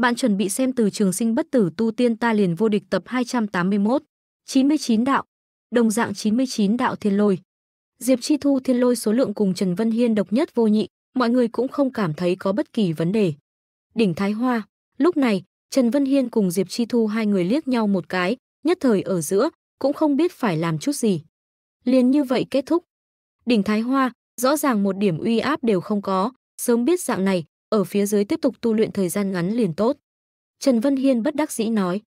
Bạn chuẩn bị xem từ trường sinh bất tử tu tiên ta liền vô địch tập 281, 99 đạo, đồng dạng 99 đạo thiên lôi. Diệp Chi Thu thiên lôi số lượng cùng Trần Vân Hiên độc nhất vô nhị, mọi người cũng không cảm thấy có bất kỳ vấn đề. Đỉnh Thái Hoa, lúc này, Trần Vân Hiên cùng Diệp Chi Thu hai người liếc nhau một cái, nhất thời ở giữa, cũng không biết phải làm chút gì. Liền như vậy kết thúc. Đỉnh Thái Hoa, rõ ràng một điểm uy áp đều không có, sớm biết dạng này, ở phía dưới tiếp tục tu luyện thời gian ngắn liền tốt. Trần Vân Hiên bất đắc dĩ nói,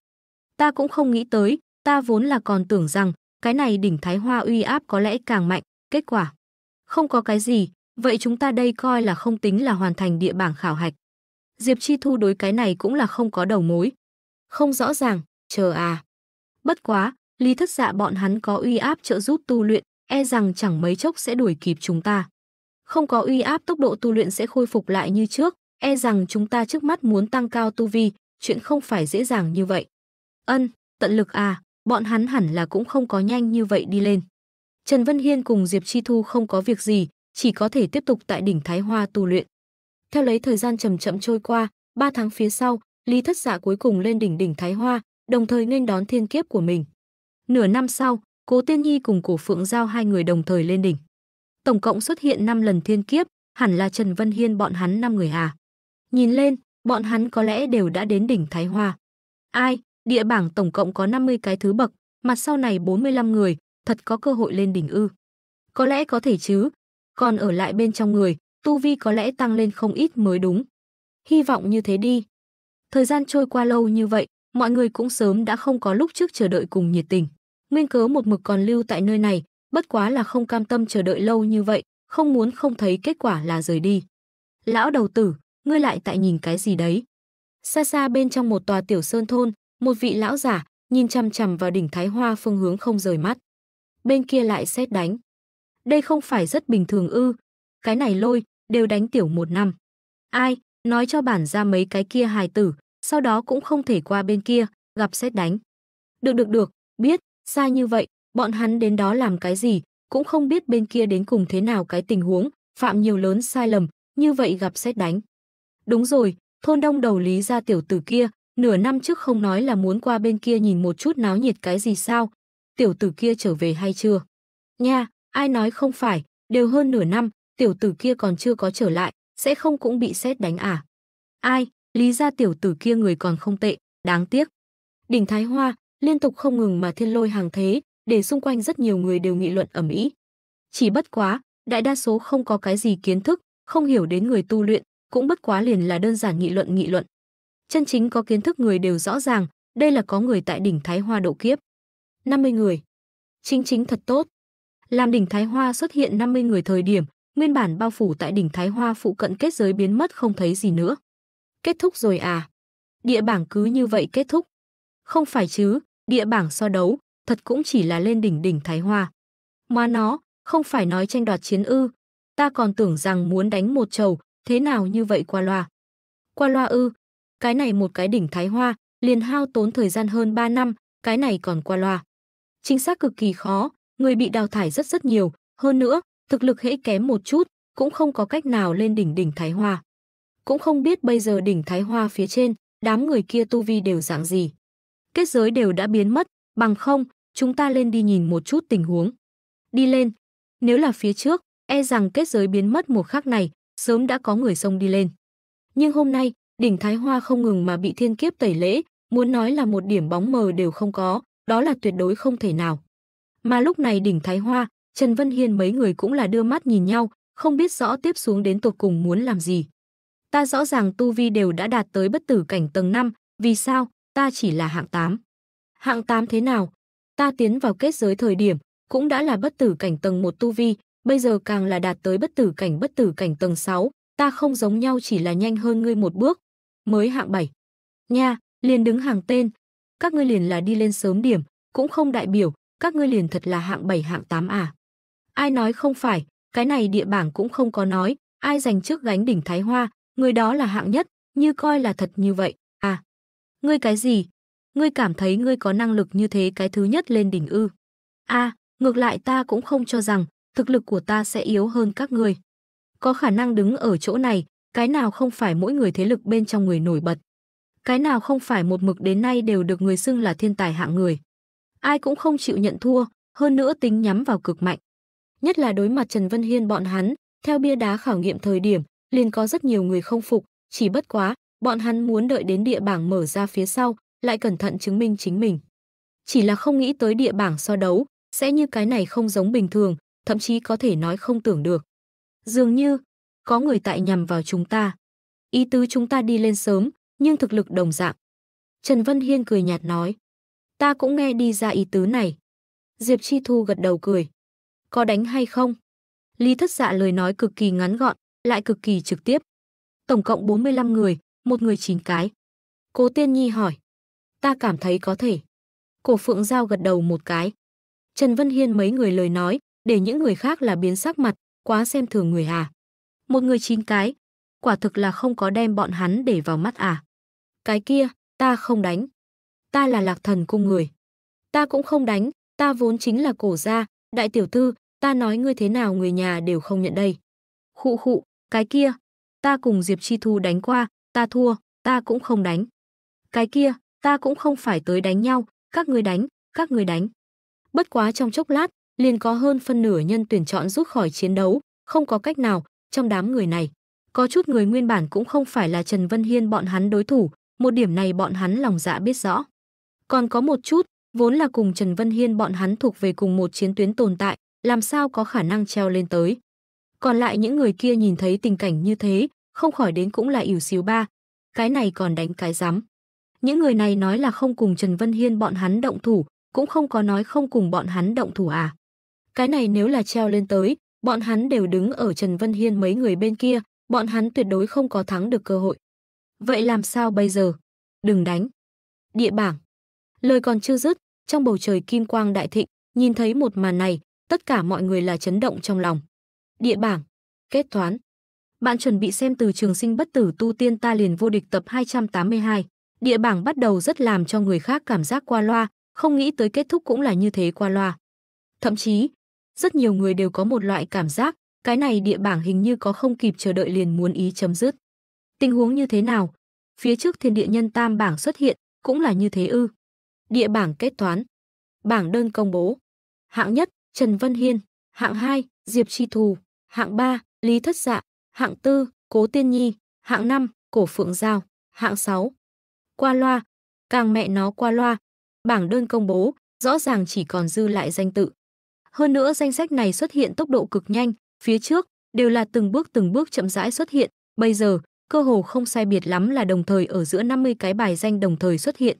ta cũng không nghĩ tới, ta vốn là còn tưởng rằng cái này đỉnh Thái Hoa uy áp có lẽ càng mạnh, kết quả. Không có cái gì, vậy chúng ta đây coi là không tính là hoàn thành địa bảng khảo hạch. Diệp Chi Thu đối cái này cũng là không có đầu mối. Không rõ ràng, chờ à. Bất quá, lý thất dạ bọn hắn có uy áp trợ giúp tu luyện, e rằng chẳng mấy chốc sẽ đuổi kịp chúng ta không có uy áp tốc độ tu luyện sẽ khôi phục lại như trước, e rằng chúng ta trước mắt muốn tăng cao tu vi, chuyện không phải dễ dàng như vậy. Ân, tận lực à, bọn hắn hẳn là cũng không có nhanh như vậy đi lên. Trần Vân Hiên cùng Diệp Chi Thu không có việc gì, chỉ có thể tiếp tục tại đỉnh Thái Hoa tu luyện. Theo lấy thời gian chậm chậm trôi qua, ba tháng phía sau, Lý Thất Dạ cuối cùng lên đỉnh đỉnh Thái Hoa, đồng thời nghênh đón thiên kiếp của mình. Nửa năm sau, Cố Tiên Nhi cùng Cổ Phượng Giao hai người đồng thời lên đỉnh tổng cộng xuất hiện 5 lần thiên kiếp, hẳn là Trần Vân Hiên bọn hắn năm người à. Nhìn lên, bọn hắn có lẽ đều đã đến đỉnh Thái Hoa. Ai, địa bảng tổng cộng có 50 cái thứ bậc, mặt sau này 45 người, thật có cơ hội lên đỉnh ư. Có lẽ có thể chứ, còn ở lại bên trong người, tu vi có lẽ tăng lên không ít mới đúng. Hy vọng như thế đi. Thời gian trôi qua lâu như vậy, mọi người cũng sớm đã không có lúc trước chờ đợi cùng nhiệt tình. Nguyên cớ một mực còn lưu tại nơi này, bất quá là không cam tâm chờ đợi lâu như vậy, không muốn không thấy kết quả là rời đi. Lão đầu tử, ngươi lại tại nhìn cái gì đấy? Xa xa bên trong một tòa tiểu sơn thôn, một vị lão giả nhìn chằm chằm vào đỉnh Thái Hoa phương hướng không rời mắt. Bên kia lại xét đánh. Đây không phải rất bình thường ư? Cái này lôi đều đánh tiểu một năm. Ai, nói cho bản ra mấy cái kia hài tử, sau đó cũng không thể qua bên kia, gặp xét đánh. Được được được, biết, sai như vậy, Bọn hắn đến đó làm cái gì, cũng không biết bên kia đến cùng thế nào cái tình huống, phạm nhiều lớn sai lầm, như vậy gặp xét đánh. Đúng rồi, thôn đông đầu lý ra tiểu tử kia, nửa năm trước không nói là muốn qua bên kia nhìn một chút náo nhiệt cái gì sao, tiểu tử kia trở về hay chưa? Nha, ai nói không phải, đều hơn nửa năm, tiểu tử kia còn chưa có trở lại, sẽ không cũng bị xét đánh à? Ai, lý ra tiểu tử kia người còn không tệ, đáng tiếc. Đỉnh Thái Hoa, liên tục không ngừng mà thiên lôi hàng thế, để xung quanh rất nhiều người đều nghị luận ầm ĩ. Chỉ bất quá, đại đa số không có cái gì kiến thức, không hiểu đến người tu luyện, cũng bất quá liền là đơn giản nghị luận nghị luận. Chân chính có kiến thức người đều rõ ràng, đây là có người tại đỉnh Thái Hoa độ kiếp. 50 người. Chính chính thật tốt. Làm đỉnh Thái Hoa xuất hiện 50 người thời điểm, nguyên bản bao phủ tại đỉnh Thái Hoa phụ cận kết giới biến mất không thấy gì nữa. Kết thúc rồi à? Địa bảng cứ như vậy kết thúc. Không phải chứ, địa bảng so đấu, thật cũng chỉ là lên đỉnh đỉnh Thái Hoa. Mà nó, không phải nói tranh đoạt chiến ư. Ta còn tưởng rằng muốn đánh một trầu, thế nào như vậy qua loa. Qua loa ư, cái này một cái đỉnh Thái Hoa, liền hao tốn thời gian hơn 3 năm, cái này còn qua loa. Chính xác cực kỳ khó, người bị đào thải rất rất nhiều, hơn nữa, thực lực hễ kém một chút, cũng không có cách nào lên đỉnh đỉnh Thái Hoa. Cũng không biết bây giờ đỉnh Thái Hoa phía trên, đám người kia tu vi đều dạng gì. Kết giới đều đã biến mất, bằng không, chúng ta lên đi nhìn một chút tình huống. Đi lên. Nếu là phía trước, e rằng kết giới biến mất một khắc này, sớm đã có người sông đi lên. Nhưng hôm nay, đỉnh Thái Hoa không ngừng mà bị thiên kiếp tẩy lễ, muốn nói là một điểm bóng mờ đều không có, đó là tuyệt đối không thể nào. Mà lúc này đỉnh Thái Hoa, Trần Vân Hiên mấy người cũng là đưa mắt nhìn nhau, không biết rõ tiếp xuống đến tột cùng muốn làm gì. Ta rõ ràng tu vi đều đã đạt tới bất tử cảnh tầng 5, vì sao, ta chỉ là hạng 8. Hạng 8 thế nào, ta tiến vào kết giới thời điểm, cũng đã là bất tử cảnh tầng 1 tu vi, bây giờ càng là đạt tới bất tử cảnh bất tử cảnh tầng 6, ta không giống nhau chỉ là nhanh hơn ngươi một bước, mới hạng 7. Nha, liền đứng hàng tên, các ngươi liền là đi lên sớm điểm, cũng không đại biểu, các ngươi liền thật là hạng 7 hạng 8 à. Ai nói không phải, cái này địa bảng cũng không có nói, ai giành trước gánh đỉnh Thái Hoa, người đó là hạng nhất, như coi là thật như vậy, à. Ngươi cái gì, ngươi cảm thấy ngươi có năng lực như thế cái thứ nhất lên đỉnh ư. a ngược lại ta cũng không cho rằng, thực lực của ta sẽ yếu hơn các ngươi. Có khả năng đứng ở chỗ này, cái nào không phải mỗi người thế lực bên trong người nổi bật. Cái nào không phải một mực đến nay đều được người xưng là thiên tài hạng người. Ai cũng không chịu nhận thua, hơn nữa tính nhắm vào cực mạnh. Nhất là đối mặt Trần Vân Hiên bọn hắn, theo bia đá khảo nghiệm thời điểm, liền có rất nhiều người không phục, chỉ bất quá, bọn hắn muốn đợi đến địa bảng mở ra phía sau, lại cẩn thận chứng minh chính mình. Chỉ là không nghĩ tới địa bảng so đấu, sẽ như cái này không giống bình thường, thậm chí có thể nói không tưởng được. Dường như, có người tại nhằm vào chúng ta. Ý tứ chúng ta đi lên sớm, nhưng thực lực đồng dạng. Trần Vân Hiên cười nhạt nói. Ta cũng nghe đi ra ý tứ này. Diệp Chi Thu gật đầu cười. Có đánh hay không? Lý thất dạ lời nói cực kỳ ngắn gọn, lại cực kỳ trực tiếp. Tổng cộng 45 người, một người chín cái. Cố Tiên Nhi hỏi ta cảm thấy có thể. Cổ Phượng Giao gật đầu một cái. Trần Vân Hiên mấy người lời nói, để những người khác là biến sắc mặt, quá xem thường người à. Một người chín cái, quả thực là không có đem bọn hắn để vào mắt à. Cái kia, ta không đánh. Ta là lạc thần cung người. Ta cũng không đánh, ta vốn chính là cổ gia, đại tiểu thư, ta nói ngươi thế nào người nhà đều không nhận đây. Khụ khụ, cái kia, ta cùng Diệp Chi Thu đánh qua, ta thua, ta cũng không đánh. Cái kia, ta cũng không phải tới đánh nhau, các người đánh, các người đánh. Bất quá trong chốc lát, liền có hơn phân nửa nhân tuyển chọn rút khỏi chiến đấu, không có cách nào, trong đám người này. Có chút người nguyên bản cũng không phải là Trần Vân Hiên bọn hắn đối thủ, một điểm này bọn hắn lòng dạ biết rõ. Còn có một chút, vốn là cùng Trần Vân Hiên bọn hắn thuộc về cùng một chiến tuyến tồn tại, làm sao có khả năng treo lên tới. Còn lại những người kia nhìn thấy tình cảnh như thế, không khỏi đến cũng là ỉu xìu ba. Cái này còn đánh cái rắm những người này nói là không cùng Trần Vân Hiên bọn hắn động thủ, cũng không có nói không cùng bọn hắn động thủ à. Cái này nếu là treo lên tới, bọn hắn đều đứng ở Trần Vân Hiên mấy người bên kia, bọn hắn tuyệt đối không có thắng được cơ hội. Vậy làm sao bây giờ? Đừng đánh. Địa bảng. Lời còn chưa dứt, trong bầu trời kim quang đại thịnh, nhìn thấy một màn này, tất cả mọi người là chấn động trong lòng. Địa bảng. Kết toán. Bạn chuẩn bị xem từ trường sinh bất tử tu tiên ta liền vô địch tập 282. Địa bảng bắt đầu rất làm cho người khác cảm giác qua loa, không nghĩ tới kết thúc cũng là như thế qua loa. Thậm chí, rất nhiều người đều có một loại cảm giác, cái này địa bảng hình như có không kịp chờ đợi liền muốn ý chấm dứt. Tình huống như thế nào? Phía trước thiên địa nhân tam bảng xuất hiện, cũng là như thế ư. Địa bảng kết toán. Bảng đơn công bố. Hạng nhất, Trần Vân Hiên. Hạng 2, Diệp Tri Thù. Hạng 3, Lý Thất Dạ. Hạng 4, Cố Tiên Nhi. Hạng 5, Cổ Phượng Giao. Hạng 6, qua loa, càng mẹ nó qua loa, bảng đơn công bố, rõ ràng chỉ còn dư lại danh tự. Hơn nữa danh sách này xuất hiện tốc độ cực nhanh, phía trước đều là từng bước từng bước chậm rãi xuất hiện, bây giờ cơ hồ không sai biệt lắm là đồng thời ở giữa 50 cái bài danh đồng thời xuất hiện.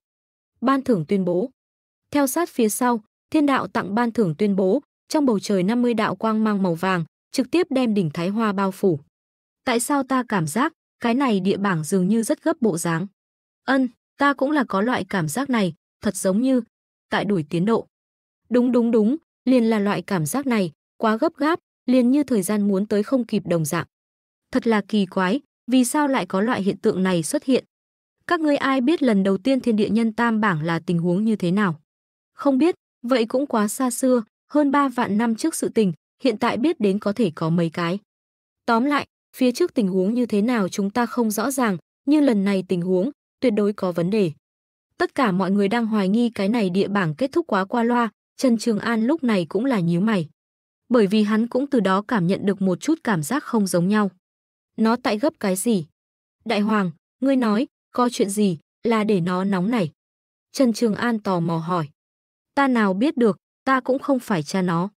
Ban thưởng tuyên bố. Theo sát phía sau, thiên đạo tặng ban thưởng tuyên bố, trong bầu trời 50 đạo quang mang màu vàng, trực tiếp đem đỉnh Thái Hoa bao phủ. Tại sao ta cảm giác cái này địa bảng dường như rất gấp bộ dáng? Ân, ta cũng là có loại cảm giác này, thật giống như tại đuổi tiến độ. Đúng đúng đúng, liền là loại cảm giác này, quá gấp gáp, liền như thời gian muốn tới không kịp đồng dạng. Thật là kỳ quái, vì sao lại có loại hiện tượng này xuất hiện? Các ngươi ai biết lần đầu tiên thiên địa nhân tam bảng là tình huống như thế nào? Không biết, vậy cũng quá xa xưa, hơn 3 vạn năm trước sự tình, hiện tại biết đến có thể có mấy cái. Tóm lại, phía trước tình huống như thế nào chúng ta không rõ ràng, nhưng lần này tình huống, tuyệt đối có vấn đề. Tất cả mọi người đang hoài nghi cái này địa bảng kết thúc quá qua loa, Trần Trường An lúc này cũng là nhíu mày. Bởi vì hắn cũng từ đó cảm nhận được một chút cảm giác không giống nhau. Nó tại gấp cái gì? Đại Hoàng, ngươi nói, có chuyện gì, là để nó nóng này. Trần Trường An tò mò hỏi. Ta nào biết được, ta cũng không phải cha nó.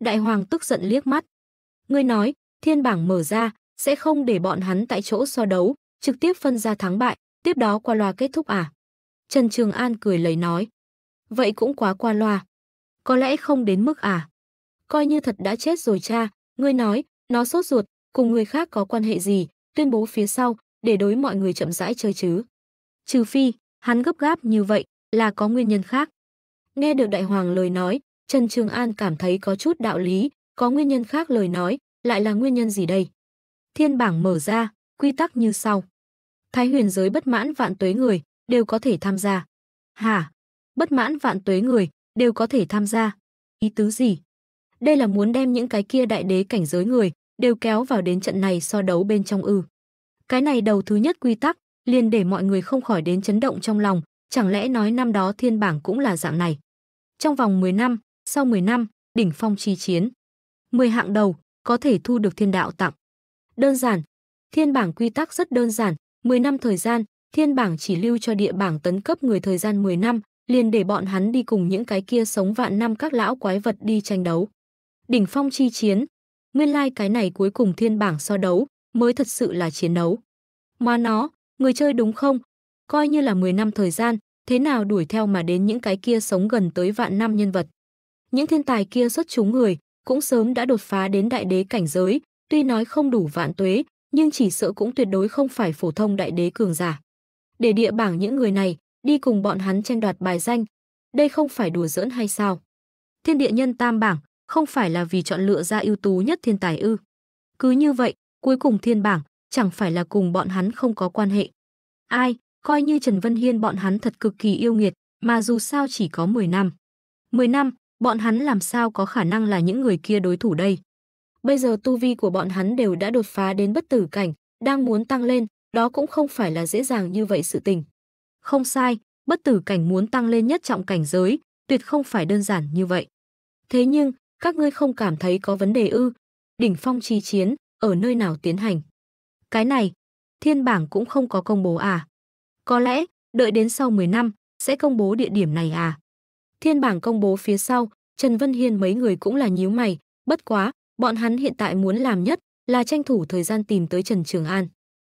Đại Hoàng tức giận liếc mắt. Ngươi nói, thiên bảng mở ra, sẽ không để bọn hắn tại chỗ so đấu, trực tiếp phân ra thắng bại, tiếp đó qua loa kết thúc à? Trần Trường An cười lấy nói. Vậy cũng quá qua loa. Có lẽ không đến mức à? Coi như thật đã chết rồi cha, ngươi nói, nó sốt ruột, cùng người khác có quan hệ gì, tuyên bố phía sau, để đối mọi người chậm rãi chơi chứ. Trừ phi, hắn gấp gáp như vậy, là có nguyên nhân khác. Nghe được đại hoàng lời nói, Trần Trường An cảm thấy có chút đạo lý, có nguyên nhân khác lời nói, lại là nguyên nhân gì đây? Thiên bảng mở ra, quy tắc như sau. Thái huyền giới bất mãn vạn tuế người đều có thể tham gia. Hả? Bất mãn vạn tuế người đều có thể tham gia. Ý tứ gì? Đây là muốn đem những cái kia đại đế cảnh giới người đều kéo vào đến trận này so đấu bên trong ư. Cái này đầu thứ nhất quy tắc, liền để mọi người không khỏi đến chấn động trong lòng, chẳng lẽ nói năm đó thiên bảng cũng là dạng này. Trong vòng 10 năm, sau 10 năm, đỉnh phong chi chiến. 10 hạng đầu, có thể thu được thiên đạo tặng. Đơn giản, thiên bảng quy tắc rất đơn giản, 10 năm thời gian, thiên bảng chỉ lưu cho địa bảng tấn cấp người thời gian 10 năm, liền để bọn hắn đi cùng những cái kia sống vạn năm các lão quái vật đi tranh đấu. Đỉnh phong chi chiến, nguyên lai like cái này cuối cùng thiên bảng so đấu, mới thật sự là chiến đấu. Mà nó, người chơi đúng không? Coi như là 10 năm thời gian, thế nào đuổi theo mà đến những cái kia sống gần tới vạn năm nhân vật. Những thiên tài kia xuất chúng người, cũng sớm đã đột phá đến đại đế cảnh giới, tuy nói không đủ vạn tuế, nhưng chỉ sợ cũng tuyệt đối không phải phổ thông đại đế cường giả. Để địa bảng những người này, đi cùng bọn hắn tranh đoạt bài danh, đây không phải đùa giỡn hay sao? Thiên địa nhân tam bảng, không phải là vì chọn lựa ra ưu tú nhất thiên tài ư. Cứ như vậy, cuối cùng thiên bảng, chẳng phải là cùng bọn hắn không có quan hệ. Ai, coi như Trần Vân Hiên bọn hắn thật cực kỳ yêu nghiệt, mà dù sao chỉ có 10 năm. 10 năm, bọn hắn làm sao có khả năng là những người kia đối thủ đây? Bây giờ tu vi của bọn hắn đều đã đột phá đến bất tử cảnh, đang muốn tăng lên, đó cũng không phải là dễ dàng như vậy sự tình. Không sai, bất tử cảnh muốn tăng lên nhất trọng cảnh giới, tuyệt không phải đơn giản như vậy. Thế nhưng, các ngươi không cảm thấy có vấn đề ư? Đỉnh phong chi chiến, ở nơi nào tiến hành? Cái này, thiên bảng cũng không có công bố à? Có lẽ, đợi đến sau 10 năm, sẽ công bố địa điểm này à? Thiên bảng công bố phía sau, Trần Vân Hiên mấy người cũng là nhíu mày, bất quá, Bọn hắn hiện tại muốn làm nhất là tranh thủ thời gian tìm tới Trần Trường An.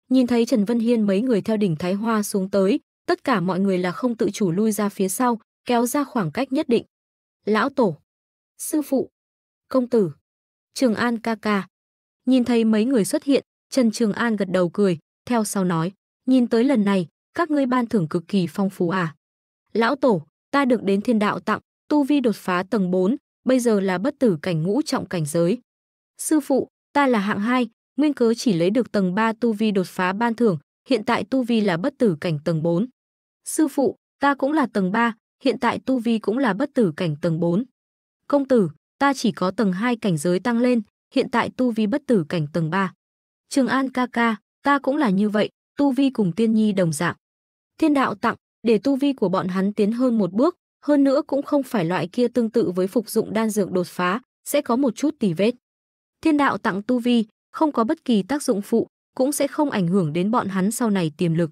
Nhìn thấy Trần Vân Hiên mấy người theo đỉnh Thái Hoa xuống tới, tất cả mọi người là không tự chủ lui ra phía sau, kéo ra khoảng cách nhất định. Lão Tổ, Sư Phụ, Công Tử, Trường An ca ca. Nhìn thấy mấy người xuất hiện, Trần Trường An gật đầu cười, theo sau nói, nhìn tới lần này, các ngươi ban thưởng cực kỳ phong phú à. Lão Tổ, ta được đến thiên đạo tặng, tu vi đột phá tầng 4, bây giờ là bất tử cảnh ngũ trọng cảnh giới. Sư phụ, ta là hạng 2, nguyên cớ chỉ lấy được tầng 3 tu vi đột phá ban thưởng, hiện tại tu vi là bất tử cảnh tầng 4. Sư phụ, ta cũng là tầng 3, hiện tại tu vi cũng là bất tử cảnh tầng 4. Công tử, ta chỉ có tầng 2 cảnh giới tăng lên, hiện tại tu vi bất tử cảnh tầng 3. Trường An ca ca, ta cũng là như vậy, tu vi cùng tiên nhi đồng dạng. Thiên đạo tặng, để tu vi của bọn hắn tiến hơn một bước, hơn nữa cũng không phải loại kia tương tự với phục dụng đan dược đột phá, sẽ có một chút tỉ vết. Thiên đạo tặng tu vi, không có bất kỳ tác dụng phụ, cũng sẽ không ảnh hưởng đến bọn hắn sau này tiềm lực.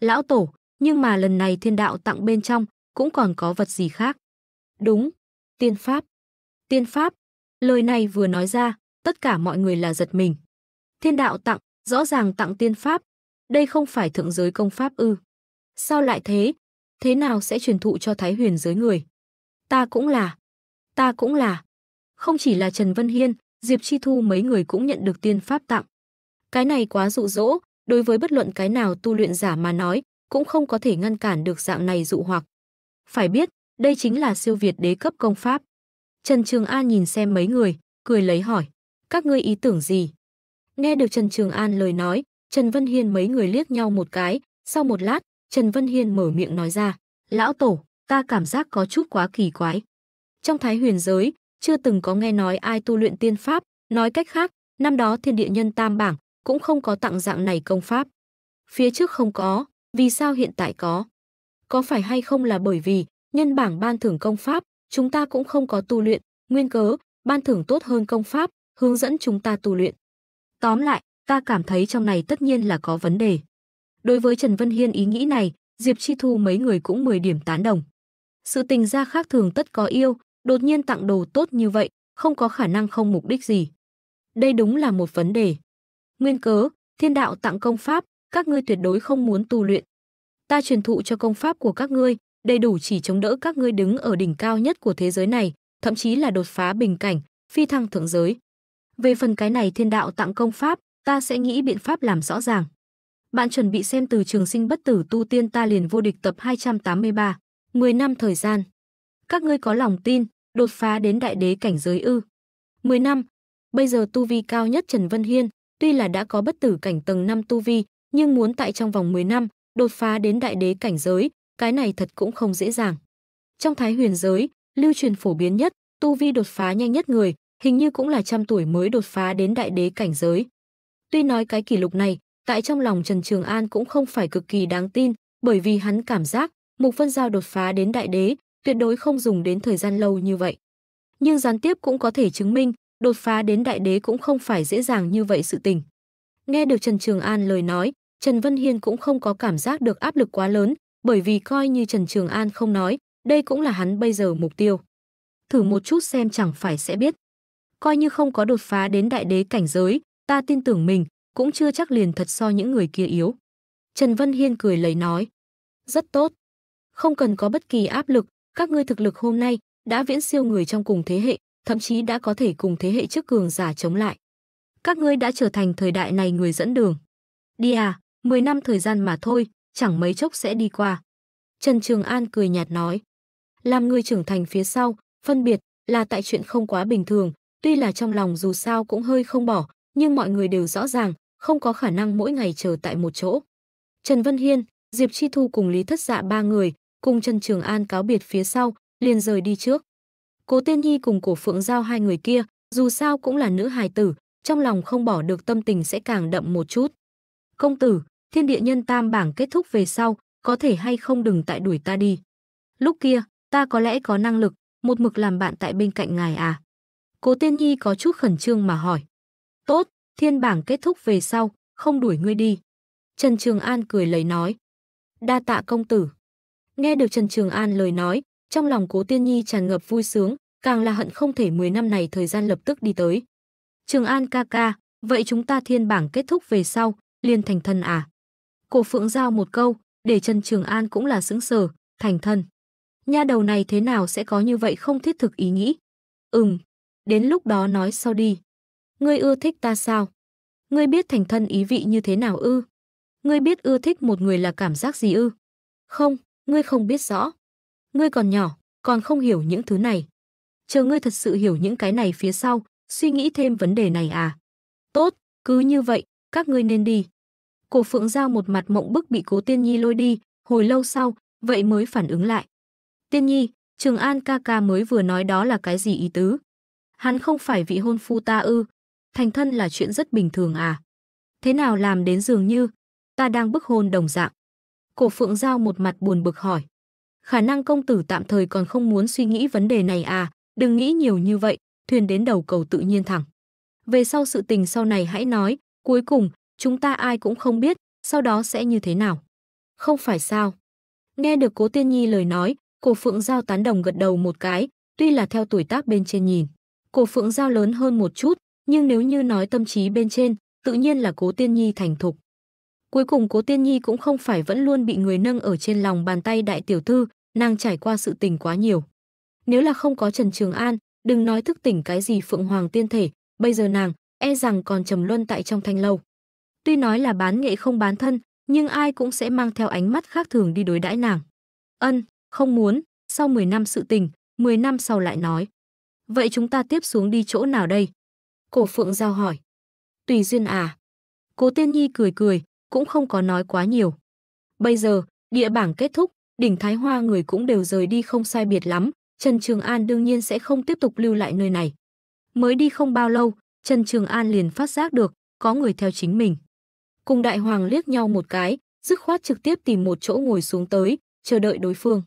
Lão tổ, nhưng mà lần này thiên đạo tặng bên trong cũng còn có vật gì khác. Đúng, tiên pháp. Tiên pháp, lời này vừa nói ra, tất cả mọi người là giật mình. Thiên đạo tặng, rõ ràng tặng tiên pháp, đây không phải thượng giới công pháp ư. Sao lại thế? Thế nào sẽ truyền thụ cho thái huyền giới người? Ta cũng là, ta cũng là. Không chỉ là Trần Vân Hiên, Diệp Chi Thu mấy người cũng nhận được tiên pháp tặng. Cái này quá dụ dỗ, đối với bất luận cái nào tu luyện giả mà nói, cũng không có thể ngăn cản được dạng này dụ hoặc. Phải biết, đây chính là siêu việt đế cấp công pháp. Trần Trường An nhìn xem mấy người, cười lấy hỏi, các ngươi ý tưởng gì? Nghe được Trần Trường An lời nói, Trần Vân Hiên mấy người liếc nhau một cái, sau một lát, Trần Vân Hiên mở miệng nói ra, lão tổ, ta cảm giác có chút quá kỳ quái. Trong thái huyền giới, chưa từng có nghe nói ai tu luyện tiên pháp, nói cách khác, năm đó thiên địa nhân tam bảng cũng không có tặng dạng này công pháp. Phía trước không có, vì sao hiện tại có? Có phải hay không là bởi vì nhân bảng ban thưởng công pháp, chúng ta cũng không có tu luyện, nguyên cớ, ban thưởng tốt hơn công pháp, hướng dẫn chúng ta tu luyện. Tóm lại, ta cảm thấy trong này tất nhiên là có vấn đề. Đối với Trần Vân Hiên ý nghĩ này, Diệp Chi Thu mấy người cũng 10 điểm tán đồng. Sự tình ra khác thường tất có yêu, Đột nhiên tặng đồ tốt như vậy, không có khả năng không mục đích gì. Đây đúng là một vấn đề. Nguyên cớ, thiên đạo tặng công pháp, các ngươi tuyệt đối không muốn tu luyện. Ta truyền thụ cho công pháp của các ngươi, đầy đủ chỉ chống đỡ các ngươi đứng ở đỉnh cao nhất của thế giới này, thậm chí là đột phá bình cảnh, phi thăng thượng giới. Về phần cái này thiên đạo tặng công pháp, ta sẽ nghĩ biện pháp làm rõ ràng. Bạn chuẩn bị xem từ trường sinh bất tử tu tiên ta liền vô địch tập 283, 10 năm thời gian. Các ngươi có lòng tin, đột phá đến đại đế cảnh giới ư. 10 năm, bây giờ tu vi cao nhất Trần Vân Hiên, tuy là đã có bất tử cảnh tầng 5 tu vi, nhưng muốn tại trong vòng 10 năm, đột phá đến đại đế cảnh giới, cái này thật cũng không dễ dàng. Trong thái huyền giới, lưu truyền phổ biến nhất, tu vi đột phá nhanh nhất người, hình như cũng là trăm tuổi mới đột phá đến đại đế cảnh giới. Tuy nói cái kỷ lục này, tại trong lòng Trần Trường An cũng không phải cực kỳ đáng tin, bởi vì hắn cảm giác Mục Vân Giao đột phá đến đại đế tuyệt đối không dùng đến thời gian lâu như vậy. Nhưng gián tiếp cũng có thể chứng minh, đột phá đến đại đế cũng không phải dễ dàng như vậy sự tình. Nghe được Trần Trường An lời nói, Trần Vân Hiên cũng không có cảm giác được áp lực quá lớn, bởi vì coi như Trần Trường An không nói, đây cũng là hắn bây giờ mục tiêu. Thử một chút xem chẳng phải sẽ biết. Coi như không có đột phá đến đại đế cảnh giới, ta tin tưởng mình, cũng chưa chắc liền thật so những người kia yếu. Trần Vân Hiên cười lấy nói. Rất tốt. Không cần có bất kỳ áp lực, các ngươi thực lực hôm nay đã viễn siêu người trong cùng thế hệ, thậm chí đã có thể cùng thế hệ trước cường giả chống lại. Các ngươi đã trở thành thời đại này người dẫn đường. Đi à, 10 năm thời gian mà thôi, chẳng mấy chốc sẽ đi qua. Trần Trường An cười nhạt nói. Làm người trưởng thành phía sau, phân biệt là tại chuyện không quá bình thường, tuy là trong lòng dù sao cũng hơi không bỏ, nhưng mọi người đều rõ ràng, không có khả năng mỗi ngày chờ tại một chỗ. Trần Vân Hiên, Diệp Chi Thu cùng Lý Thất Dạ ba người, cùng Trần Trường An cáo biệt phía sau, liền rời đi trước. Cố Tiên Nhi cùng Cổ Phượng Giao hai người kia, dù sao cũng là nữ hài tử, trong lòng không bỏ được tâm tình sẽ càng đậm một chút. Công tử, thiên địa nhân tam bảng kết thúc về sau, có thể hay không đừng tại đuổi ta đi. Lúc kia, ta có lẽ có năng lực, một mực làm bạn tại bên cạnh ngài à? Cố Tiên Nhi có chút khẩn trương mà hỏi. Tốt, thiên bảng kết thúc về sau, không đuổi ngươi đi. Trần Trường An cười lấy nói. Đa tạ công tử. Nghe được Trần Trường An lời nói, trong lòng Cố Tiên Nhi tràn ngập vui sướng, càng là hận không thể 10 năm này thời gian lập tức đi tới. Trường An ca ca, vậy chúng ta thiên bảng kết thúc về sau, liền thành thân à? Cổ Phượng giao một câu, để Trần Trường An cũng là sững sờ, thành thân. Nha đầu này thế nào sẽ có như vậy không thiết thực ý nghĩ? Ừm, đến lúc đó nói sau đi. Ngươi ưa thích ta sao? Ngươi biết thành thân ý vị như thế nào ư? Ngươi biết ưa thích một người là cảm giác gì ư? Không, ngươi không biết rõ. Ngươi còn nhỏ, còn không hiểu những thứ này. Chờ ngươi thật sự hiểu những cái này phía sau, suy nghĩ thêm vấn đề này à. Tốt, cứ như vậy, các ngươi nên đi. Cổ Phượng Giao một mặt mộng bức bị Cố Tiên Nhi lôi đi, hồi lâu sau, vậy mới phản ứng lại. Tiên Nhi, Trường An ca ca mới vừa nói đó là cái gì ý tứ? Hắn không phải vị hôn phu ta ư? Thành thân là chuyện rất bình thường à? Thế nào làm đến dường như ta đang bức hôn đồng dạng? Cổ Phượng Giao một mặt buồn bực hỏi. Khả năng công tử tạm thời còn không muốn suy nghĩ vấn đề này à, đừng nghĩ nhiều như vậy, thuyền đến đầu cầu tự nhiên thẳng. Về sau sự tình sau này hãy nói, cuối cùng, chúng ta ai cũng không biết, sau đó sẽ như thế nào. Không phải sao. Nghe được Cố Tiên Nhi lời nói, Cổ Phượng Giao tán đồng gật đầu một cái, tuy là theo tuổi tác bên trên nhìn. Cổ Phượng Giao lớn hơn một chút, nhưng nếu như nói tâm trí bên trên, tự nhiên là Cố Tiên Nhi thành thục. Cuối cùng Cố Tiên Nhi cũng không phải vẫn luôn bị người nâng ở trên lòng bàn tay đại tiểu thư, nàng trải qua sự tình quá nhiều. Nếu là không có Trần Trường An, đừng nói thức tỉnh cái gì Phượng Hoàng tiên thể, bây giờ nàng e rằng còn trầm luân tại trong thanh lâu. Tuy nói là bán nghệ không bán thân, nhưng ai cũng sẽ mang theo ánh mắt khác thường đi đối đãi nàng. Ân, không muốn, sau 10 năm sự tình, 10 năm sau lại nói. Vậy chúng ta tiếp xuống đi chỗ nào đây? Cổ Phượng giao hỏi. Tùy duyên à? Cố Tiên Nhi cười cười, cũng không có nói quá nhiều. Bây giờ, địa bảng kết thúc, đỉnh Thái Hoa người cũng đều rời đi không sai biệt lắm, Trần Trường An đương nhiên sẽ không tiếp tục lưu lại nơi này. Mới đi không bao lâu, Trần Trường An liền phát giác được, có người theo chính mình. Cùng đại hoàng liếc nhau một cái, dứt khoát trực tiếp tìm một chỗ ngồi xuống tới, chờ đợi đối phương.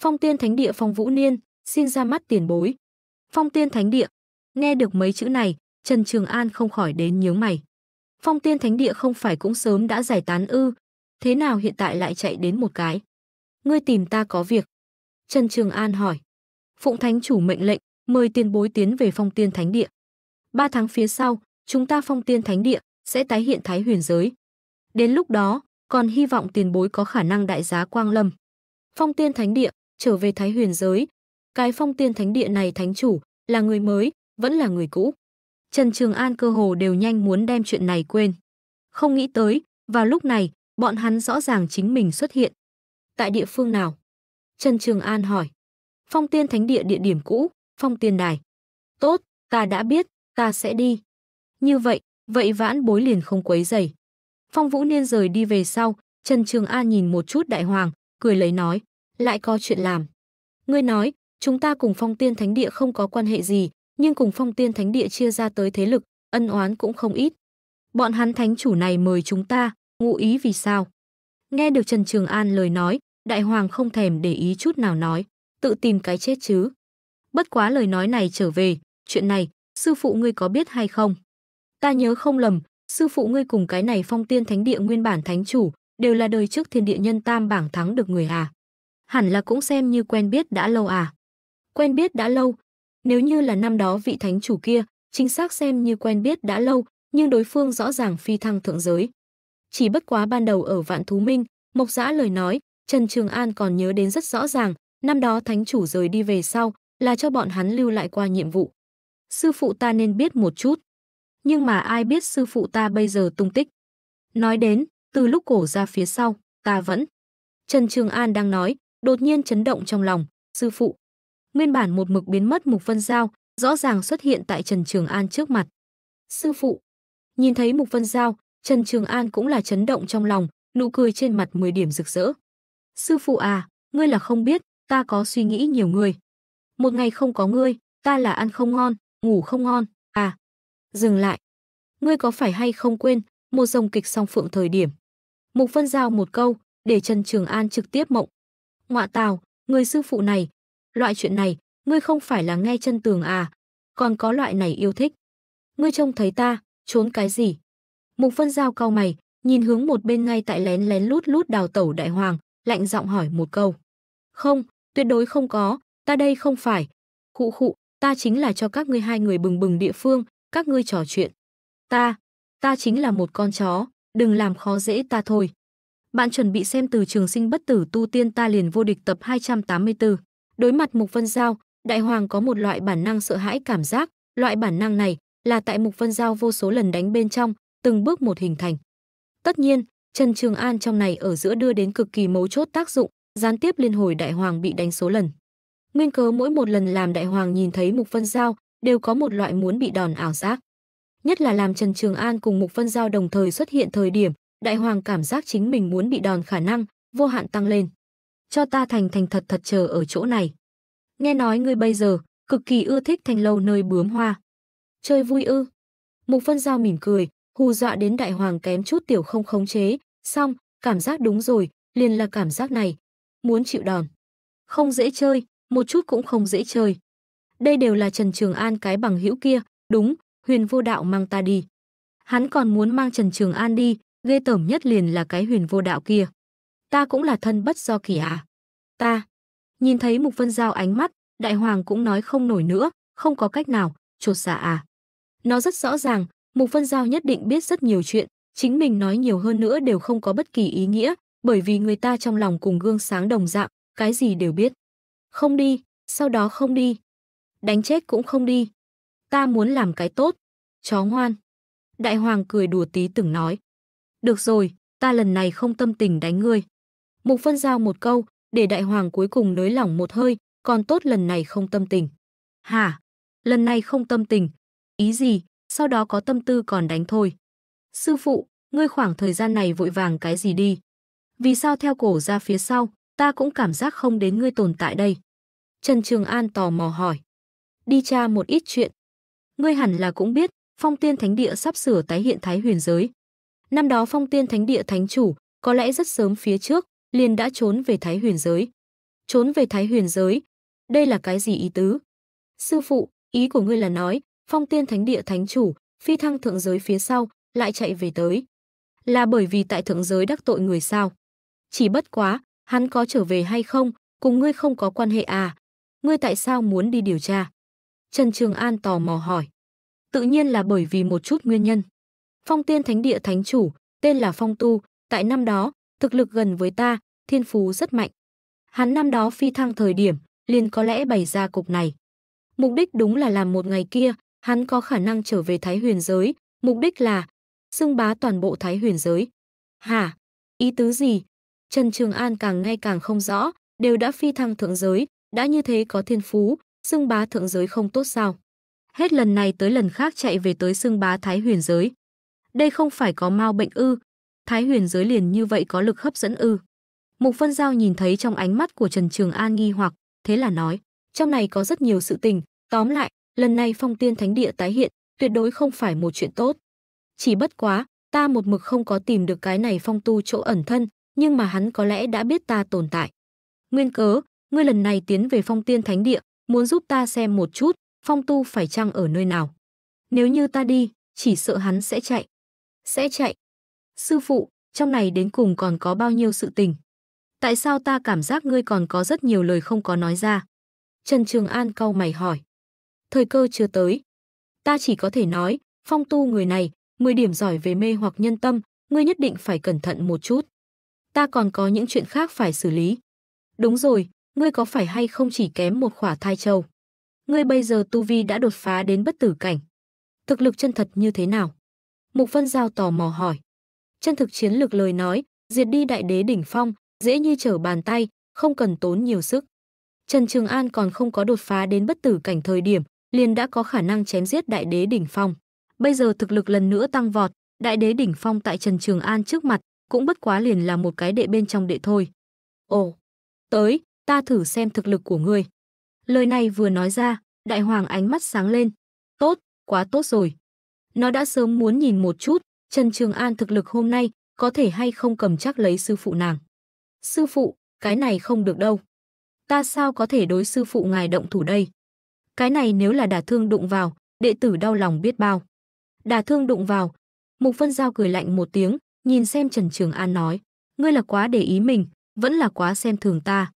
Phong tiên thánh địa phong vũ niên, xin ra mắt tiền bối. Phong tiên thánh địa, nghe được mấy chữ này, Trần Trường An không khỏi đến nhớ mày. Phong tiên thánh địa không phải cũng sớm đã giải tán ư, thế nào hiện tại lại chạy đến một cái? Ngươi tìm ta có việc. Trần Trường An hỏi. Phụng thánh chủ mệnh lệnh, mời tiền bối tiến về phong tiên thánh địa. Ba tháng phía sau, chúng ta phong tiên thánh địa sẽ tái hiện thái huyền giới. Đến lúc đó, còn hy vọng tiền bối có khả năng đại giá quang lâm. Phong tiên thánh địa, trở về thái huyền giới. Cái phong tiên thánh địa này thánh chủ, là người mới, vẫn là người cũ. Trần Trường An cơ hồ đều nhanh muốn đem chuyện này quên. Không nghĩ tới, vào lúc này, bọn hắn rõ ràng chính mình xuất hiện. Tại địa phương nào? Trần Trường An hỏi. Phong tiên thánh địa địa điểm cũ, phong tiên đài. Tốt, ta đã biết, ta sẽ đi. Như vậy, vậy vãn bối liền không quấy dày. Phong Vũ Niên rời đi về sau, Trần Trường An nhìn một chút đại hoàng, cười lấy nói, lại có chuyện làm. Ngươi nói, chúng ta cùng phong tiên thánh địa không có quan hệ gì, nhưng cùng phong tiên thánh địa chia ra tới thế lực, ân oán cũng không ít. Bọn hắn thánh chủ này mời chúng ta, ngụ ý vì sao? Nghe được Trần Trường An lời nói, đại hoàng không thèm để ý chút nào nói, tự tìm cái chết chứ. Bất quá lời nói này trở về, chuyện này, sư phụ ngươi có biết hay không? Ta nhớ không lầm, sư phụ ngươi cùng cái này phong tiên thánh địa nguyên bản thánh chủ, đều là đời trước thiên địa nhân tam bảng thắng được người à. Hẳn là cũng xem như quen biết đã lâu à. Quen biết đã lâu, nếu như là năm đó vị thánh chủ kia, chính xác xem như quen biết đã lâu, nhưng đối phương rõ ràng phi thăng thượng giới. Chỉ bất quá ban đầu ở Vạn Thú Minh, Mộc Giã lời nói, Trần Trường An còn nhớ đến rất rõ ràng, năm đó thánh chủ rời đi về sau, là cho bọn hắn lưu lại qua nhiệm vụ. Sư phụ ta nên biết một chút. Nhưng mà ai biết sư phụ ta bây giờ tung tích. Nói đến, từ lúc cổ ra phía sau, ta vẫn. Trần Trường An đang nói, đột nhiên chấn động trong lòng, sư phụ, nguyên bản một mực biến mất Mục Vân Giao, rõ ràng xuất hiện tại Trần Trường An trước mặt. Sư phụ, nhìn thấy Mục Vân Giao, Trần Trường An cũng là chấn động trong lòng, nụ cười trên mặt 10 điểm rực rỡ. Sư phụ à, ngươi là không biết, ta có suy nghĩ nhiều người. Một ngày không có ngươi, ta là ăn không ngon, ngủ không ngon, à. Dừng lại. Ngươi có phải hay không quên, một dòng kịch song phượng thời điểm. Mục Vân Giao một câu, để Trần Trường An trực tiếp mộng. Ngoạ tào, người sư phụ này, loại chuyện này, ngươi không phải là nghe chân tường à, còn có loại này yêu thích. Ngươi trông thấy ta, trốn cái gì? Mục phân giao cao mày, nhìn hướng một bên ngay tại lén lén lút lút đào tẩu đại hoàng, lạnh giọng hỏi một câu. Không, tuyệt đối không có, ta đây không phải. Khụ khụ, ta chính là cho các ngươi hai người bừng bừng địa phương, các ngươi trò chuyện. Ta, ta chính là một con chó, đừng làm khó dễ ta thôi. Bạn chuẩn bị xem từ trường sinh bất tử tu tiên ta liền vô địch tập 284. Đối mặt Mục Vân Giao, Đại Hoàng có một loại bản năng sợ hãi cảm giác, loại bản năng này là tại Mục Vân Giao vô số lần đánh bên trong, từng bước một hình thành. Tất nhiên, Trần Trường An trong này ở giữa đưa đến cực kỳ mấu chốt tác dụng, gián tiếp liên hồi Đại Hoàng bị đánh số lần. Nguyên cớ mỗi một lần làm Đại Hoàng nhìn thấy Mục Vân Giao, đều có một loại muốn bị đòn ảo giác. Nhất là làm Trần Trường An cùng Mục Vân Giao đồng thời xuất hiện thời điểm, Đại Hoàng cảm giác chính mình muốn bị đòn khả năng, vô hạn tăng lên cho ta thành thành thật thật chờ ở chỗ này. Nghe nói ngươi bây giờ, cực kỳ ưa thích thành lâu nơi bướm hoa. Chơi vui ư. Mục Vân Giao mỉm cười, hù dọa đến đại hoàng kém chút tiểu không khống chế, xong, cảm giác đúng rồi, liền là cảm giác này. Muốn chịu đòn. Không dễ chơi, một chút cũng không dễ chơi. Đây đều là Trần Trường An cái bằng hữu kia, đúng, huyền vô đạo mang ta đi. Hắn còn muốn mang Trần Trường An đi, ghê tởm nhất liền là cái huyền vô đạo kia ta cũng là thân bất do kỳ à? Ta. Nhìn thấy Mục Vân Giao ánh mắt, đại hoàng cũng nói không nổi nữa, không có cách nào, trột dạ à. Nó rất rõ ràng, Mục Vân Giao nhất định biết rất nhiều chuyện, chính mình nói nhiều hơn nữa đều không có bất kỳ ý nghĩa, bởi vì người ta trong lòng cùng gương sáng đồng dạng, cái gì đều biết. Không đi, sau đó không đi. Đánh chết cũng không đi. Ta muốn làm cái tốt. Chó ngoan. Đại hoàng cười đùa tí từng nói. Được rồi, ta lần này không tâm tình đánh ngươi. Mục Phân giao một câu, để đại hoàng cuối cùng nới lỏng một hơi, còn tốt lần này không tâm tình. Hả? Lần này không tâm tình? Ý gì? Sau đó có tâm tư còn đánh thôi. Sư phụ, ngươi khoảng thời gian này vội vàng cái gì đi? Vì sao theo cổ ra phía sau, ta cũng cảm giác không đến ngươi tồn tại đây? Trần Trường An tò mò hỏi. Đi tra một ít chuyện. Ngươi hẳn là cũng biết, phong tiên thánh địa sắp sửa tái hiện thái huyền giới. Năm đó phong tiên thánh địa thánh chủ, có lẽ rất sớm phía trước, liền đã trốn về Thái Huyền giới. Trốn về Thái Huyền giới? Đây là cái gì ý tứ? Sư phụ, ý của ngươi là nói, Phong Tiên Thánh Địa Thánh chủ, phi thăng thượng giới phía sau, lại chạy về tới. Là bởi vì tại thượng giới đắc tội người sao? Chỉ bất quá, hắn có trở về hay không, cùng ngươi không có quan hệ à? Ngươi tại sao muốn đi điều tra? Trần Trường An tò mò hỏi. Tự nhiên là bởi vì một chút nguyên nhân. Phong Tiên Thánh Địa Thánh chủ, tên là Phong Tu, tại năm đó, thực lực gần với ta, thiên phú rất mạnh. Hắn năm đó phi thăng thời điểm, liền có lẽ bày ra cục này. Mục đích đúng là làm một ngày kia, hắn có khả năng trở về Thái Huyền giới, mục đích là xưng bá toàn bộ Thái Huyền giới. Hả? Ý tứ gì? Trần Trường An càng ngay càng không rõ, đều đã phi thăng thượng giới, đã như thế có thiên phú, xưng bá thượng giới không tốt sao? Hết lần này tới lần khác chạy về tới xưng bá Thái Huyền giới. Đây không phải có mau bệnh ư, Thái huyền giới liền như vậy có lực hấp dẫn ư. Mục Phân Giao nhìn thấy trong ánh mắt của Trần Trường An nghi hoặc, thế là nói, trong này có rất nhiều sự tình, tóm lại, lần này phong tiên thánh địa tái hiện, tuyệt đối không phải một chuyện tốt. Chỉ bất quá, ta một mực không có tìm được cái này phong tu chỗ ẩn thân, nhưng mà hắn có lẽ đã biết ta tồn tại. Nguyên cớ, ngươi lần này tiến về phong tiên thánh địa, muốn giúp ta xem một chút, phong tu phải chăng ở nơi nào. Nếu như ta đi, chỉ sợ hắn sẽ chạy. Sẽ chạy, Sư phụ, trong này đến cùng còn có bao nhiêu sự tình? Tại sao ta cảm giác ngươi còn có rất nhiều lời không có nói ra? Trần Trường An cau mày hỏi. Thời cơ chưa tới. Ta chỉ có thể nói, phong tu người này, 10 điểm giỏi về mê hoặc nhân tâm, ngươi nhất định phải cẩn thận một chút. Ta còn có những chuyện khác phải xử lý. Đúng rồi, ngươi có phải hay không chỉ kém một khỏa thai châu? Ngươi bây giờ tu vi đã đột phá đến bất tử cảnh. Thực lực chân thật như thế nào? Mục Vân Giao tò mò hỏi chân thực chiến lược lời nói, diệt đi đại đế đỉnh phong, dễ như trở bàn tay, không cần tốn nhiều sức. Trần Trường An còn không có đột phá đến bất tử cảnh thời điểm, liền đã có khả năng chém giết đại đế đỉnh phong. Bây giờ thực lực lần nữa tăng vọt, đại đế đỉnh phong tại Trần Trường An trước mặt, cũng bất quá liền là một cái đệ bên trong đệ thôi. Ồ, tới, ta thử xem thực lực của ngươi. Lời này vừa nói ra, đại hoàng ánh mắt sáng lên. Tốt, quá tốt rồi. Nó đã sớm muốn nhìn một chút, Trần Trường An thực lực hôm nay có thể hay không cầm chắc lấy sư phụ nàng. Sư phụ, cái này không được đâu. Ta sao có thể đối sư phụ ngài động thủ đây? Cái này nếu là đả thương đụng vào, đệ tử đau lòng biết bao. Đả thương đụng vào. Mục Vân Giao cười lạnh một tiếng, nhìn xem Trần Trường An nói. Ngươi là quá để ý mình, vẫn là quá xem thường ta.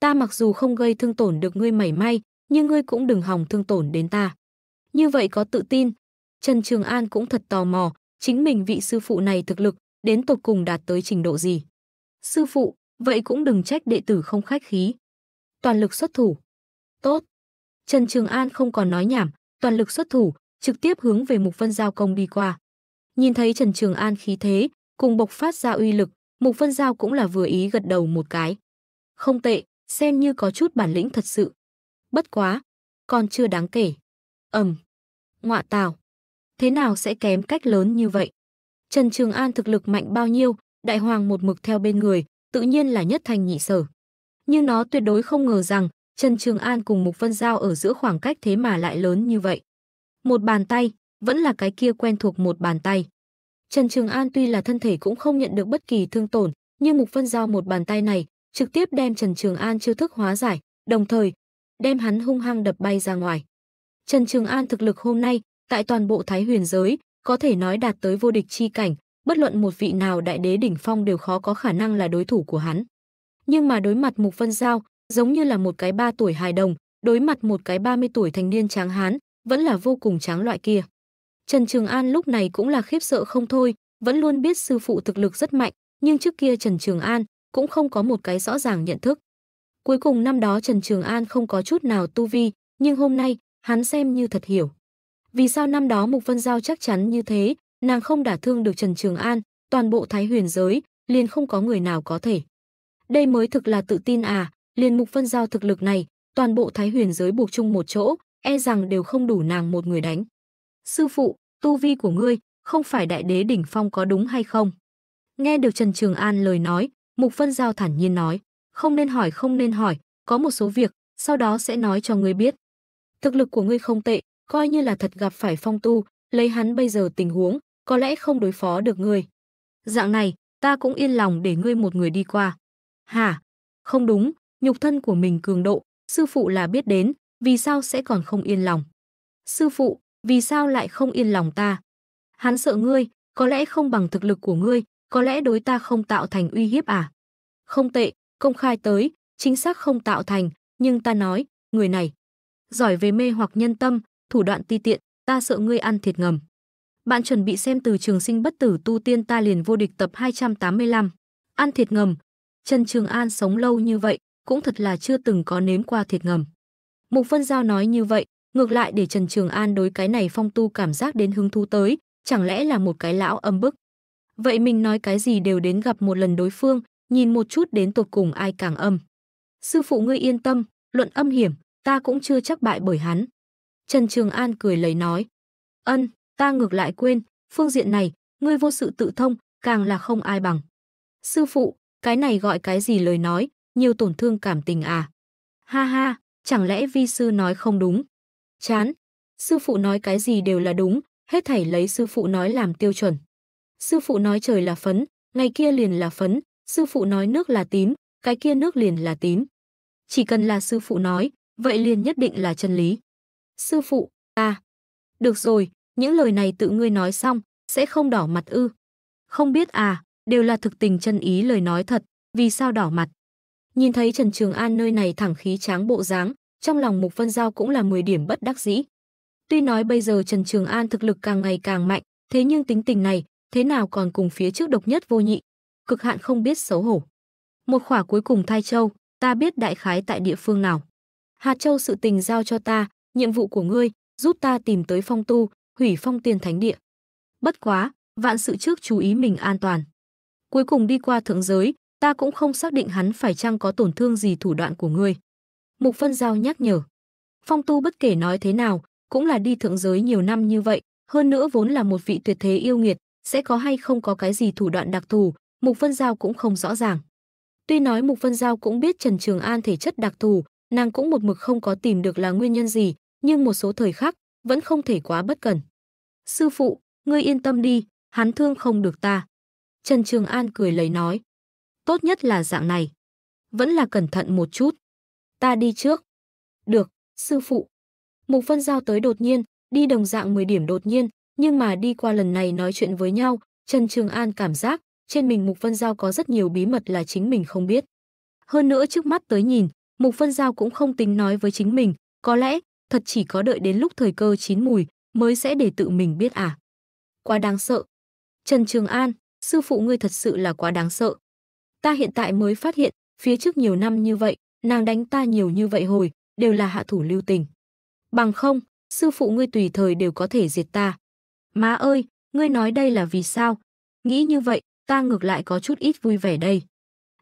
Ta mặc dù không gây thương tổn được ngươi mảy may, nhưng ngươi cũng đừng hòng thương tổn đến ta. Như vậy có tự tin. Trần Trường An cũng thật tò mò, chính mình vị sư phụ này thực lực đến tột cùng đạt tới trình độ gì. Sư phụ, vậy cũng đừng trách đệ tử không khách khí. Toàn lực xuất thủ. Tốt. Trần Trường An không còn nói nhảm, toàn lực xuất thủ, trực tiếp hướng về Mục Vân Giao công đi qua. Nhìn thấy Trần Trường An khí thế, cùng bộc phát ra uy lực, Mục Vân Giao cũng là vừa ý gật đầu một cái. Không tệ, xem như có chút bản lĩnh thật sự. Bất quá, còn chưa đáng kể. Ầm. Ngọa Tào thế nào sẽ kém cách lớn như vậy. Trần Trường An thực lực mạnh bao nhiêu, đại hoàng một mực theo bên người, tự nhiên là nhất thành nhị sở. Nhưng nó tuyệt đối không ngờ rằng, Trần Trường An cùng Mục Vân Giao ở giữa khoảng cách thế mà lại lớn như vậy. Một bàn tay, vẫn là cái kia quen thuộc một bàn tay. Trần Trường An tuy là thân thể cũng không nhận được bất kỳ thương tổn, nhưng Mục Vân Giao một bàn tay này, trực tiếp đem Trần Trường An chiêu thức hóa giải, đồng thời, đem hắn hung hăng đập bay ra ngoài. Trần Trường An thực lực hôm nay tại toàn bộ Thái Huyền giới, có thể nói đạt tới vô địch chi cảnh, bất luận một vị nào đại đế đỉnh phong đều khó có khả năng là đối thủ của hắn. Nhưng mà đối mặt Mục Vân Giao, giống như là một cái ba tuổi hài đồng, đối mặt một cái 30 tuổi thành niên tráng hán, vẫn là vô cùng tráng loại kia. Trần Trường An lúc này cũng là khiếp sợ không thôi, vẫn luôn biết sư phụ thực lực rất mạnh, nhưng trước kia Trần Trường An cũng không có một cái rõ ràng nhận thức. Cuối cùng năm đó Trần Trường An không có chút nào tu vi, nhưng hôm nay, hắn xem như thật hiểu. Vì sao năm đó Mục Vân Giao chắc chắn như thế, nàng không đả thương được Trần Trường An, toàn bộ Thái Huyền giới, liền không có người nào có thể. Đây mới thực là tự tin à, liền Mục Vân Giao thực lực này, toàn bộ Thái Huyền giới buộc chung một chỗ, e rằng đều không đủ nàng một người đánh. Sư phụ, tu vi của ngươi, không phải đại đế đỉnh phong có đúng hay không? Nghe được Trần Trường An lời nói, Mục Vân Giao thản nhiên nói, không nên hỏi không nên hỏi, có một số việc, sau đó sẽ nói cho ngươi biết. Thực lực của ngươi không tệ, coi như là thật gặp phải phong tu, lấy hắn bây giờ tình huống, có lẽ không đối phó được ngươi. Dạng này, ta cũng yên lòng để ngươi một người đi qua. Hả? Không đúng, nhục thân của mình cường độ, sư phụ là biết đến, vì sao sẽ còn không yên lòng? Sư phụ, vì sao lại không yên lòng ta? Hắn sợ ngươi, có lẽ không bằng thực lực của ngươi, có lẽ đối ta không tạo thành uy hiếp à? Không tệ, công khai tới, chính xác không tạo thành, nhưng ta nói, người này giỏi về mê hoặc nhân tâm, thủ đoạn ti tiện, ta sợ ngươi ăn thiệt ngầm. Bạn chuẩn bị xem từ trường sinh bất tử tu tiên ta liền vô địch tập 285. Ăn thiệt ngầm. Trần Trường An sống lâu như vậy, cũng thật là chưa từng có nếm qua thiệt ngầm. Mục Vân Giao nói như vậy, ngược lại để Trần Trường An đối cái này phong tu cảm giác đến hứng thú tới, chẳng lẽ là một cái lão âm bức. Vậy mình nói cái gì đều đến gặp một lần đối phương, nhìn một chút đến tột cùng ai càng âm. Sư phụ ngươi yên tâm, luận âm hiểm, ta cũng chưa chắc bại bởi hắn. Trần Trường An cười lấy nói. Ân, ta ngược lại quên, phương diện này, ngươi vô sự tự thông, càng là không ai bằng. Sư phụ, cái này gọi cái gì lời nói, nhiều tổn thương cảm tình à? Ha ha, chẳng lẽ vi sư nói không đúng? Chán, sư phụ nói cái gì đều là đúng, hết thảy lấy sư phụ nói làm tiêu chuẩn. Sư phụ nói trời là phấn, ngày kia liền là phấn, sư phụ nói nước là tím, cái kia nước liền là tím. Chỉ cần là sư phụ nói, vậy liền nhất định là chân lý. Sư phụ, ta. À, được rồi, những lời này tự ngươi nói xong, sẽ không đỏ mặt ư. Không biết à, đều là thực tình chân ý lời nói thật, vì sao đỏ mặt. Nhìn thấy Trần Trường An nơi này thẳng khí tráng bộ dáng, trong lòng Mục Vân Giao cũng là 10 điểm bất đắc dĩ. Tuy nói bây giờ Trần Trường An thực lực càng ngày càng mạnh, thế nhưng tính tình này, thế nào còn cùng phía trước độc nhất vô nhị, cực hạn không biết xấu hổ. Một khỏa cuối cùng thai châu, ta biết đại khái tại địa phương nào. Hạt châu sự tình giao cho ta, nhiệm vụ của ngươi, giúp ta tìm tới phong tu, hủy phong tiên thánh địa. Bất quá, vạn sự trước chú ý mình an toàn. Cuối cùng đi qua thượng giới, ta cũng không xác định hắn phải chăng có tổn thương gì thủ đoạn của ngươi. Mục Phân Giao nhắc nhở. Phong tu bất kể nói thế nào, cũng là đi thượng giới nhiều năm như vậy, hơn nữa vốn là một vị tuyệt thế yêu nghiệt, sẽ có hay không có cái gì thủ đoạn đặc thù, Mục Phân Giao cũng không rõ ràng. Tuy nói Mục Phân Giao cũng biết Trần Trường An thể chất đặc thù, nàng cũng một mực không có tìm được là nguyên nhân gì, nhưng một số thời khắc vẫn không thể quá bất cẩn. Sư phụ, ngươi yên tâm đi, hắn thương không được ta. Trần Trường An cười lấy nói. Tốt nhất là dạng này. Vẫn là cẩn thận một chút. Ta đi trước. Được, sư phụ. Mục Vân Giao tới đột nhiên, đi đồng dạng 10 điểm đột nhiên, nhưng mà đi qua lần này nói chuyện với nhau, Trần Trường An cảm giác trên mình Mục Vân Giao có rất nhiều bí mật là chính mình không biết. Hơn nữa trước mắt tới nhìn, Mục Vân Giao cũng không tính nói với chính mình, có lẽ thật chỉ có đợi đến lúc thời cơ chín mùi mới sẽ để tự mình biết à. Quá đáng sợ. Trần Trường An, sư phụ ngươi thật sự là quá đáng sợ. Ta hiện tại mới phát hiện, phía trước nhiều năm như vậy, nàng đánh ta nhiều như vậy hồi, đều là hạ thủ lưu tình. Bằng không, sư phụ ngươi tùy thời đều có thể diệt ta. Má ơi, ngươi nói đây là vì sao? Nghĩ như vậy, ta ngược lại có chút ít vui vẻ đây.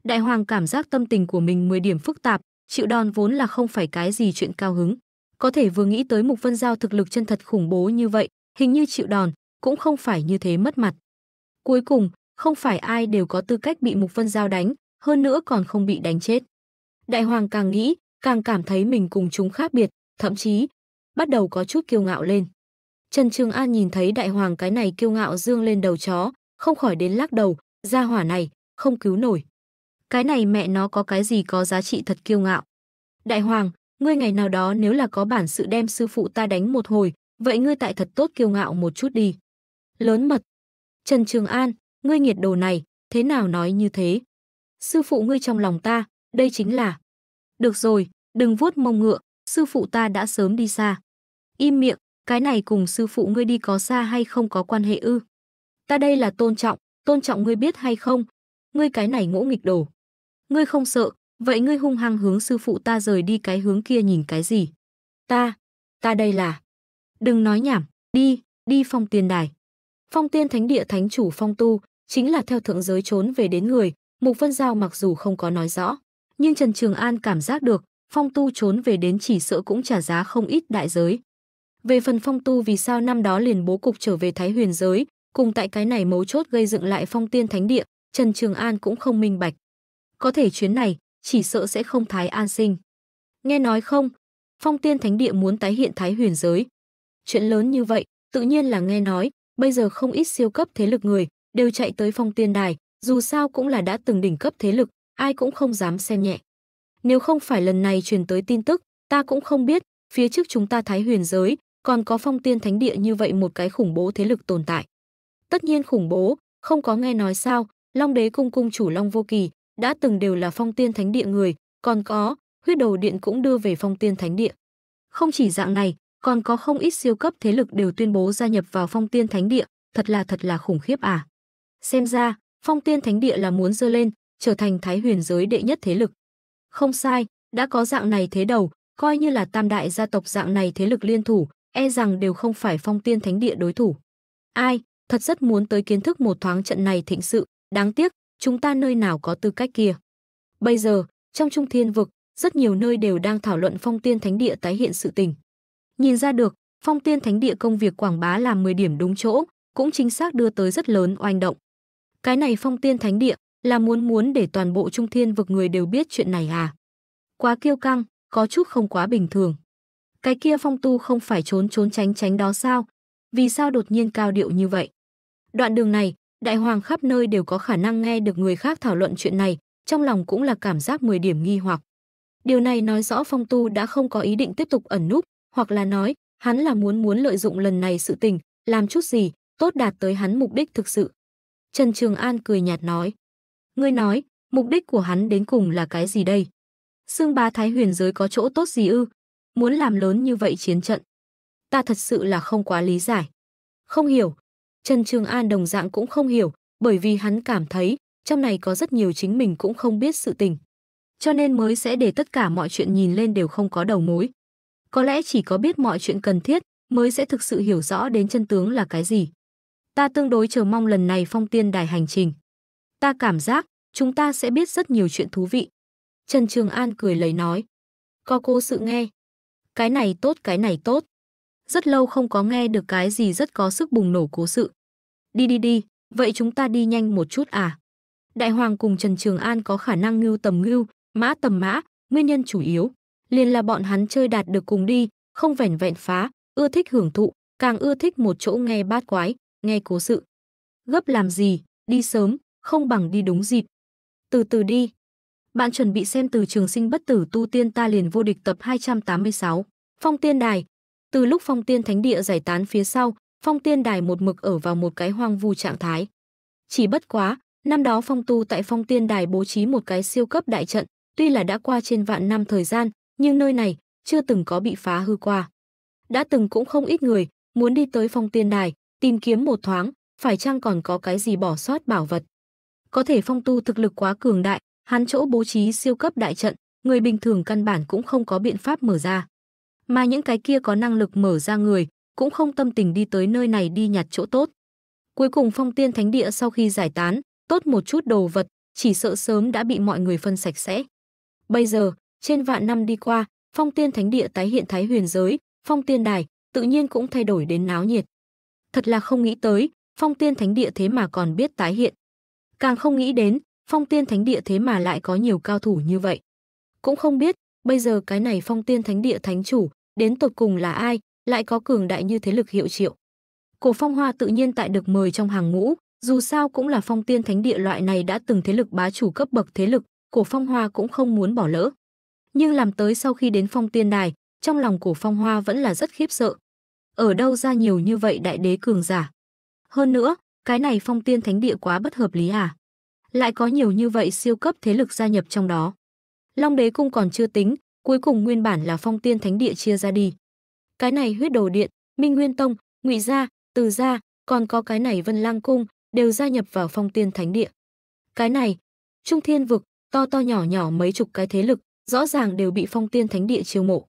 Đại hoàng cảm giác tâm tình của mình 10 điểm phức tạp, chịu đòn vốn là không phải cái gì chuyện cao hứng có thể vừa nghĩ tới Mục Vân Giao thực lực chân thật khủng bố như vậy, hình như chịu đòn, cũng không phải như thế mất mặt. Cuối cùng, không phải ai đều có tư cách bị Mục Vân Giao đánh, hơn nữa còn không bị đánh chết. Đại Hoàng càng nghĩ, càng cảm thấy mình cùng chúng khác biệt, thậm chí, bắt đầu có chút kiêu ngạo lên. Trần Trường An nhìn thấy Đại Hoàng cái này kiêu ngạo dương lên đầu chó, không khỏi đến lắc đầu, ra hỏa này, không cứu nổi. Cái này mẹ nó có cái gì có giá trị thật kiêu ngạo. Đại Hoàng, ngươi ngày nào đó nếu là có bản sự đem sư phụ ta đánh một hồi, vậy ngươi tại thật tốt kiêu ngạo một chút đi. Lớn mật. Trần Trường An, ngươi nghiệt đồ này, thế nào nói như thế? Sư phụ ngươi trong lòng ta, đây chính là... Được rồi, đừng vuốt mông ngựa, sư phụ ta đã sớm đi xa. Im miệng, cái này cùng sư phụ ngươi đi có xa hay không có quan hệ ư? Ta đây là tôn trọng, tôn trọng ngươi biết hay không? Ngươi cái này ngỗ nghịch đồ. Ngươi không sợ, Vậy ngươi hung hăng hướng sư phụ ta rời đi cái hướng kia nhìn cái gì? Ta, ta đây là... Đừng nói nhảm, đi, đi phong tiên đài. Phong tiên thánh địa thánh chủ phong tu, chính là theo thượng giới trốn về đến người, Mục Vân Giao mặc dù không có nói rõ, nhưng Trần Trường An cảm giác được, phong tu trốn về đến chỉ sợ cũng trả giá không ít đại giới. Về phần phong tu vì sao năm đó liền bố cục trở về Thái huyền giới, cùng tại cái này mấu chốt gây dựng lại phong tiên thánh địa, Trần Trường An cũng không minh bạch. Có thể chuyến này, chỉ sợ sẽ không thái an sinh. Nghe nói không, phong tiên thánh địa muốn tái hiện thái huyền giới. Chuyện lớn như vậy, tự nhiên là nghe nói, bây giờ không ít siêu cấp thế lực người, đều chạy tới phong tiên đài, dù sao cũng là đã từng đỉnh cấp thế lực, ai cũng không dám xem nhẹ. Nếu không phải lần này truyền tới tin tức, ta cũng không biết, phía trước chúng ta thái huyền giới, còn có phong tiên thánh địa như vậy một cái khủng bố thế lực tồn tại. Tất nhiên khủng bố, không có nghe nói sao, Long đế cung cung chủ Long Vô Kỳ, đã từng đều là phong tiên thánh địa người, còn có, huyết đầu điện cũng đưa về phong tiên thánh địa. Không chỉ dạng này, còn có không ít siêu cấp thế lực đều tuyên bố gia nhập vào phong tiên thánh địa, thật là thật là khủng khiếp à. Xem ra, phong tiên thánh địa là muốn dơ lên, trở thành thái huyền giới đệ nhất thế lực. Không sai, đã có dạng này thế đầu, coi như là tam đại gia tộc dạng này thế lực liên thủ, e rằng đều không phải phong tiên thánh địa đối thủ. Ai, thật rất muốn tới kiến thức một thoáng trận này thịnh sự, đáng tiếc, chúng ta nơi nào có tư cách kia. Bây giờ, trong trung thiên vực, rất nhiều nơi đều đang thảo luận phong tiên thánh địa tái hiện sự tình. Nhìn ra được, phong tiên thánh địa công việc quảng bá làm 10 điểm đúng chỗ, cũng chính xác đưa tới rất lớn oanh động. Cái này phong tiên thánh địa là muốn muốn để toàn bộ trung thiên vực người đều biết chuyện này à? Quá kiêu căng, có chút không quá bình thường. Cái kia phong tu không phải trốn trốn tránh tránh đó sao? Vì sao đột nhiên cao điệu như vậy? Đoạn đường này, đại hoàng khắp nơi đều có khả năng nghe được người khác thảo luận chuyện này, trong lòng cũng là cảm giác 10 điểm nghi hoặc. Điều này nói rõ Phong Tu đã không có ý định tiếp tục ẩn núp, hoặc là nói, hắn là muốn muốn lợi dụng lần này sự tình, làm chút gì, tốt đạt tới hắn mục đích thực sự. Trần Trường An cười nhạt nói, ngươi nói, mục đích của hắn đến cùng là cái gì đây? Sương ba thái huyền giới có chỗ tốt gì ư? Muốn làm lớn như vậy chiến trận. Ta thật sự là không quá lý giải. Không hiểu, Trần Trường An đồng dạng cũng không hiểu, bởi vì hắn cảm thấy trong này có rất nhiều chính mình cũng không biết sự tình. Cho nên mới sẽ để tất cả mọi chuyện nhìn lên đều không có đầu mối. Có lẽ chỉ có biết mọi chuyện cần thiết mới sẽ thực sự hiểu rõ đến chân tướng là cái gì. Ta tương đối chờ mong lần này phong tiên đài hành trình. Ta cảm giác chúng ta sẽ biết rất nhiều chuyện thú vị. Trần Trường An cười lấy nói. Có cô sự nghe. Cái này tốt cái này tốt rất lâu không có nghe được cái gì rất có sức bùng nổ cố sự. Đi đi đi, vậy chúng ta đi nhanh một chút à? Đại Hoàng cùng Trần Trường An có khả năng ngưu tầm ngưu, mã tầm mã, nguyên nhân chủ yếu. Liền là bọn hắn chơi đạt được cùng đi, không vẻn vẹn phá, ưa thích hưởng thụ, càng ưa thích một chỗ nghe bát quái, nghe cố sự. Gấp làm gì, đi sớm, không bằng đi đúng dịp. Từ từ đi. Bạn chuẩn bị xem từ trường sinh bất tử tu tiên ta liền vô địch tập 286, phong tiên đài, từ lúc phong tiên thánh địa giải tán phía sau, phong tiên đài một mực ở vào một cái hoang vu trạng thái. Chỉ bất quá, năm đó phong tu tại phong tiên đài bố trí một cái siêu cấp đại trận, tuy là đã qua trên vạn năm thời gian, nhưng nơi này chưa từng có bị phá hư qua. Đã từng cũng không ít người muốn đi tới phong tiên đài, tìm kiếm một thoáng, phải chăng còn có cái gì bỏ sót bảo vật. Có thể phong tu thực lực quá cường đại, hắn chỗ bố trí siêu cấp đại trận, người bình thường căn bản cũng không có biện pháp mở ra mà những cái kia có năng lực mở ra người, cũng không tâm tình đi tới nơi này đi nhặt chỗ tốt. Cuối cùng phong tiên thánh địa sau khi giải tán, tốt một chút đồ vật, chỉ sợ sớm đã bị mọi người phân sạch sẽ. Bây giờ, trên vạn năm đi qua, phong tiên thánh địa tái hiện thái huyền giới, phong tiên đài, tự nhiên cũng thay đổi đến náo nhiệt. Thật là không nghĩ tới, phong tiên thánh địa thế mà còn biết tái hiện. Càng không nghĩ đến, phong tiên thánh địa thế mà lại có nhiều cao thủ như vậy. Cũng không biết, bây giờ cái này phong tiên thánh địa thánh chủ, đến tột cùng là ai, lại có cường đại như thế lực hiệu triệu. Cổ Phong Hoa tự nhiên tại được mời trong hàng ngũ, dù sao cũng là phong tiên thánh địa loại này đã từng thế lực bá chủ cấp bậc thế lực, Cổ Phong Hoa cũng không muốn bỏ lỡ. Nhưng làm tới sau khi đến phong tiên đài, trong lòng Cổ Phong Hoa vẫn là rất khiếp sợ. Ở đâu ra nhiều như vậy đại đế cường giả? Hơn nữa, cái này phong tiên thánh địa quá bất hợp lý à? Lại có nhiều như vậy siêu cấp thế lực gia nhập trong đó. Long đế cung còn chưa tính, cuối cùng nguyên bản là phong tiên thánh địa chia ra đi. Cái này huyết đồ điện, Minh Nguyên Tông, Ngụy gia, Từ gia, còn có cái này Vân Lang cung đều gia nhập vào phong tiên thánh địa. Cái này, Trung Thiên vực, to to nhỏ nhỏ mấy chục cái thế lực, rõ ràng đều bị phong tiên thánh địa chiêu mộ.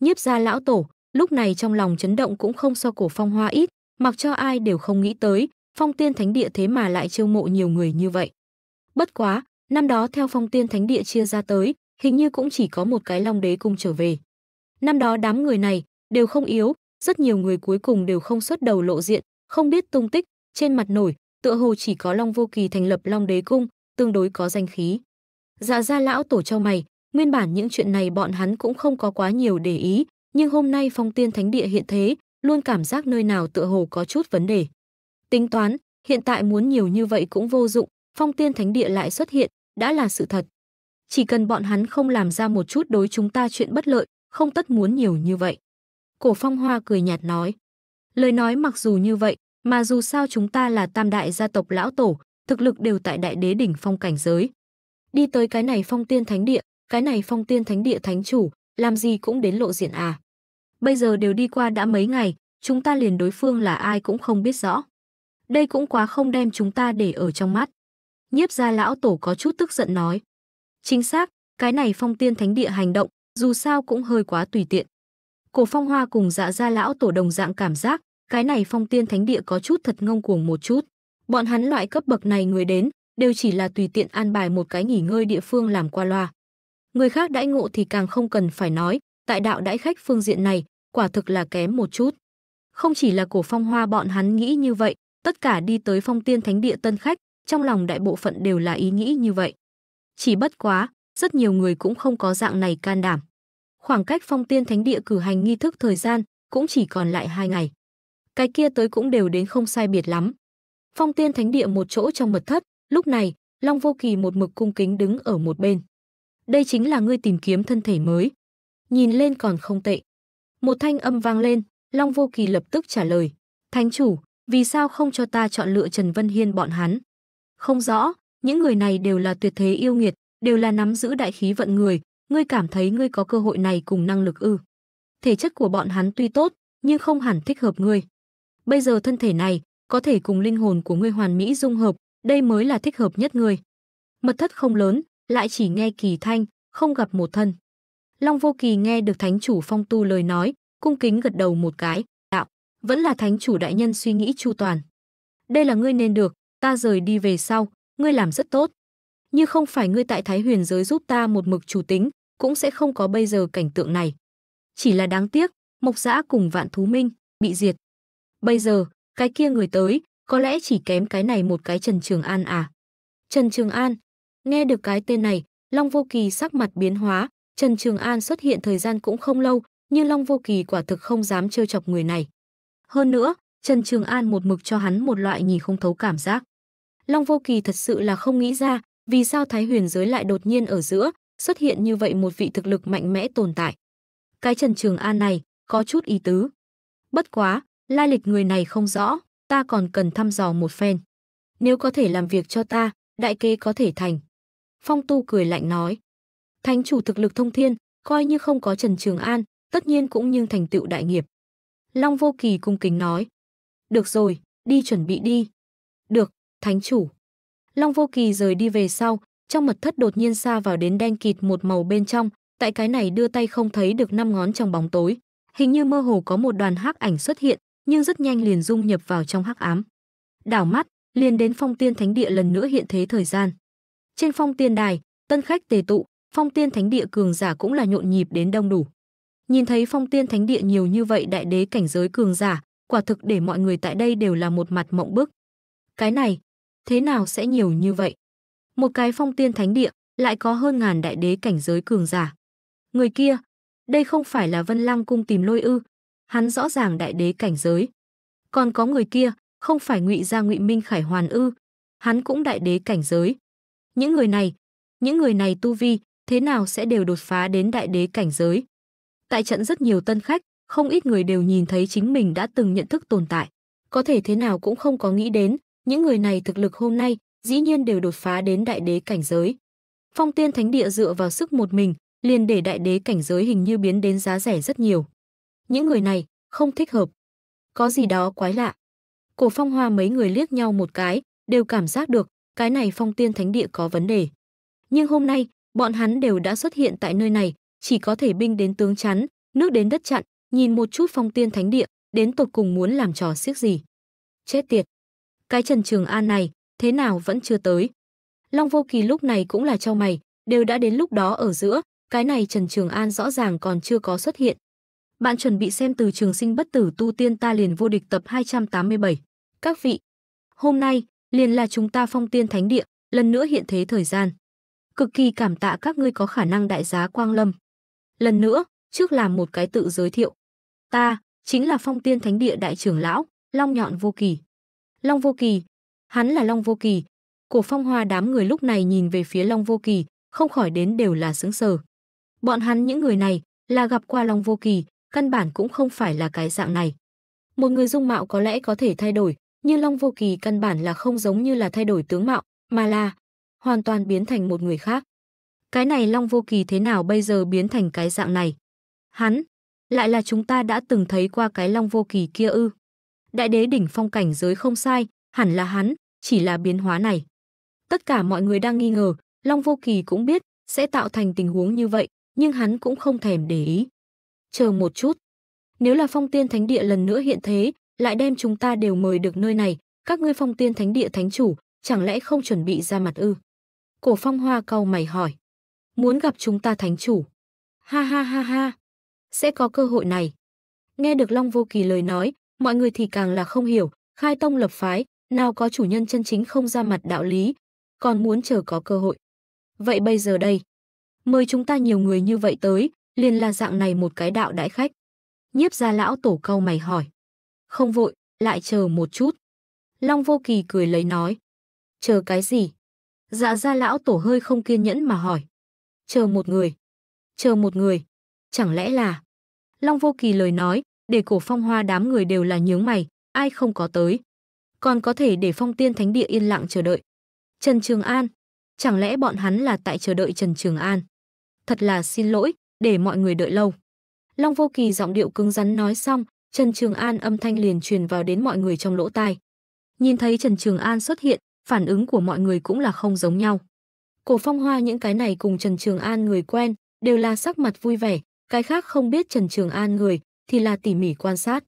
Nhiếp gia lão tổ, lúc này trong lòng chấn động cũng không so cổ phong hoa ít, mặc cho ai đều không nghĩ tới, phong tiên thánh địa thế mà lại chiêu mộ nhiều người như vậy. Bất quá, năm đó theo phong tiên thánh địa chia ra tới, hình như cũng chỉ có một cái Long Đế cung trở về. Năm đó đám người này đều không yếu, rất nhiều người cuối cùng đều không xuất đầu lộ diện, không biết tung tích, trên mặt nổi, tựa hồ chỉ có Long Vô Kỳ thành lập Long Đế cung, tương đối có danh khí. Dạ gia lão tổ cho mày, nguyên bản những chuyện này bọn hắn cũng không có quá nhiều để ý, nhưng hôm nay Phong Tiên Thánh địa hiện thế, luôn cảm giác nơi nào tựa hồ có chút vấn đề. Tính toán, hiện tại muốn nhiều như vậy cũng vô dụng, Phong Tiên Thánh địa lại xuất hiện, đã là sự thật, chỉ cần bọn hắn không làm ra một chút đối chúng ta chuyện bất lợi, không tất muốn nhiều như vậy. Cổ phong hoa cười nhạt nói. Lời nói mặc dù như vậy, mà dù sao chúng ta là tam đại gia tộc lão tổ, thực lực đều tại đại đế đỉnh phong cảnh giới. Đi tới cái này phong tiên thánh địa, cái này phong tiên thánh địa thánh chủ, làm gì cũng đến lộ diện à. Bây giờ đều đi qua đã mấy ngày, chúng ta liền đối phương là ai cũng không biết rõ. Đây cũng quá không đem chúng ta để ở trong mắt. Nhiếp gia lão tổ có chút tức giận nói, Chính xác, cái này phong tiên thánh địa hành động, dù sao cũng hơi quá tùy tiện. Cổ phong hoa cùng dạ gia lão tổ đồng dạng cảm giác, cái này phong tiên thánh địa có chút thật ngông cuồng một chút. Bọn hắn loại cấp bậc này người đến, đều chỉ là tùy tiện an bài một cái nghỉ ngơi địa phương làm qua loa. Người khác đãi ngộ thì càng không cần phải nói, tại đạo đãi khách phương diện này, quả thực là kém một chút. Không chỉ là cổ phong hoa bọn hắn nghĩ như vậy, tất cả đi tới phong tiên thánh địa tân khách, trong lòng đại bộ phận đều là ý nghĩ như vậy. Chỉ bất quá, rất nhiều người cũng không có dạng này can đảm. Khoảng cách phong tiên thánh địa cử hành nghi thức thời gian cũng chỉ còn lại hai ngày. Cái kia tới cũng đều đến không sai biệt lắm. Phong tiên thánh địa một chỗ trong mật thất, lúc này, Long Vô Kỳ một mực cung kính đứng ở một bên. Đây chính là ngươi tìm kiếm thân thể mới. Nhìn lên còn không tệ. Một thanh âm vang lên, Long Vô Kỳ lập tức trả lời. Thánh chủ, vì sao không cho ta chọn lựa Trần Vân Hiên bọn hắn? Không rõ, những người này đều là tuyệt thế yêu nghiệt, đều là nắm giữ đại khí vận người, ngươi cảm thấy ngươi có cơ hội này cùng năng lực ư? Thể chất của bọn hắn tuy tốt, nhưng không hẳn thích hợp ngươi. Bây giờ thân thể này có thể cùng linh hồn của ngươi hoàn mỹ dung hợp, đây mới là thích hợp nhất ngươi. Mật thất không lớn, lại chỉ nghe kỳ thanh, không gặp một thân. Long Vô Kỳ nghe được thánh chủ Phong Tu lời nói, cung kính gật đầu một cái, đạo, vẫn là thánh chủ đại nhân suy nghĩ chu toàn. Đây là ngươi nên được, ta rời đi về sau, ngươi làm rất tốt. Như không phải ngươi tại Thái Huyền giới giúp ta một mực chủ tính, cũng sẽ không có bây giờ cảnh tượng này. Chỉ là đáng tiếc, Mộc Giã cùng Vạn Thú Minh bị diệt. Bây giờ, cái kia người tới, có lẽ chỉ kém cái này một cái Trần Trường An à. Trần Trường An, nghe được cái tên này, Long Vô Kỳ sắc mặt biến hóa, Trần Trường An xuất hiện thời gian cũng không lâu, nhưng Long Vô Kỳ quả thực không dám trêu chọc người này. Hơn nữa, Trần Trường An một mực cho hắn một loại nhìn không thấu cảm giác. Long Vô Kỳ thật sự là không nghĩ ra, vì sao Thái Huyền giới lại đột nhiên ở giữa xuất hiện như vậy một vị thực lực mạnh mẽ tồn tại. Cái Trần Trường An này có chút ý tứ. Bất quá, lai lịch người này không rõ, ta còn cần thăm dò một phen. Nếu có thể làm việc cho ta, đại kế có thể thành. Phong Tu cười lạnh nói. Thánh chủ thực lực thông thiên, coi như không có Trần Trường An, tất nhiên cũng như thành tựu đại nghiệp. Long Vô Kỳ cung kính nói. Được rồi, đi chuẩn bị đi. Được, Thánh chủ. Long Vô Kỳ rời đi về sau, trong mật thất đột nhiên xa vào đến đen kịt một màu bên trong, tại cái này đưa tay không thấy được năm ngón trong bóng tối. Hình như mơ hồ có một đoàn hắc ảnh xuất hiện, nhưng rất nhanh liền dung nhập vào trong hắc ám. Đảo mắt, liền đến Phong Tiên Thánh Địa lần nữa hiện thế thời gian. Trên Phong Tiên Đài, tân khách tề tụ, Phong Tiên Thánh Địa cường giả cũng là nhộn nhịp đến đông đủ. Nhìn thấy Phong Tiên Thánh Địa nhiều như vậy đại đế cảnh giới cường giả, quả thực để mọi người tại đây đều là một mặt mộng bức. Cái này, thế nào sẽ nhiều như vậy? Một cái phong tiên thánh địa, lại có hơn ngàn đại đế cảnh giới cường giả. Người kia, đây không phải là Vân Lăng cung tìm lôi ư? Hắn rõ ràng đại đế cảnh giới. Còn có người kia, không phải Ngụy gia Ngụy Minh Khải Hoàn ư? Hắn cũng đại đế cảnh giới. Những người này, những người này tu vi thế nào sẽ đều đột phá đến đại đế cảnh giới. Tại trận rất nhiều tân khách, không ít người đều nhìn thấy chính mình đã từng nhận thức tồn tại, có thể thế nào cũng không có nghĩ đến, những người này thực lực hôm nay dĩ nhiên đều đột phá đến đại đế cảnh giới. Phong Tiên Thánh Địa dựa vào sức một mình, liền để đại đế cảnh giới hình như biến đến giá rẻ rất nhiều. Những người này không thích hợp. Có gì đó quái lạ. Cổ Phong Hoa mấy người liếc nhau một cái, đều cảm giác được cái này Phong Tiên Thánh Địa có vấn đề. Nhưng hôm nay, bọn hắn đều đã xuất hiện tại nơi này, chỉ có thể binh đến tướng chắn, nước đến đất chặn, nhìn một chút Phong Tiên Thánh Địa, đến tột cùng muốn làm trò xiếc gì. Chết tiệt cái Trần Trường An này, thế nào vẫn chưa tới. Long Vô Kỳ lúc này cũng là cho mày, đều đã đến lúc đó ở giữa, cái này Trần Trường An rõ ràng còn chưa có xuất hiện. Bạn chuẩn bị xem từ trường sinh bất tử tu tiên ta liền vô địch tập 287. Các vị, hôm nay liền là chúng ta phong tiên thánh địa, lần nữa hiện thế thời gian. Cực kỳ cảm tạ các ngươi có khả năng đại giá quang lâm. Lần nữa, trước làm một cái tự giới thiệu. Ta, chính là phong tiên thánh địa đại trưởng lão, long nhọn vô kỳ. Long Vô Kỳ, hắn là Long Vô Kỳ. Cổ Phong Hoa đám người lúc này nhìn về phía Long Vô Kỳ, không khỏi đến đều là sững sờ. Bọn hắn những người này là gặp qua Long Vô Kỳ, căn bản cũng không phải là cái dạng này. Một người dung mạo có lẽ có thể thay đổi, nhưng Long Vô Kỳ căn bản là không giống như là thay đổi tướng mạo, mà là hoàn toàn biến thành một người khác. Cái này Long Vô Kỳ thế nào bây giờ biến thành cái dạng này? Hắn, lại là chúng ta đã từng thấy qua cái Long Vô Kỳ kia ư? Đại đế đỉnh phong cảnh giới không sai, hẳn là hắn, chỉ là biến hóa này. Tất cả mọi người đang nghi ngờ, Long Vô Kỳ cũng biết sẽ tạo thành tình huống như vậy, nhưng hắn cũng không thèm để ý. Chờ một chút, nếu là Phong Tiên Thánh Địa lần nữa hiện thế, lại đem chúng ta đều mời được nơi này, các ngươi Phong Tiên Thánh Địa thánh chủ, chẳng lẽ không chuẩn bị ra mặt ư? Cổ Phong Hoa cau mày hỏi. Muốn gặp chúng ta thánh chủ? Ha ha ha ha, sẽ có cơ hội này. Nghe được Long Vô Kỳ lời nói, mọi người thì càng là không hiểu, khai tông lập phái, nào có chủ nhân chân chính không ra mặt đạo lý, còn muốn chờ có cơ hội. Vậy bây giờ đây, mời chúng ta nhiều người như vậy tới, liền là dạng này một cái đạo đãi khách. Nhiếp gia lão tổ câu mày hỏi. Không vội, lại chờ một chút. Long vô kỳ cười lấy nói. Chờ cái gì? Dạ gia lão tổ hơi không kiên nhẫn mà hỏi. Chờ một người. Chờ một người. Chẳng lẽ là... Long vô kỳ lời nói, để cổ phong hoa đám người đều là nhướng mày, ai không có tới. Còn có thể để phong tiên thánh địa yên lặng chờ đợi. Trần Trường An, chẳng lẽ bọn hắn là tại chờ đợi Trần Trường An? Thật là xin lỗi, để mọi người đợi lâu. Long Vô Kỳ giọng điệu cứng rắn nói xong, Trần Trường An âm thanh liền truyền vào đến mọi người trong lỗ tai. Nhìn thấy Trần Trường An xuất hiện, phản ứng của mọi người cũng là không giống nhau. Cổ Phong Hoa những cái này cùng Trần Trường An người quen, đều là sắc mặt vui vẻ, cái khác không biết Trần Trường An người, thì là tỉ mỉ quan sát.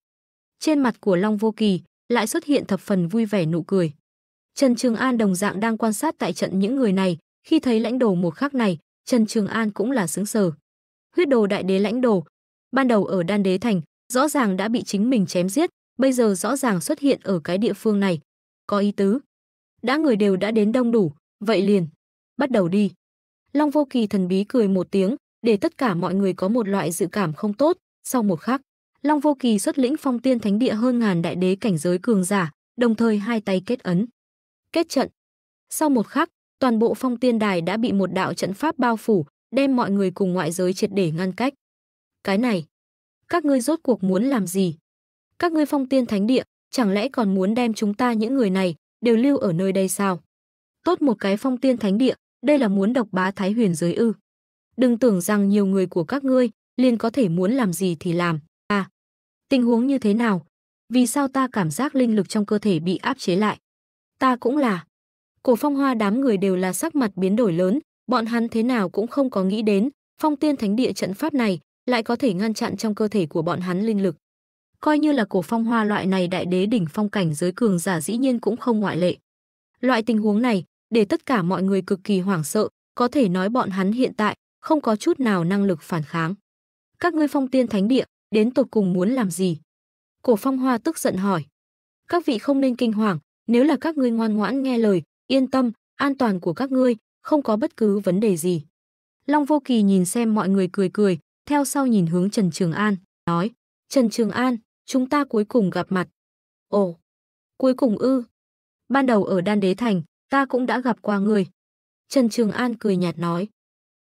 Trên mặt của Long Vô Kỳ lại xuất hiện thập phần vui vẻ nụ cười. Trần Trường An đồng dạng đang quan sát tại trận những người này, khi thấy lãnh đồ một khắc này, Trần Trường An cũng là sững sờ. Huyết đồ đại đế lãnh đồ, ban đầu ở Đan Đế Thành, rõ ràng đã bị chính mình chém giết, bây giờ rõ ràng xuất hiện ở cái địa phương này. Có ý tứ. Đã người đều đã đến đông đủ, vậy liền. Bắt đầu đi. Long Vô Kỳ thần bí cười một tiếng, để tất cả mọi người có một loại dự cảm không tốt, sau một khắc. Long Vô Kỳ xuất lĩnh phong tiên thánh địa hơn ngàn đại đế cảnh giới cường giả, đồng thời hai tay kết ấn. Kết trận. Sau một khắc, toàn bộ phong tiên đài đã bị một đạo trận pháp bao phủ, đem mọi người cùng ngoại giới triệt để ngăn cách. Cái này, các ngươi rốt cuộc muốn làm gì? Các ngươi phong tiên thánh địa, chẳng lẽ còn muốn đem chúng ta những người này đều lưu ở nơi đây sao? Tốt một cái phong tiên thánh địa, đây là muốn độc bá thái huyền giới ư? Đừng tưởng rằng nhiều người của các ngươi liền có thể muốn làm gì thì làm. Tình huống như thế nào? Vì sao ta cảm giác linh lực trong cơ thể bị áp chế lại? Ta cũng là. Cổ phong hoa đám người đều là sắc mặt biến đổi lớn, bọn hắn thế nào cũng không có nghĩ đến, phong tiên thánh địa trận pháp này lại có thể ngăn chặn trong cơ thể của bọn hắn linh lực. Coi như là cổ phong hoa loại này đại đế đỉnh phong cảnh giới cường giả dĩ nhiên cũng không ngoại lệ. Loại tình huống này, để tất cả mọi người cực kỳ hoảng sợ, có thể nói bọn hắn hiện tại không có chút nào năng lực phản kháng. Các ngươi phong tiên thánh địa, đến tột cùng muốn làm gì? Cổ Phong Hoa tức giận hỏi. Các vị không nên kinh hoàng, nếu là các ngươi ngoan ngoãn nghe lời, yên tâm, an toàn của các ngươi, không có bất cứ vấn đề gì. Long Vô Kỳ nhìn xem mọi người cười cười, theo sau nhìn hướng Trần Trường An, nói, Trần Trường An, chúng ta cuối cùng gặp mặt. Ồ, cuối cùng ư. Ban đầu ở Đan Đế Thành, ta cũng đã gặp qua người. Trần Trường An cười nhạt nói,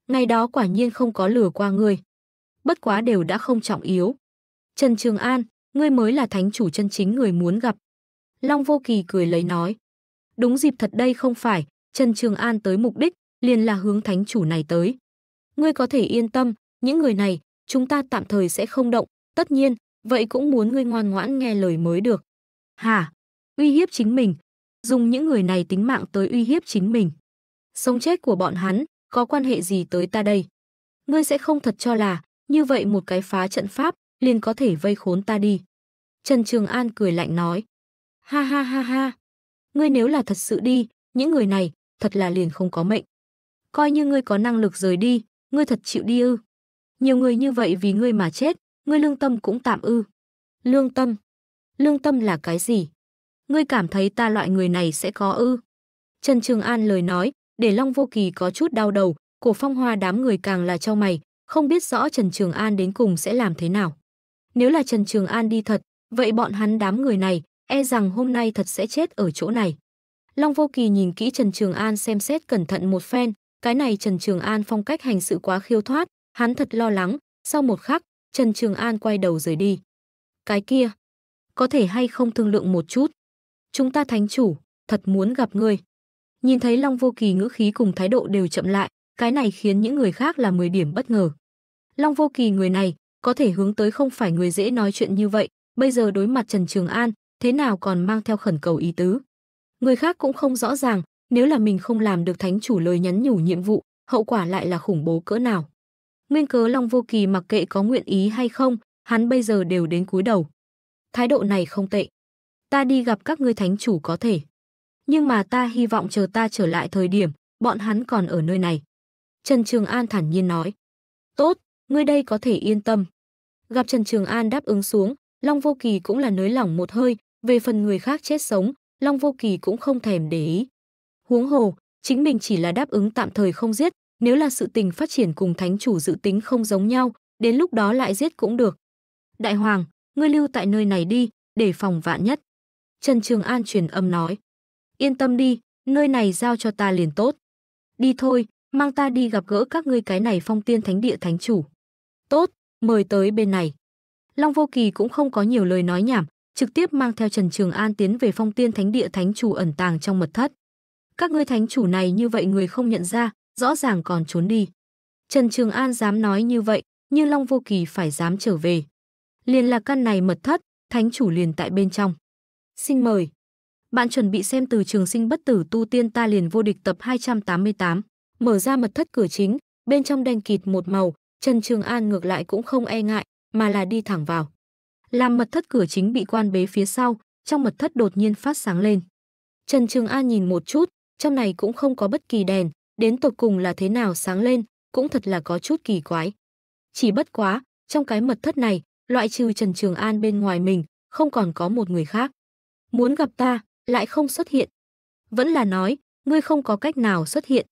ngày đó quả nhiên không có lửa qua người bất quá đều đã không trọng yếu. Trần Trường An, ngươi mới là thánh chủ chân chính người muốn gặp. Long Vô Kỳ cười lấy nói. Đúng dịp thật đây không phải, Trần Trường An tới mục đích, liền là hướng thánh chủ này tới. Ngươi có thể yên tâm, những người này, chúng ta tạm thời sẽ không động, tất nhiên, vậy cũng muốn ngươi ngoan ngoãn nghe lời mới được. Hả? Uy hiếp chính mình, dùng những người này tính mạng tới uy hiếp chính mình. Sống chết của bọn hắn, có quan hệ gì tới ta đây? Ngươi sẽ không thật cho là, như vậy một cái phá trận pháp liền có thể vây khốn ta đi. Trần Trường An cười lạnh nói, ha ha ha ha, ngươi nếu là thật sự đi, những người này thật là liền không có mệnh. Coi như ngươi có năng lực rời đi, ngươi thật chịu đi ư. Nhiều người như vậy vì ngươi mà chết, ngươi lương tâm cũng tạm ư. Lương tâm? Lương tâm là cái gì? Ngươi cảm thấy ta loại người này sẽ có ư? Trần Trường An lời nói, để Long Vô Kỳ có chút đau đầu, cổ phong hoa đám người càng là cho mày, không biết rõ Trần Trường An đến cùng sẽ làm thế nào. Nếu là Trần Trường An đi thật, vậy bọn hắn đám người này e rằng hôm nay thật sẽ chết ở chỗ này. Long Vô Kỳ nhìn kỹ Trần Trường An xem xét cẩn thận một phen, cái này Trần Trường An phong cách hành sự quá khiêu thoát, hắn thật lo lắng, sau một khắc, Trần Trường An quay đầu rời đi. Cái kia, có thể hay không thương lượng một chút? Chúng ta thánh chủ, thật muốn gặp ngươi. Nhìn thấy Long Vô Kỳ ngữ khí cùng thái độ đều chậm lại, cái này khiến những người khác là 10 điểm bất ngờ. Long Vô Kỳ người này có thể hướng tới không phải người dễ nói chuyện như vậy, bây giờ đối mặt Trần Trường An, thế nào còn mang theo khẩn cầu ý tứ. Người khác cũng không rõ ràng, nếu là mình không làm được thánh chủ lời nhắn nhủ nhiệm vụ, hậu quả lại là khủng bố cỡ nào. Nguyên cớ Long Vô Kỳ mặc kệ có nguyện ý hay không, hắn bây giờ đều đến cúi đầu. Thái độ này không tệ. Ta đi gặp các ngươi thánh chủ có thể. Nhưng mà ta hy vọng chờ ta trở lại thời điểm, bọn hắn còn ở nơi này. Trần Trường An thản nhiên nói. Tốt, ngươi đây có thể yên tâm. Gặp Trần Trường An đáp ứng xuống, Long Vô Kỳ cũng là nới lỏng một hơi, về phần người khác chết sống, Long Vô Kỳ cũng không thèm để ý. Huống hồ, chính mình chỉ là đáp ứng tạm thời không giết, nếu là sự tình phát triển cùng thánh chủ dự tính không giống nhau, đến lúc đó lại giết cũng được. Đại Hoàng, ngươi lưu tại nơi này đi, để phòng vạn nhất. Trần Trường An truyền âm nói. Yên tâm đi, nơi này giao cho ta liền tốt. Đi thôi, mang ta đi gặp gỡ các ngươi cái này phong tiên thánh địa thánh chủ. Tốt, mời tới bên này. Long Vô Kỳ cũng không có nhiều lời nói nhảm, trực tiếp mang theo Trần Trường An tiến về phong tiên thánh địa thánh chủ ẩn tàng trong mật thất. Các ngươi thánh chủ này như vậy người không nhận ra, rõ ràng còn trốn đi. Trần Trường An dám nói như vậy, như Long Vô Kỳ phải dám trở về. Liền là căn này mật thất, thánh chủ liền tại bên trong. Xin mời. Bạn chuẩn bị xem từ trường sinh bất tử tu tiên ta liền vô địch tập 288 mở ra mật thất cửa chính, bên trong đen kịt một màu, Trần Trường An ngược lại cũng không e ngại, mà là đi thẳng vào. Làm mật thất cửa chính bị quan bế phía sau, trong mật thất đột nhiên phát sáng lên. Trần Trường An nhìn một chút, trong này cũng không có bất kỳ đèn, đến tột cùng là thế nào sáng lên, cũng thật là có chút kỳ quái. Chỉ bất quá, trong cái mật thất này, loại trừ Trần Trường An bên ngoài mình, không còn có một người khác. Muốn gặp ta, lại không xuất hiện. Vẫn là nói, ngươi không có cách nào xuất hiện,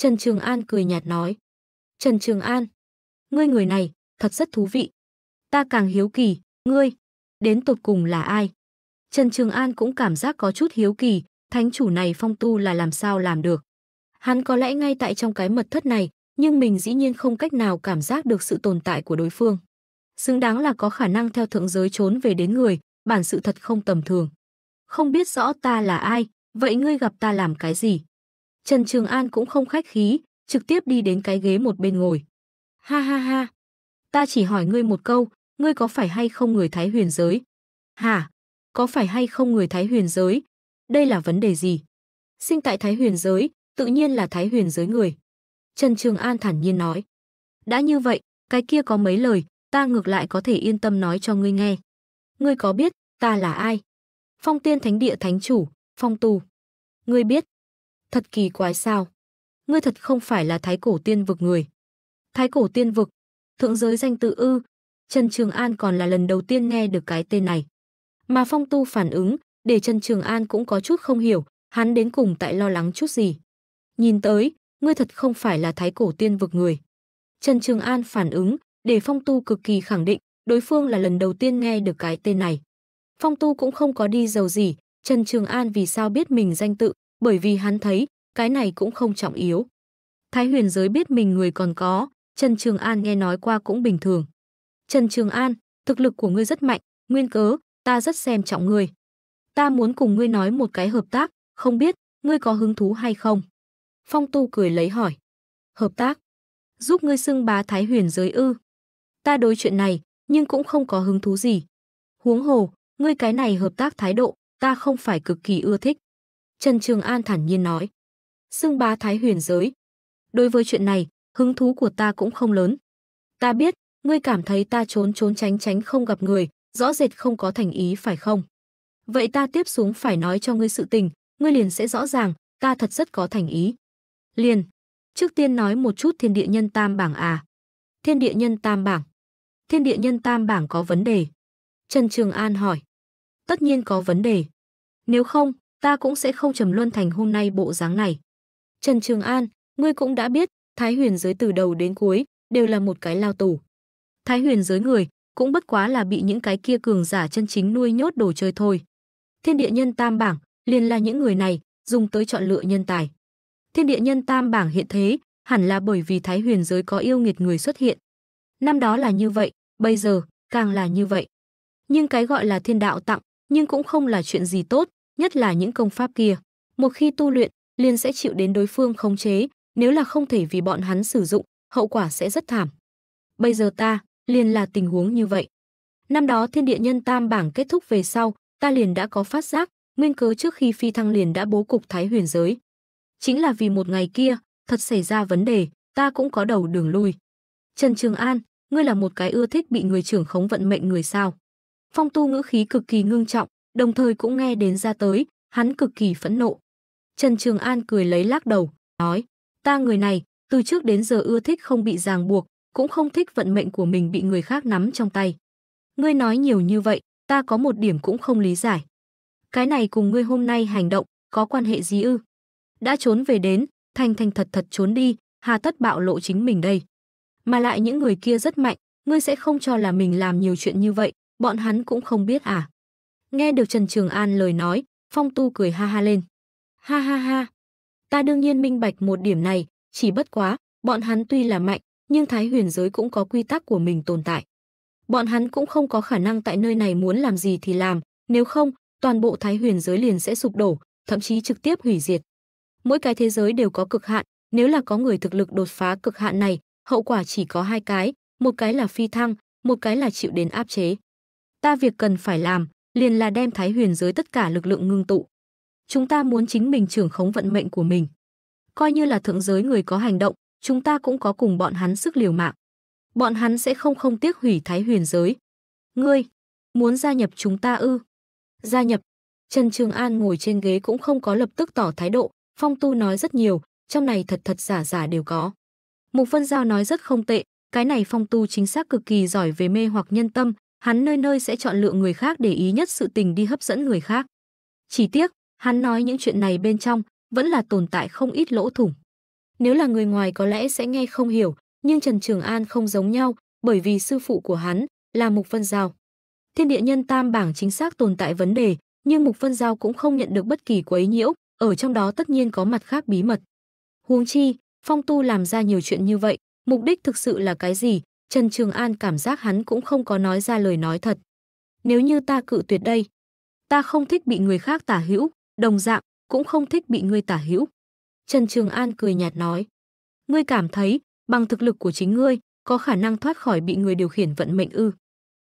Trần Trường An cười nhạt nói. Trần Trường An, ngươi người này, thật rất thú vị. Ta càng hiếu kỳ, ngươi, đến tột cùng là ai? Trần Trường An cũng cảm giác có chút hiếu kỳ, thánh chủ này phong tu là làm sao làm được. Hắn có lẽ ngay tại trong cái mật thất này, nhưng mình dĩ nhiên không cách nào cảm giác được sự tồn tại của đối phương. Xứng đáng là có khả năng theo thượng giới trốn về đến người, bản sự thật không tầm thường. Không biết rõ ta là ai, vậy ngươi gặp ta làm cái gì? Trần Trường An cũng không khách khí, trực tiếp đi đến cái ghế một bên ngồi. Ha ha ha, ta chỉ hỏi ngươi một câu, ngươi có phải hay không người Thái huyền giới? Hả? Có phải hay không người Thái huyền giới? Đây là vấn đề gì? Sinh tại Thái huyền giới, tự nhiên là Thái huyền giới người. Trần Trường An thản nhiên nói. Đã như vậy, cái kia có mấy lời, ta ngược lại có thể yên tâm nói cho ngươi nghe. Ngươi có biết, ta là ai? Phong tiên thánh địa thánh chủ, phong tu. Ngươi biết, thật kỳ quái sao? Ngươi thật không phải là thái cổ tiên vực người. Thái cổ tiên vực, thượng giới danh tự ư, Trần Trường An còn là lần đầu tiên nghe được cái tên này. Mà phong tu phản ứng, để Trần Trường An cũng có chút không hiểu, hắn đến cùng tại lo lắng chút gì. Nhìn tới, ngươi thật không phải là thái cổ tiên vực người. Trần Trường An phản ứng, để phong tu cực kỳ khẳng định, đối phương là lần đầu tiên nghe được cái tên này. Phong tu cũng không có đi dầu gì, Trần Trường An vì sao biết mình danh tự, bởi vì hắn thấy cái này cũng không trọng yếu. Thái huyền giới biết mình người còn có, Trần Trường An nghe nói qua cũng bình thường. Trần Trường An, thực lực của ngươi rất mạnh, nguyên cớ, ta rất xem trọng ngươi. Ta muốn cùng ngươi nói một cái hợp tác, không biết, ngươi có hứng thú hay không? Phong Tu cười lấy hỏi. Hợp tác? Giúp ngươi xưng bá thái huyền giới ư. Ta đối chuyện này, nhưng cũng không có hứng thú gì. Huống hồ, ngươi cái này hợp tác thái độ, ta không phải cực kỳ ưa thích. Trần Trường An thản nhiên nói. Xưng bá thái huyền giới. Đối với chuyện này, hứng thú của ta cũng không lớn. Ta biết, ngươi cảm thấy ta trốn trốn tránh tránh không gặp người, rõ rệt không có thành ý phải không? Vậy ta tiếp xuống phải nói cho ngươi sự tình, ngươi liền sẽ rõ ràng, ta thật rất có thành ý. Liền, trước tiên nói một chút thiên địa nhân tam bảng à. Thiên địa nhân tam bảng. Thiên địa nhân tam bảng có vấn đề. Trần Trường An hỏi. Tất nhiên có vấn đề. Nếu không, ta cũng sẽ không trầm luân thành hôm nay bộ dáng này. Trần Trường An, ngươi cũng đã biết, Thái huyền giới từ đầu đến cuối, đều là một cái lao tù. Thái huyền giới người, cũng bất quá là bị những cái kia cường giả chân chính nuôi nhốt đồ chơi thôi. Thiên địa nhân tam bảng, liền là những người này, dùng tới chọn lựa nhân tài. Thiên địa nhân tam bảng hiện thế, hẳn là bởi vì thái huyền giới có yêu nghiệt người xuất hiện. Năm đó là như vậy, bây giờ, càng là như vậy. Nhưng cái gọi là thiên đạo tặng, nhưng cũng không là chuyện gì tốt, nhất là những công pháp kia. Một khi tu luyện, liền sẽ chịu đến đối phương khống chế, nếu là không thể vì bọn hắn sử dụng, hậu quả sẽ rất thảm. Bây giờ ta, liền là tình huống như vậy. Năm đó thiên địa nhân tam bảng kết thúc về sau, ta liền đã có phát giác, nguyên cớ trước khi phi thăng liền đã bố cục thái huyền giới. Chính là vì một ngày kia, thật xảy ra vấn đề, ta cũng có đầu đường lui. Trần Trường An, ngươi là một cái ưa thích bị người trưởng khống vận mệnh người sao. Phong tu ngữ khí cực kỳ ngưng trọng, đồng thời cũng nghe đến ra tới, hắn cực kỳ phẫn nộ. Trần Trường An cười lấy lắc đầu, nói, ta người này, từ trước đến giờ ưa thích không bị ràng buộc, cũng không thích vận mệnh của mình bị người khác nắm trong tay. Ngươi nói nhiều như vậy, ta có một điểm cũng không lý giải. Cái này cùng ngươi hôm nay hành động, có quan hệ gì ư? Đã trốn về đến, thành thành thật thật trốn đi, hà tất bạo lộ chính mình đây. Mà lại những người kia rất mạnh, ngươi sẽ không cho là mình làm nhiều chuyện như vậy, bọn hắn cũng không biết à. Nghe được Trần Trường An lời nói, Phong Tu cười ha ha lên. Ha ha ha, ta đương nhiên minh bạch một điểm này, chỉ bất quá, bọn hắn tuy là mạnh, nhưng Thái huyền giới cũng có quy tắc của mình tồn tại. Bọn hắn cũng không có khả năng tại nơi này muốn làm gì thì làm, nếu không, toàn bộ Thái huyền giới liền sẽ sụp đổ, thậm chí trực tiếp hủy diệt. Mỗi cái thế giới đều có cực hạn, nếu là có người thực lực đột phá cực hạn này, hậu quả chỉ có hai cái, một cái là phi thăng, một cái là chịu đến áp chế. Ta việc cần phải làm liền là đem thái huyền giới tất cả lực lượng ngưng tụ. Chúng ta muốn chính mình trưởng khống vận mệnh của mình. Coi như là thượng giới người có hành động, chúng ta cũng có cùng bọn hắn sức liều mạng. Bọn hắn sẽ không không tiếc hủy thái huyền giới. Ngươi, muốn gia nhập chúng ta ư? Gia nhập. Trần Trường An ngồi trên ghế cũng không có lập tức tỏ thái độ, Phong Tu nói rất nhiều, trong này thật thật giả giả đều có. Mục Vân Giao nói rất không tệ, cái này Phong Tu chính xác cực kỳ giỏi về mê hoặc nhân tâm, hắn nơi nơi sẽ chọn lựa người khác để ý nhất sự tình đi hấp dẫn người khác. Chỉ tiếc, hắn nói những chuyện này bên trong vẫn là tồn tại không ít lỗ thủng. Nếu là người ngoài có lẽ sẽ nghe không hiểu, nhưng Trần Trường An không giống nhau, bởi vì sư phụ của hắn là Mục Vân Giao. Thiên địa nhân tam bảng chính xác tồn tại vấn đề, nhưng Mục Vân Giao cũng không nhận được bất kỳ quấy nhiễu, ở trong đó tất nhiên có mặt khác bí mật. Huống chi, Phong Tu làm ra nhiều chuyện như vậy, mục đích thực sự là cái gì, Trần Trường An cảm giác hắn cũng không có nói ra lời nói thật. Nếu như ta cự tuyệt đây, ta không thích bị người khác tả hữu, đồng dạng, cũng không thích bị ngươi tả hữu. Trần Trường An cười nhạt nói, ngươi cảm thấy, bằng thực lực của chính ngươi, có khả năng thoát khỏi bị người điều khiển vận mệnh ư.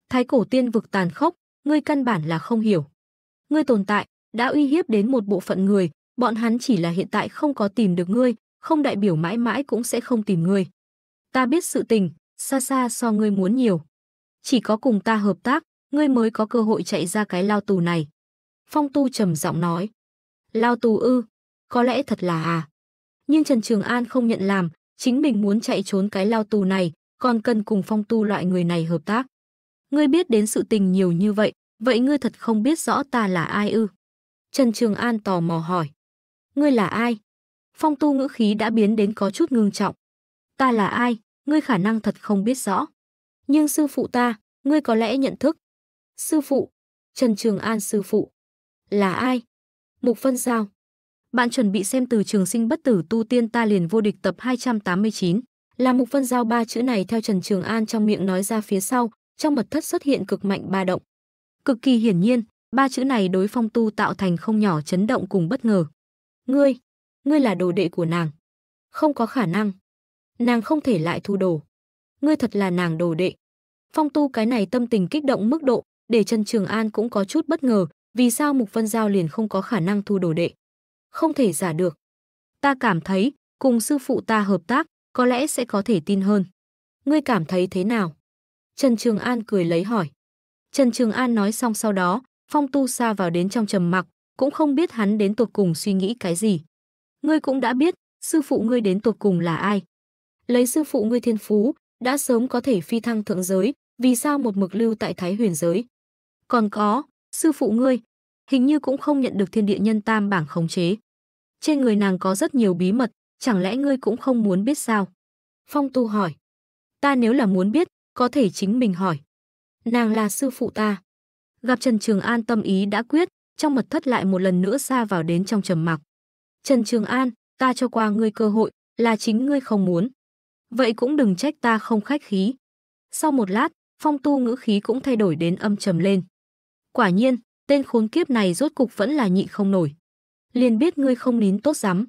Thái cổ tiên vực tàn khốc, ngươi căn bản là không hiểu. Ngươi tồn tại, đã uy hiếp đến một bộ phận người, bọn hắn chỉ là hiện tại không có tìm được ngươi, không đại biểu mãi mãi cũng sẽ không tìm ngươi. Ta biết sự tình, xa xa so ngươi muốn nhiều. Chỉ có cùng ta hợp tác, ngươi mới có cơ hội chạy ra cái lao tù này. Phong tu trầm giọng nói. Lao tù ư, có lẽ thật là à. Nhưng Trần Trường An không nhận làm, chính mình muốn chạy trốn cái lao tù này, còn cần cùng phong tu loại người này hợp tác. Ngươi biết đến sự tình nhiều như vậy, vậy ngươi thật không biết rõ ta là ai ư? Trần Trường An tò mò hỏi. Ngươi là ai? Phong tu ngữ khí đã biến đến có chút ngương trọng. Ta là ai? ngươi khả năng thật không biết rõ. Nhưng sư phụ ta, ngươi có lẽ nhận thức. Sư phụ, Trần Trường An sư phụ. Là ai? Mục phân sao? Bạn chuẩn bị xem từ trường sinh bất tử tu tiên ta liền vô địch tập 289. Là mục phân giao ba chữ này theo Trần Trường An trong miệng nói ra phía sau, trong mật thất xuất hiện cực mạnh ba động. Cực kỳ hiển nhiên, ba chữ này đối phong tu tạo thành không nhỏ chấn động cùng bất ngờ. Ngươi, ngươi là đồ đệ của nàng. Không có khả năng nàng không thể lại thu đồ. Ngươi thật là nàng đồ đệ. Phong tu cái này tâm tình kích động mức độ, để Trần Trường An cũng có chút bất ngờ, vì sao Mục Vân Giao liền không có khả năng thu đồ đệ. Không thể giả được. Ta cảm thấy, cùng sư phụ ta hợp tác, có lẽ sẽ có thể tin hơn. Ngươi cảm thấy thế nào? Trần Trường An cười lấy hỏi. Trần Trường An nói xong sau đó, Phong Tu xa vào đến trong trầm mặc, cũng không biết hắn đến tột cùng suy nghĩ cái gì. Ngươi cũng đã biết, sư phụ ngươi đến tột cùng là ai, lấy sư phụ ngươi thiên phú, đã sớm có thể phi thăng thượng giới, vì sao một mực lưu tại Thái Huyền giới? Còn có, sư phụ ngươi, hình như cũng không nhận được thiên địa nhân tam bảng khống chế. Trên người nàng có rất nhiều bí mật, chẳng lẽ ngươi cũng không muốn biết sao? Phong Tu hỏi. Ta nếu là muốn biết, có thể chính mình hỏi. Nàng là sư phụ ta. Gặp Trần Trường An tâm ý đã quyết, trong mật thất lại một lần nữa xa vào đến trong trầm mặc. Trần Trường An, ta cho qua ngươi cơ hội, là chính ngươi không muốn vậy cũng đừng trách ta không khách khí. Sau một lát, phong tu ngữ khí cũng thay đổi đến âm trầm lên. Quả nhiên, tên khốn kiếp này rốt cục vẫn là nhị không nổi. Liền biết ngươi không nín tốt lắm.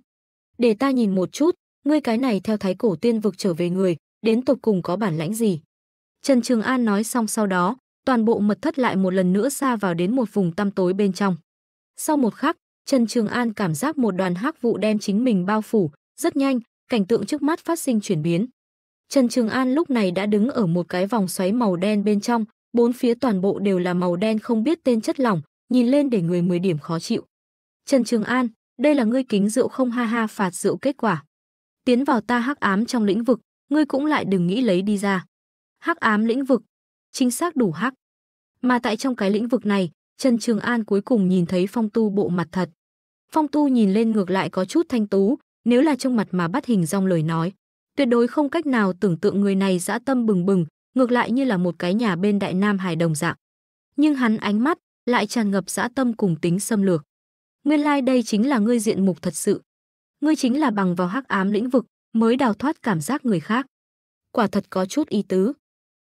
Để ta nhìn một chút, ngươi cái này theo thái cổ tiên vực trở về người, đến tột cùng có bản lãnh gì. Trần Trường An nói xong sau đó, toàn bộ mật thất lại một lần nữa xa vào đến một vùng tăm tối bên trong. Sau một khắc, Trần Trường An cảm giác một đoàn hắc vụ đem chính mình bao phủ, rất nhanh, cảnh tượng trước mắt phát sinh chuyển biến. Trần Trường An lúc này đã đứng ở một cái vòng xoáy màu đen bên trong, bốn phía toàn bộ đều là màu đen không biết tên chất lỏng, nhìn lên để người mười điểm khó chịu. Trần Trường An, đây là ngươi kính rượu không ha ha phạt rượu kết quả. Tiến vào ta hắc ám trong lĩnh vực, ngươi cũng lại đừng nghĩ lấy đi ra. Hắc ám lĩnh vực, chính xác đủ hắc. Mà tại trong cái lĩnh vực này, Trần Trường An cuối cùng nhìn thấy Phong Tu bộ mặt thật. Phong Tu nhìn lên ngược lại có chút thanh tú, nếu là trong mặt mà bắt hình dong lời nói, tuyệt đối không cách nào tưởng tượng người này dã tâm bừng bừng, ngược lại như là một cái nhà bên Đại Nam Hải đồng dạng. Nhưng hắn ánh mắt lại tràn ngập dã tâm cùng tính xâm lược. Nguyên lai like đây chính là ngươi diện mục thật sự. Ngươi chính là bằng vào hắc ám lĩnh vực mới đào thoát cảm giác người khác. Quả thật có chút ý tứ.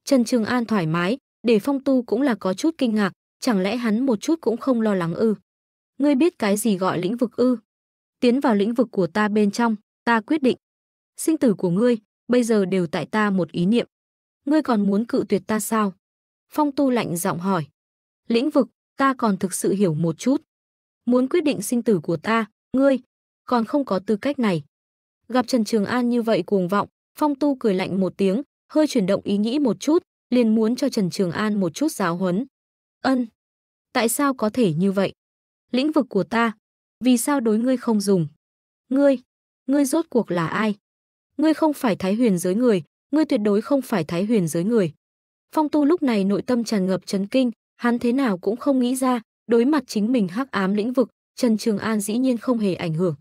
Trần Trường An thoải mái, để phong tu cũng là có chút kinh ngạc, chẳng lẽ hắn một chút cũng không lo lắng ư. Ngươi biết cái gì gọi lĩnh vực ư? tiến vào lĩnh vực của ta bên trong, ta quyết định. Sinh tử của ngươi, bây giờ đều tại ta một ý niệm. Ngươi còn muốn cự tuyệt ta sao? Phong tu lạnh giọng hỏi. Lĩnh vực, ta còn thực sự hiểu một chút. Muốn quyết định sinh tử của ta, ngươi, còn không có tư cách này. Gặp Trần Trường An như vậy cuồng vọng, Phong tu cười lạnh một tiếng, hơi chuyển động ý nghĩ một chút, liền muốn cho Trần Trường An một chút giáo huấn. Ân, tại sao có thể như vậy? Lĩnh vực của ta, vì sao đối ngươi không dùng? Ngươi, ngươi rốt cuộc là ai? Ngươi không phải thái huyền giới người, ngươi tuyệt đối không phải thái huyền giới người. Phong tu lúc này nội tâm tràn ngập chấn kinh, hắn thế nào cũng không nghĩ ra, đối mặt chính mình hắc ám lĩnh vực, Trần Trường An dĩ nhiên không hề ảnh hưởng.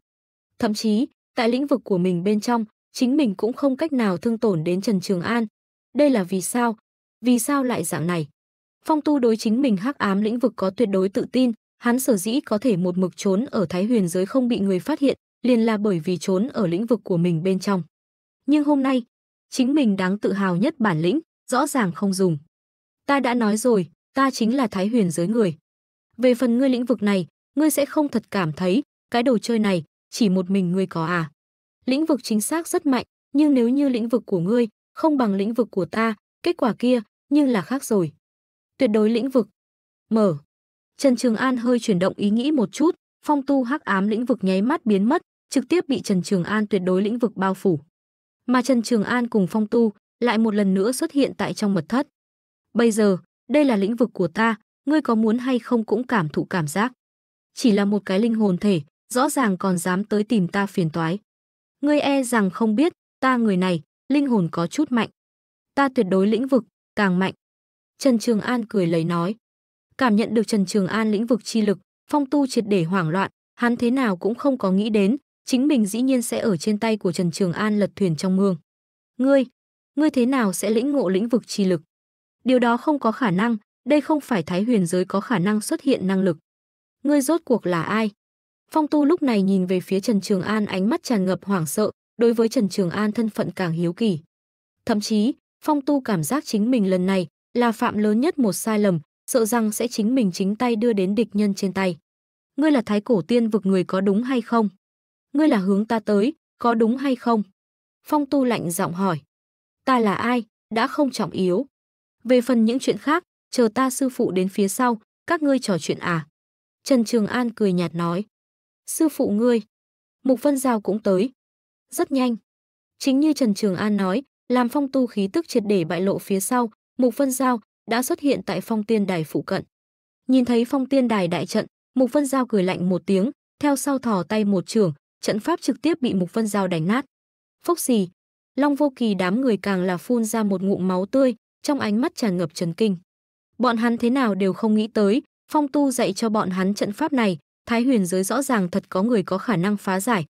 Thậm chí, tại lĩnh vực của mình bên trong, chính mình cũng không cách nào thương tổn đến Trần Trường An. Đây là vì sao? Vì sao lại dạng này? Phong tu đối chính mình hắc ám lĩnh vực có tuyệt đối tự tin, Hắn sở dĩ có thể một mực trốn ở Thái Huyền giới không bị người phát hiện, liền là bởi vì trốn ở lĩnh vực của mình bên trong. Nhưng hôm nay, chính mình đáng tự hào nhất bản lĩnh, rõ ràng không dùng. Ta đã nói rồi, ta chính là Thái Huyền giới người. Về phần ngươi lĩnh vực này, ngươi sẽ không thật cảm thấy, cái đồ chơi này, chỉ một mình ngươi có à. Lĩnh vực chính xác rất mạnh, nhưng nếu như lĩnh vực của ngươi không bằng lĩnh vực của ta, kết quả kia nhưng là khác rồi. Tuyệt đối lĩnh vực. Mở. Trần Trường An hơi chuyển động ý nghĩ một chút, phong tu hắc ám lĩnh vực nháy mắt biến mất, trực tiếp bị Trần Trường An tuyệt đối lĩnh vực bao phủ. Mà Trần Trường An cùng phong tu lại một lần nữa xuất hiện tại trong mật thất. Bây giờ, đây là lĩnh vực của ta, ngươi có muốn hay không cũng cảm thụ cảm giác. Chỉ là một cái linh hồn thể, rõ ràng còn dám tới tìm ta phiền toái. Ngươi e rằng không biết, ta người này, linh hồn có chút mạnh. Ta tuyệt đối lĩnh vực, càng mạnh. Trần Trường An cười lấy nói cảm nhận được Trần Trường An lĩnh vực chi lực, Phong Tu triệt để hoảng loạn, hắn thế nào cũng không có nghĩ đến, chính mình dĩ nhiên sẽ ở trên tay của Trần Trường An lật thuyền trong mương. Ngươi, ngươi thế nào sẽ lĩnh ngộ lĩnh vực chi lực? Điều đó không có khả năng, đây không phải thái huyền giới có khả năng xuất hiện năng lực. Ngươi rốt cuộc là ai? Phong Tu lúc này nhìn về phía Trần Trường An ánh mắt tràn ngập hoảng sợ, đối với Trần Trường An thân phận càng hiếu kỳ. Thậm chí, Phong Tu cảm giác chính mình lần này là phạm lớn nhất một sai lầm, sợ rằng sẽ chính mình chính tay đưa đến địch nhân trên tay. Ngươi là thái cổ tiên vực người có đúng hay không? Ngươi là hướng ta tới, có đúng hay không? Phong tu lạnh giọng hỏi. Ta là ai, đã không trọng yếu. Về phần những chuyện khác, chờ ta sư phụ đến phía sau, các ngươi trò chuyện à? Trần Trường An cười nhạt nói. Sư phụ ngươi. Mục Vân Giao cũng tới. Rất nhanh. Chính như Trần Trường An nói, làm phong tu khí tức triệt để bại lộ phía sau, Mục Vân Giao, đã xuất hiện tại phong tiên đài phụ cận. Nhìn thấy phong tiên đài đại trận, Mục Vân Giao cười lạnh một tiếng, theo sau thò tay một trường, trận pháp trực tiếp bị Mục Vân Giao đánh nát. Phốc xì, Long Vô Kỳ đám người càng là phun ra một ngụm máu tươi, trong ánh mắt tràn ngập chấn kinh. Bọn hắn thế nào đều không nghĩ tới, Phong Tu dạy cho bọn hắn trận pháp này, Thái Huyền giới rõ ràng thật có người có khả năng phá giải,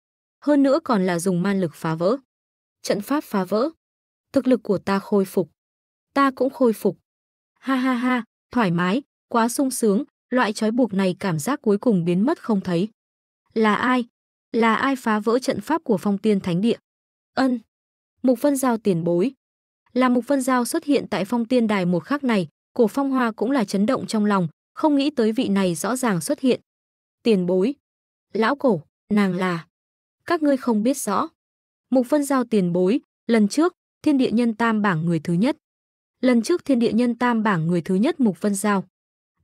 hơn nữa còn là dùng man lực phá vỡ. Trận pháp phá vỡ, thực lực của ta khôi phục, ta cũng khôi phục. Ha ha ha, thoải mái, quá sung sướng, loại trói buộc này cảm giác cuối cùng biến mất không thấy. Là ai? Là ai phá vỡ trận pháp của phong tiên thánh địa? Ân. Mục Vân Giao tiền bối. Là Mục Vân Giao xuất hiện tại phong tiên đài một khắc này, cổ phong hoa cũng là chấn động trong lòng, không nghĩ tới vị này rõ ràng xuất hiện. Tiền bối. Lão cổ, nàng là. Các ngươi không biết rõ. Mục Vân Giao tiền bối, lần trước, thiên địa nhân tam bảng người thứ nhất. Lần trước thiên địa nhân tam bảng người thứ nhất Mục Vân Giao.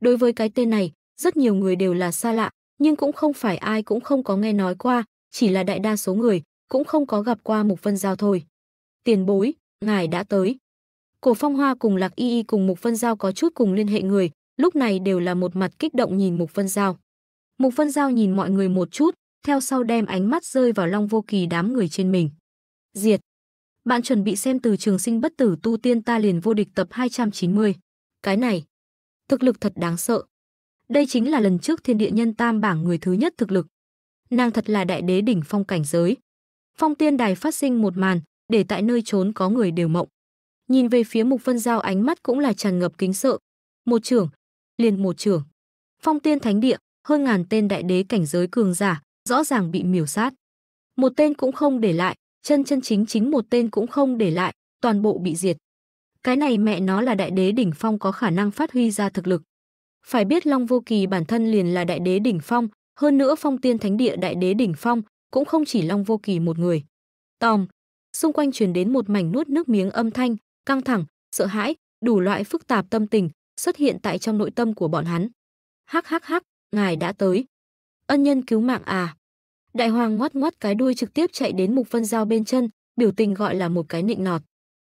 Đối với cái tên này, rất nhiều người đều là xa lạ, nhưng cũng không phải ai cũng không có nghe nói qua, chỉ là đại đa số người cũng không có gặp qua Mục Vân Giao thôi. Tiền bối, ngài đã tới. Cổ Phong Hoa cùng Lạc Y Y cùng Mục Vân Giao có chút cùng liên hệ người, lúc này đều là một mặt kích động nhìn Mục Vân Giao. Mục Vân Giao nhìn mọi người một chút, theo sau đem ánh mắt rơi vào Long Vô Kỳ đám người trên mình. Diệt! Bạn chuẩn bị xem từ trường sinh bất tử tu tiên ta liền vô địch tập 290. Cái này, thực lực thật đáng sợ. Đây chính là lần trước thiên địa nhân tam bảng người thứ nhất thực lực. Nàng thật là đại đế đỉnh phong cảnh giới. Phong tiên đài phát sinh một màn, để tại nơi trốn có người đều mộng. Nhìn về phía mục vân giao ánh mắt cũng là tràn ngập kính sợ. Một trưởng, liền một trưởng. Phong tiên thánh địa, hơn ngàn tên đại đế cảnh giới cường giả, rõ ràng bị miểu sát. Một tên cũng không để lại, chân chân chính chính một tên cũng không để lại, toàn bộ bị diệt. Cái này mẹ nó là đại đế đỉnh phong có khả năng phát huy ra thực lực. Phải biết Long Vô Kỳ bản thân liền là đại đế đỉnh phong, hơn nữa phong tiên thánh địa đại đế đỉnh phong, cũng không chỉ Long Vô Kỳ một người. Tòm, xung quanh truyền đến một mảnh nuốt nước miếng âm thanh, căng thẳng, sợ hãi, đủ loại phức tạp tâm tình xuất hiện tại trong nội tâm của bọn hắn. Hắc hắc hắc, ngài đã tới. Ân nhân cứu mạng à. Đại hoàng ngoắt ngoắt cái đuôi trực tiếp chạy đến mục Vân giao bên chân, biểu tình gọi là một cái nịnh nọt.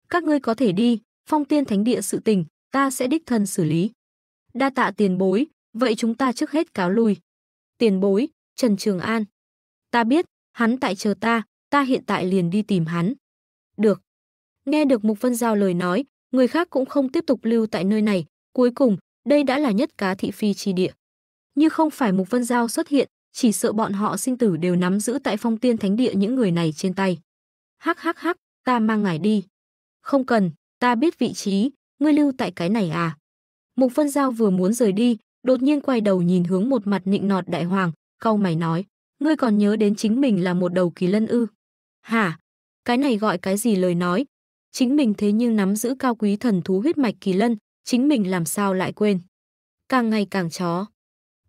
Các ngươi có thể đi, phong tiên thánh địa sự tình, ta sẽ đích thân xử lý. Đa tạ tiền bối, vậy chúng ta trước hết cáo lui. Tiền bối, Trần Trường An. Ta biết, hắn tại chờ ta, ta hiện tại liền đi tìm hắn. Được. Nghe được Mục Vân Giao lời nói, người khác cũng không tiếp tục lưu tại nơi này. Cuối cùng, đây đã là nhất cá thị phi tri địa. Như không phải Mục Vân Giao xuất hiện, chỉ sợ bọn họ sinh tử đều nắm giữ tại phong tiên thánh địa những người này trên tay. Hắc hắc hắc, ta mang ngài đi. Không cần, ta biết vị trí, ngươi lưu tại cái này à. Mục vân giao vừa muốn rời đi, đột nhiên quay đầu nhìn hướng một mặt nịnh nọt đại hoàng, cau mày nói, ngươi còn nhớ đến chính mình là một đầu kỳ lân ư. Hả, cái này gọi cái gì lời nói, chính mình thế nhưng nắm giữ cao quý thần thú huyết mạch kỳ lân, chính mình làm sao lại quên. Càng ngày càng chó.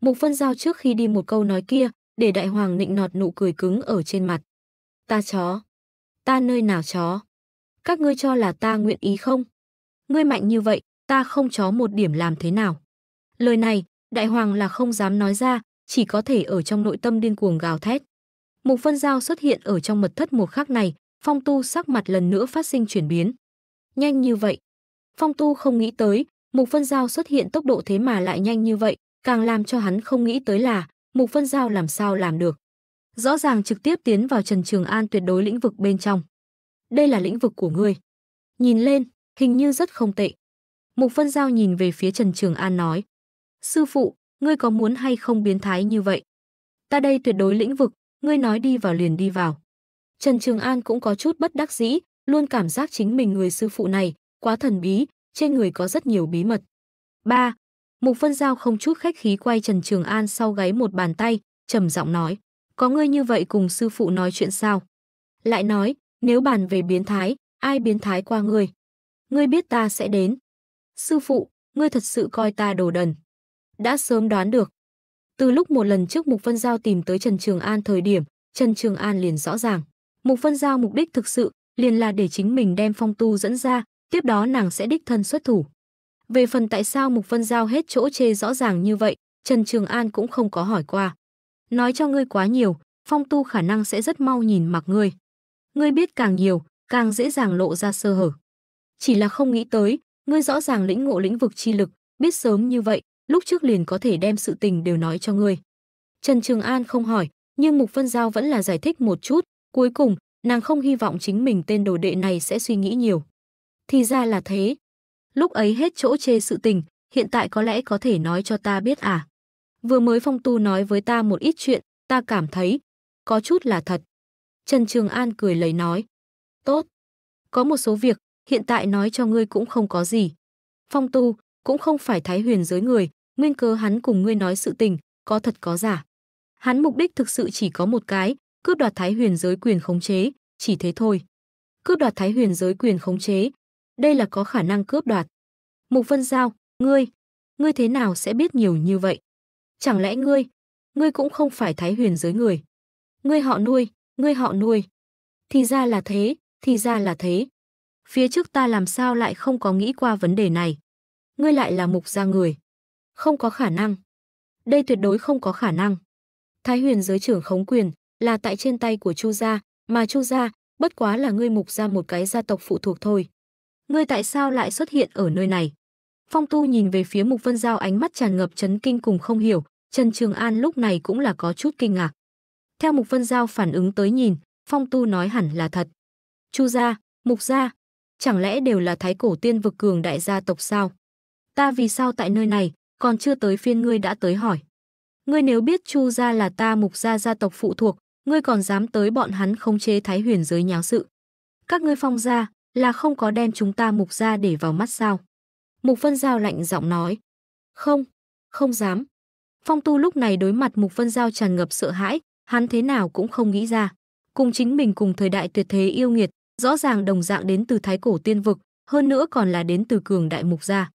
Mục Vân Giao trước khi đi một câu nói kia, để đại hoàng nịnh nọt nụ cười cứng ở trên mặt. Ta chó. Ta nơi nào chó. Các ngươi cho là ta nguyện ý không? Ngươi mạnh như vậy, ta không chó một điểm làm thế nào? Lời này, đại hoàng là không dám nói ra, chỉ có thể ở trong nội tâm điên cuồng gào thét. Mục Vân Giao xuất hiện ở trong mật thất một khắc này, Phong Tu sắc mặt lần nữa phát sinh chuyển biến. Nhanh như vậy. Phong Tu không nghĩ tới, Mục Vân Giao xuất hiện tốc độ thế mà lại nhanh như vậy, càng làm cho hắn không nghĩ tới là Mục Vân Giao làm sao làm được. Rõ ràng trực tiếp tiến vào Trần Trường An tuyệt đối lĩnh vực bên trong. Đây là lĩnh vực của ngươi. Nhìn lên, hình như rất không tệ. Mục Vân Giao nhìn về phía Trần Trường An nói. Sư phụ, ngươi có muốn hay không biến thái như vậy? Ta đây tuyệt đối lĩnh vực, ngươi nói đi vào liền đi vào. Trần Trường An cũng có chút bất đắc dĩ, luôn cảm giác chính mình người sư phụ này, quá thần bí, trên người có rất nhiều bí mật. 3. Mục Vân Giao không chút khách khí quay Trần Trường An sau gáy một bàn tay, trầm giọng nói, có ngươi như vậy cùng sư phụ nói chuyện sao? Lại nói, nếu bàn về biến thái, ai biến thái qua ngươi? Ngươi biết ta sẽ đến. Sư phụ, ngươi thật sự coi ta đồ đần. Đã sớm đoán được. Từ lúc một lần trước Mục Vân Giao tìm tới Trần Trường An thời điểm, Trần Trường An liền rõ ràng. Mục Vân Giao mục đích thực sự liền là để chính mình đem phong tu dẫn ra, tiếp đó nàng sẽ đích thân xuất thủ. Về phần tại sao Mục Vân Giao hết chỗ chê rõ ràng như vậy, Trần Trường An cũng không có hỏi qua. Nói cho ngươi quá nhiều, phong tu khả năng sẽ rất mau nhìn mặc ngươi. Ngươi biết càng nhiều, càng dễ dàng lộ ra sơ hở. Chỉ là không nghĩ tới, ngươi rõ ràng lĩnh ngộ lĩnh vực chi lực, biết sớm như vậy, lúc trước liền có thể đem sự tình đều nói cho ngươi. Trần Trường An không hỏi, nhưng Mục Vân Giao vẫn là giải thích một chút, cuối cùng, nàng không hy vọng chính mình tên đồ đệ này sẽ suy nghĩ nhiều. Thì ra là thế, lúc ấy hết chỗ chê sự tình, hiện tại có lẽ có thể nói cho ta biết à. Vừa mới Phong Tu nói với ta một ít chuyện, ta cảm thấy, có chút là thật. Trần Trường An cười lấy nói, tốt, có một số việc, hiện tại nói cho ngươi cũng không có gì. Phong Tu, cũng không phải thái huyền giới người, nguyên cơ hắn cùng ngươi nói sự tình, có thật có giả. Hắn mục đích thực sự chỉ có một cái, cướp đoạt thái huyền giới quyền khống chế, chỉ thế thôi. Cướp đoạt thái huyền giới quyền khống chế, đây là có khả năng cướp đoạt. Mục Vân Giao, ngươi, ngươi thế nào sẽ biết nhiều như vậy? Chẳng lẽ ngươi, ngươi cũng không phải thái huyền giới người? Ngươi họ nuôi, ngươi họ nuôi. Thì ra là thế, thì ra là thế. Phía trước ta làm sao lại không có nghĩ qua vấn đề này? Ngươi lại là mục gia người. Không có khả năng. Đây tuyệt đối không có khả năng. Thái huyền giới trưởng khống quyền là tại trên tay của Chu gia, mà Chu gia bất quá là ngươi mục gia một cái gia tộc phụ thuộc thôi ngươi tại sao lại xuất hiện ở nơi này? Phong Tu nhìn về phía Mục Vân Giao ánh mắt tràn ngập chấn kinh cùng không hiểu, Trần Trường An lúc này cũng là có chút kinh ngạc. Theo Mục Vân Giao phản ứng tới nhìn, Phong Tu nói hẳn là thật. Chu gia, Mục gia, chẳng lẽ đều là thái cổ tiên vực cường đại gia tộc sao? Ta vì sao tại nơi này, còn chưa tới phiên ngươi đã tới hỏi. Ngươi nếu biết Chu gia là ta Mục gia gia tộc phụ thuộc, ngươi còn dám tới bọn hắn không chế Thái Huyền giới nháo sự. Các ngươi Phong gia, là không có đem chúng ta mục ra để vào mắt sao? Mục Vân Giao lạnh giọng nói. Không, không dám. Phong Tu lúc này đối mặt Mục Vân Giao tràn ngập sợ hãi, hắn thế nào cũng không nghĩ ra. Cùng chính mình cùng thời đại tuyệt thế yêu nghiệt, rõ ràng đồng dạng đến từ thái cổ tiên vực, hơn nữa còn là đến từ cường đại mục gia.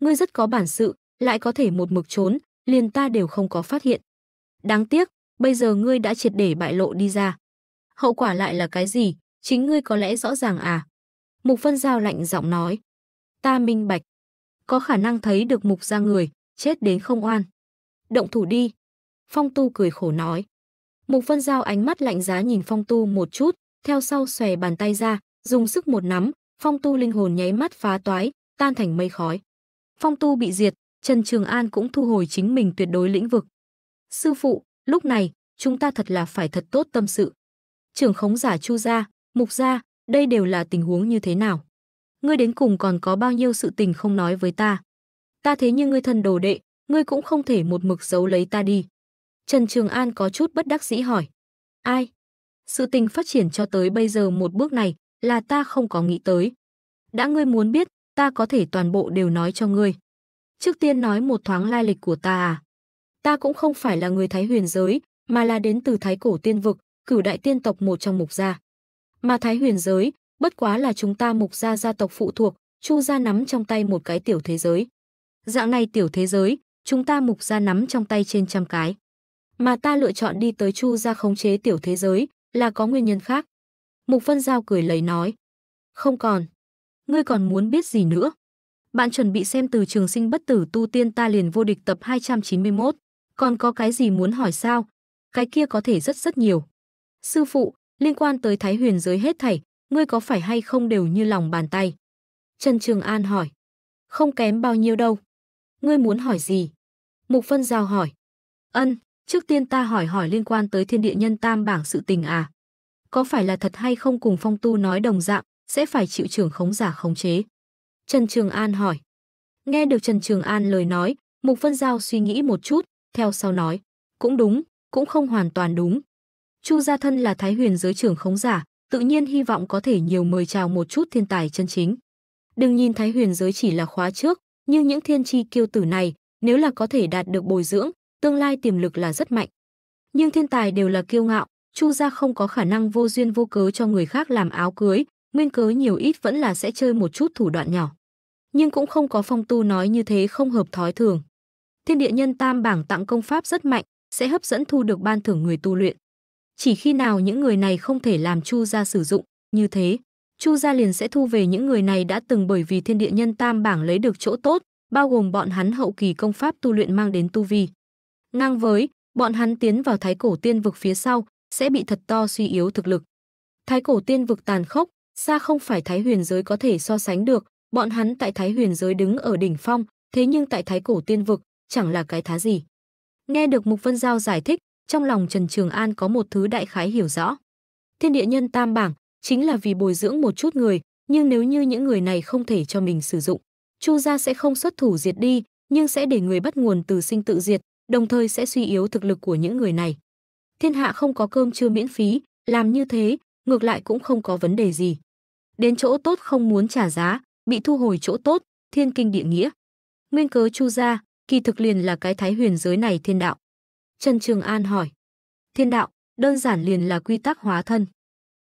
Ngươi rất có bản sự, lại có thể một mực trốn, liền ta đều không có phát hiện. Đáng tiếc, bây giờ ngươi đã triệt để bại lộ đi ra. Hậu quả lại là cái gì, chính ngươi có lẽ rõ ràng à? Mục Vân Giao lạnh giọng nói. Ta minh bạch. Có khả năng thấy được mục ra người, chết đến không oan. Động thủ đi. Phong Tu cười khổ nói. Mục Vân Giao ánh mắt lạnh giá nhìn Phong Tu một chút, theo sau xòe bàn tay ra, dùng sức một nắm, Phong Tu linh hồn nháy mắt phá toái, tan thành mây khói. Phong Tu bị diệt, Trần Trường An cũng thu hồi chính mình tuyệt đối lĩnh vực. Sư phụ, lúc này, chúng ta thật là phải thật tốt tâm sự. Trưởng khống giả Chu gia, Mục gia, đây đều là tình huống như thế nào? Ngươi đến cùng còn có bao nhiêu sự tình không nói với ta? Ta thế như ngươi thân đồ đệ, ngươi cũng không thể một mực giấu lấy ta đi. Trần Trường An có chút bất đắc dĩ hỏi. Ai? Sự tình phát triển cho tới bây giờ một bước này là ta không có nghĩ tới. Đã ngươi muốn biết, ta có thể toàn bộ đều nói cho ngươi. Trước tiên nói một thoáng lai lịch của ta à? Ta cũng không phải là người Thái huyền giới, mà là đến từ Thái cổ tiên vực, cửu đại tiên tộc một trong mục gia. Mà Thái Huyền giới, bất quá là chúng ta Mục gia gia tộc phụ thuộc, Chu gia nắm trong tay một cái tiểu thế giới. Dạng này tiểu thế giới, chúng ta Mục gia nắm trong tay trên trăm cái. Mà ta lựa chọn đi tới Chu gia khống chế tiểu thế giới là có nguyên nhân khác. Mục Vân Giao cười lấy nói. Không còn. Ngươi còn muốn biết gì nữa? Bạn chuẩn bị xem từ trường sinh bất tử tu tiên ta liền vô địch tập 291. Còn có cái gì muốn hỏi sao? Cái kia có thể rất rất nhiều. Sư phụ, liên quan tới thái huyền giới hết thảy, ngươi có phải hay không đều như lòng bàn tay? Trần Trường An hỏi. Không kém bao nhiêu đâu. Ngươi muốn hỏi gì? Mục vân Giao hỏi. Ân, trước tiên ta hỏi hỏi liên quan tới thiên địa nhân tam bảng sự tình à? Có phải là thật hay không cùng phong tu nói đồng dạng, sẽ phải chịu trưởng khống giả khống chế? Trần Trường An hỏi. Nghe được Trần Trường An lời nói, Mục vân Giao suy nghĩ một chút, theo sau nói. Cũng đúng, cũng không hoàn toàn đúng. Chu Gia Thân là Thái Huyền giới trưởng khống giả, tự nhiên hy vọng có thể nhiều mời chào một chút thiên tài chân chính. Đừng nhìn Thái Huyền giới chỉ là khóa trước, nhưng những thiên chi kiêu tử này, nếu là có thể đạt được bồi dưỡng, tương lai tiềm lực là rất mạnh. Nhưng thiên tài đều là kiêu ngạo, Chu gia không có khả năng vô duyên vô cớ cho người khác làm áo cưới, nguyên cớ nhiều ít vẫn là sẽ chơi một chút thủ đoạn nhỏ. Nhưng cũng không có phong tu nói như thế không hợp thói thường. Thiên địa nhân tam bảng tặng công pháp rất mạnh, sẽ hấp dẫn thu được ban thưởng người tu luyện. Chỉ khi nào những người này không thể làm Chu gia sử dụng, như thế, Chu gia liền sẽ thu về những người này đã từng bởi vì thiên địa nhân tam bảng lấy được chỗ tốt, bao gồm bọn hắn hậu kỳ công pháp tu luyện mang đến tu vi. Ngang với, bọn hắn tiến vào thái cổ tiên vực phía sau, sẽ bị thật to suy yếu thực lực. Thái cổ tiên vực tàn khốc, xa không phải thái huyền giới có thể so sánh được, bọn hắn tại thái huyền giới đứng ở đỉnh phong, thế nhưng tại thái cổ tiên vực, chẳng là cái thá gì. Nghe được Mục Vân Giao giải thích, trong lòng Trần Trường An có một thứ đại khái hiểu rõ. Thiên địa nhân tam bảng chính là vì bồi dưỡng một chút người, nhưng nếu như những người này không thể cho mình sử dụng, Chu gia sẽ không xuất thủ diệt đi, nhưng sẽ để người bắt nguồn từ sinh tự diệt, đồng thời sẽ suy yếu thực lực của những người này. Thiên hạ không có cơm chưa miễn phí, làm như thế, ngược lại cũng không có vấn đề gì. Đến chỗ tốt không muốn trả giá, bị thu hồi chỗ tốt, thiên kinh địa nghĩa. Nguyên cớ Chu gia, kỳ thực liền là cái thái huyền giới này thiên đạo. Trần Trường An hỏi. Thiên đạo, đơn giản liền là quy tắc hóa thân.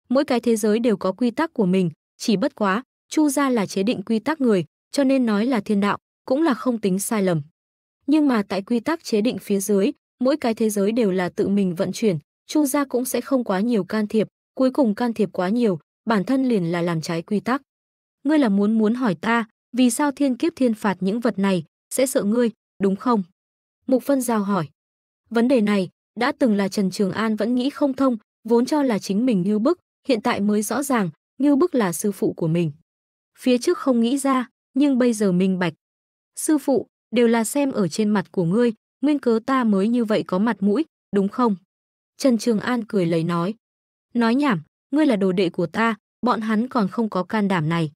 Mỗi cái thế giới đều có quy tắc của mình, chỉ bất quá, Chu gia là chế định quy tắc người, cho nên nói là thiên đạo, cũng là không tính sai lầm. Nhưng mà tại quy tắc chế định phía dưới, mỗi cái thế giới đều là tự mình vận chuyển, Chu gia cũng sẽ không quá nhiều can thiệp, cuối cùng can thiệp quá nhiều, bản thân liền là làm trái quy tắc. Ngươi là muốn muốn hỏi ta, vì sao thiên kiếp thiên phạt những vật này, sẽ sợ ngươi, đúng không? Mục vân Giao hỏi. Vấn đề này đã từng là Trần Trường An vẫn nghĩ không thông, vốn cho là chính mình như bức, hiện tại mới rõ ràng, như bức là sư phụ của mình. Phía trước không nghĩ ra, nhưng bây giờ minh bạch. Sư phụ, đều là xem ở trên mặt của ngươi, nguyên cớ ta mới như vậy có mặt mũi, đúng không? Trần Trường An cười lấy nói. Nói nhảm, ngươi là đồ đệ của ta, bọn hắn còn không có can đảm này.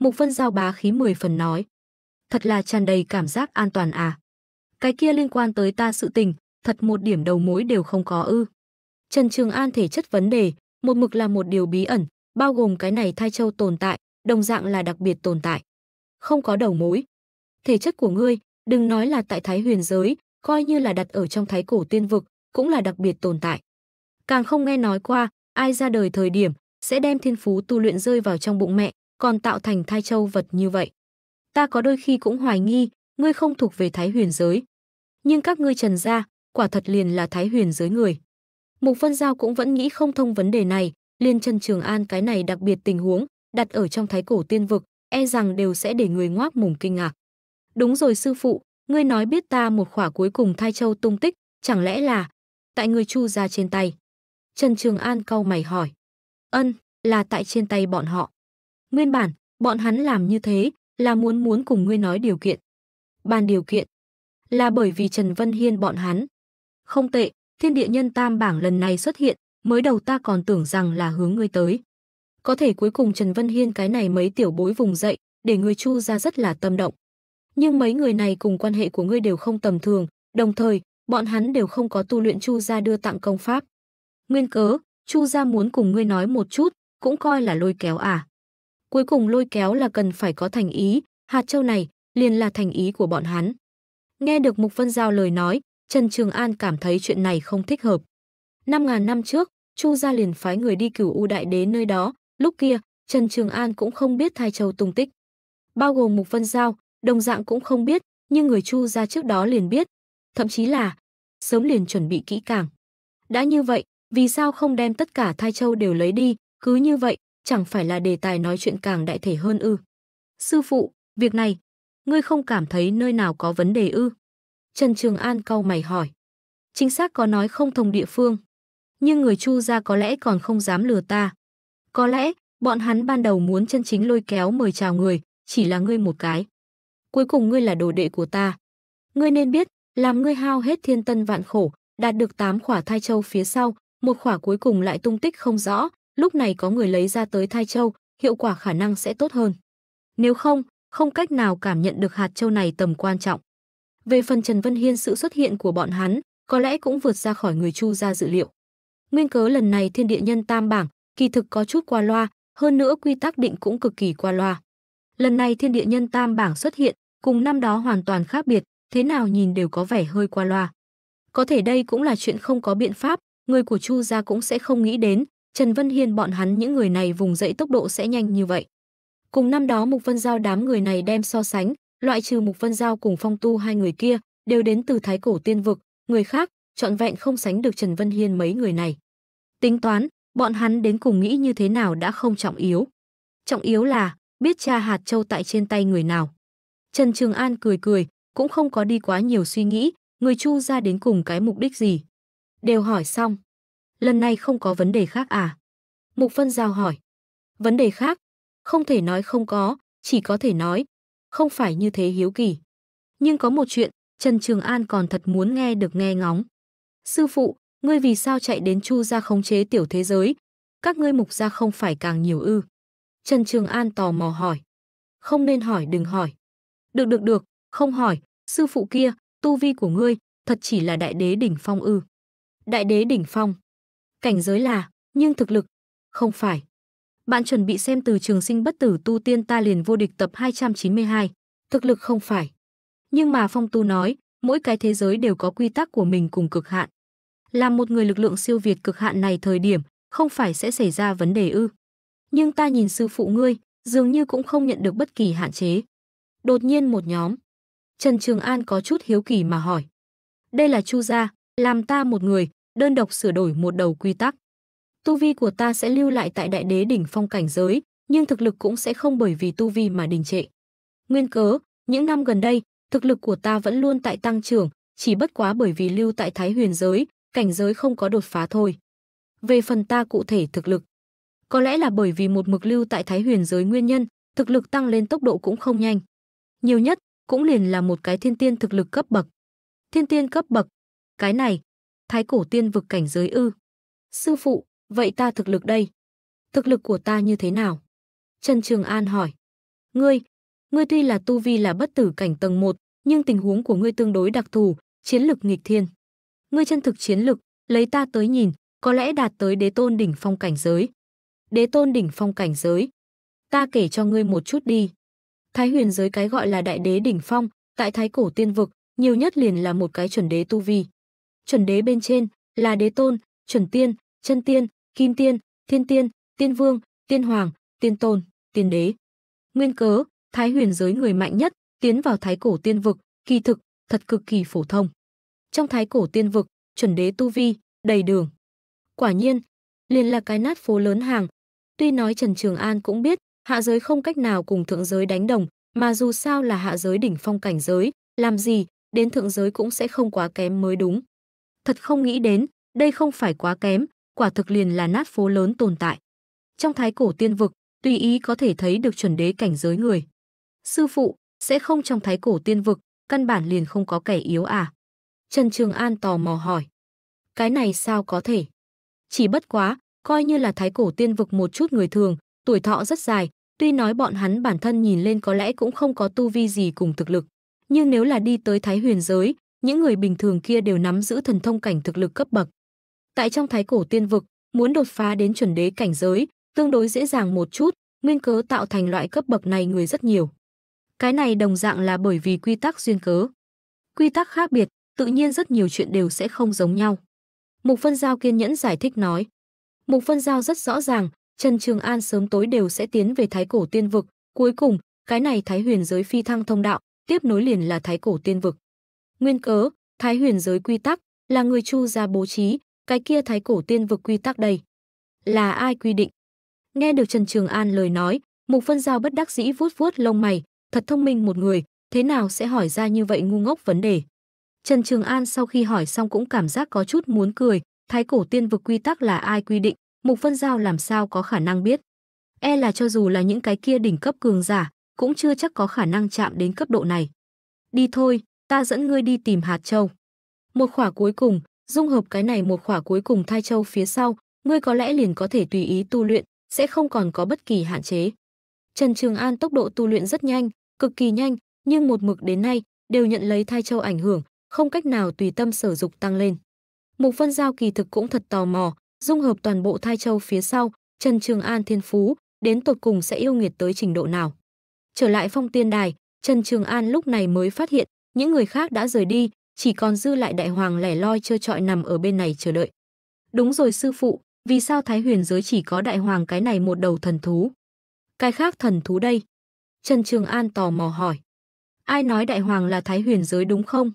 Mục Vân Giao bá khí mười phần nói. Thật là tràn đầy cảm giác an toàn à. Cái kia liên quan tới ta sự tình, thật một điểm đầu mối đều không có ư. Trần Trường An thể chất vấn đề, một mực là một điều bí ẩn, bao gồm cái này thai châu tồn tại, đồng dạng là đặc biệt tồn tại. Không có đầu mối. Thể chất của ngươi, đừng nói là tại Thái Huyền giới, coi như là đặt ở trong Thái Cổ Tiên vực, cũng là đặc biệt tồn tại. Càng không nghe nói qua, ai ra đời thời điểm sẽ đem thiên phú tu luyện rơi vào trong bụng mẹ, còn tạo thành thai châu vật như vậy. Ta có đôi khi cũng hoài nghi, ngươi không thuộc về Thái Huyền giới. Nhưng các ngươi Trần gia, quả thật liền là thái huyền giới người. Mục Vân Giao cũng vẫn nghĩ không thông vấn đề này, liên chân Trường An cái này đặc biệt tình huống, đặt ở trong thái cổ tiên vực, e rằng đều sẽ để người ngoác mồm kinh ngạc. Đúng rồi sư phụ, ngươi nói biết ta một khỏa cuối cùng thai châu tung tích, chẳng lẽ là tại người chu ra trên tay? Trần Trường An cau mày hỏi. Ân, là tại trên tay bọn họ. Nguyên bản, bọn hắn làm như thế là muốn muốn cùng ngươi nói điều kiện. Bàn điều kiện là bởi vì Trần Vân Hiên bọn hắn không tệ, thiên địa nhân tam bảng lần này xuất hiện, mới đầu ta còn tưởng rằng là hướng ngươi tới. Có thể cuối cùng Trần Vân Hiên cái này mấy tiểu bối vùng dậy, để người chu ra rất là tâm động. Nhưng mấy người này cùng quan hệ của ngươi đều không tầm thường, đồng thời, bọn hắn đều không có tu luyện chu ra đưa tặng công pháp. Nguyên cớ, chu ra muốn cùng ngươi nói một chút, cũng coi là lôi kéo à. Cuối cùng lôi kéo là cần phải có thành ý, hạt châu này liền là thành ý của bọn hắn. Nghe được Mục Vân Giao lời nói, Trần Trường An cảm thấy chuyện này không thích hợp. Năm ngàn năm trước, Chu gia liền phái người đi cửu U Đại Đế nơi đó, lúc kia, Trần Trường An cũng không biết Thái Châu tung tích. Bao gồm Mục Vân Giao, đồng dạng cũng không biết, nhưng người Chu gia trước đó liền biết, thậm chí là sớm liền chuẩn bị kỹ càng. Đã như vậy, vì sao không đem tất cả Thái Châu đều lấy đi, cứ như vậy, chẳng phải là đề tài nói chuyện càng đại thể hơn ư? Sư phụ, việc này, ngươi không cảm thấy nơi nào có vấn đề ư? Trần Trường An cau mày hỏi. Chính xác có nói không thông địa phương. Nhưng người Chu gia có lẽ còn không dám lừa ta. Có lẽ, bọn hắn ban đầu muốn chân chính lôi kéo mời chào người, chỉ là ngươi một cái. Cuối cùng ngươi là đồ đệ của ta. Ngươi nên biết, làm ngươi hao hết thiên tân vạn khổ, đạt được tám khỏa thai châu phía sau, một khỏa cuối cùng lại tung tích không rõ, lúc này có người lấy ra tới thai châu, hiệu quả khả năng sẽ tốt hơn. Nếu không, không cách nào cảm nhận được hạt châu này tầm quan trọng. Về phần Trần Vân Hiên sự xuất hiện của bọn hắn, có lẽ cũng vượt ra khỏi người Chu gia dự liệu. Nguyên cớ lần này thiên địa nhân tam bảng, kỳ thực có chút qua loa, hơn nữa quy tắc định cũng cực kỳ qua loa. Lần này thiên địa nhân tam bảng xuất hiện, cùng năm đó hoàn toàn khác biệt, thế nào nhìn đều có vẻ hơi qua loa. Có thể đây cũng là chuyện không có biện pháp, người của Chu gia cũng sẽ không nghĩ đến, Trần Vân Hiên bọn hắn những người này vùng dậy tốc độ sẽ nhanh như vậy. Cùng năm đó Mục Vân Giao đám người này đem so sánh, loại trừ Mục Vân Giao cùng Phong Tu hai người kia, đều đến từ Thái Cổ Tiên Vực, người khác, trọn vẹn không sánh được Trần Vân Hiên mấy người này. Tính toán, bọn hắn đến cùng nghĩ như thế nào đã không trọng yếu. Trọng yếu là, biết cha hạt châu tại trên tay người nào. Trần Trường An cười cười, cũng không có đi quá nhiều suy nghĩ, người chu ra đến cùng cái mục đích gì. Đều hỏi xong. Lần này không có vấn đề khác à? Mục Vân Giao hỏi. Vấn đề khác? Không thể nói không có, chỉ có thể nói, không phải như thế hiếu kỳ. Nhưng có một chuyện, Trần Trường An còn thật muốn nghe được nghe ngóng. Sư phụ, ngươi vì sao chạy đến Chu ra khống chế tiểu thế giới? Các ngươi mục ra không phải càng nhiều ư? Trần Trường An tò mò hỏi. Không nên hỏi đừng hỏi. Được được được, không hỏi, sư phụ kia, tu vi của ngươi, thật chỉ là đại đế đỉnh phong ư. Đại đế đỉnh phong. Cảnh giới là, nhưng thực lực, không phải. Bạn chuẩn bị xem từ trường sinh bất tử tu tiên ta liền vô địch tập 292. Thực lực không phải. Nhưng mà Phong Tu nói, mỗi cái thế giới đều có quy tắc của mình cùng cực hạn. Làm một người lực lượng siêu việt cực hạn này thời điểm, không phải sẽ xảy ra vấn đề ư. Nhưng ta nhìn sư phụ ngươi, dường như cũng không nhận được bất kỳ hạn chế. Đột nhiên một nhóm. Trần Trường An có chút hiếu kỳ mà hỏi. Đây là Chu Gia, làm ta một người, đơn độc sửa đổi một đầu quy tắc tu vi của ta sẽ lưu lại tại đại đế đỉnh phong cảnh giới, nhưng thực lực cũng sẽ không bởi vì tu vi mà đình trệ. Nguyên cớ, những năm gần đây, thực lực của ta vẫn luôn tại tăng trưởng, chỉ bất quá bởi vì lưu tại Thái Huyền giới, cảnh giới không có đột phá thôi. Về phần ta cụ thể thực lực, có lẽ là bởi vì một mực lưu tại Thái Huyền giới nguyên nhân, thực lực tăng lên tốc độ cũng không nhanh. Nhiều nhất cũng liền là một cái thiên tiên thực lực cấp bậc. Thiên tiên cấp bậc, cái này, Thái cổ tiên vực cảnh giới ư? Sư phụ, Vậy ta thực lực đây? Thực lực của ta như thế nào? Trần Trường An hỏi. Ngươi, ngươi tuy là tu vi là bất tử cảnh tầng 1, nhưng tình huống của ngươi tương đối đặc thù, chiến lực nghịch thiên. Ngươi chân thực chiến lực, lấy ta tới nhìn, có lẽ đạt tới đế tôn đỉnh phong cảnh giới. Đế tôn đỉnh phong cảnh giới. Ta kể cho ngươi một chút đi. Thái huyền giới cái gọi là đại đế đỉnh phong, tại thái cổ tiên vực, nhiều nhất liền là một cái chuẩn đế tu vi. Chuẩn đế bên trên là đế tôn, chuẩn tiên, chân tiên, Kim Tiên, Thiên Tiên, Tiên Vương, Tiên Hoàng, Tiên Tôn, Tiên Đế. Nguyên cớ, Thái Huyền giới người mạnh nhất tiến vào Thái Cổ Tiên vực, kỳ thực thật cực kỳ phổ thông. Trong Thái Cổ Tiên vực, chuẩn đế tu vi đầy đường. Quả nhiên, liền là cái nát phố lớn hàng. Tuy nói Trần Trường An cũng biết, hạ giới không cách nào cùng thượng giới đánh đồng, mà dù sao là hạ giới đỉnh phong cảnh giới, làm gì, đến thượng giới cũng sẽ không quá kém mới đúng. Thật không nghĩ đến, đây không phải quá kém, quả thực liền là nát phố lớn tồn tại. Trong thái cổ tiên vực, tùy ý có thể thấy được chuẩn đế cảnh giới người. Sư phụ, sẽ không trong thái cổ tiên vực, căn bản liền không có kẻ yếu à? Trần Trường An tò mò hỏi. Cái này sao có thể? Chỉ bất quá, coi như là thái cổ tiên vực một chút người thường, tuổi thọ rất dài, tuy nói bọn hắn bản thân nhìn lên có lẽ cũng không có tu vi gì cùng thực lực. Nhưng nếu là đi tới thái huyền giới, những người bình thường kia đều nắm giữ thần thông cảnh thực lực cấp bậc. Tại trong thái cổ tiên vực, muốn đột phá đến chuẩn đế cảnh giới, tương đối dễ dàng một chút, nguyên cớ tạo thành loại cấp bậc này người rất nhiều. Cái này đồng dạng là bởi vì quy tắc duyên cớ. Quy tắc khác biệt, tự nhiên rất nhiều chuyện đều sẽ không giống nhau. Mục Phân Giao kiên nhẫn giải thích nói. Mục Phân Giao rất rõ ràng, Trần Trường An sớm tối đều sẽ tiến về thái cổ tiên vực, cuối cùng, cái này thái huyền giới phi thăng thông đạo, tiếp nối liền là thái cổ tiên vực. Nguyên cớ, thái huyền giới quy tắc là người chu ra bố trí, cái kia thái cổ tiên vực quy tắc đây. Là ai quy định? Nghe được Trần Trường An lời nói, Mục Vân Giao bất đắc dĩ vuốt vuốt lông mày, thật thông minh một người, thế nào sẽ hỏi ra như vậy ngu ngốc vấn đề. Trần Trường An sau khi hỏi xong cũng cảm giác có chút muốn cười, thái cổ tiên vực quy tắc là ai quy định, Mục Vân Giao làm sao có khả năng biết. E là cho dù là những cái kia đỉnh cấp cường giả, cũng chưa chắc có khả năng chạm đến cấp độ này. Đi thôi, ta dẫn ngươi đi tìm hạt châu. Một khỏa cuối cùng, dung hợp cái này một khỏa cuối cùng thai châu phía sau, ngươi có lẽ liền có thể tùy ý tu luyện, sẽ không còn có bất kỳ hạn chế. Trần Trường An tốc độ tu luyện rất nhanh, cực kỳ nhanh, nhưng một mực đến nay đều nhận lấy thai châu ảnh hưởng, không cách nào tùy tâm sở dục tăng lên. Mục Vân Giao kỳ thực cũng thật tò mò, dung hợp toàn bộ thai châu phía sau, Trần Trường An thiên phú, đến tột cùng sẽ yêu nghiệt tới trình độ nào. Trở lại phong tiên đài, Trần Trường An lúc này mới phát hiện, những người khác đã rời đi, chỉ còn dư lại đại hoàng lẻ loi trơ trọi nằm ở bên này chờ đợi. Đúng rồi sư phụ, vì sao thái huyền giới chỉ có đại hoàng cái này một đầu thần thú? Cái khác thần thú đây? Trần Trường An tò mò hỏi. Ai nói đại hoàng là thái huyền giới đúng không?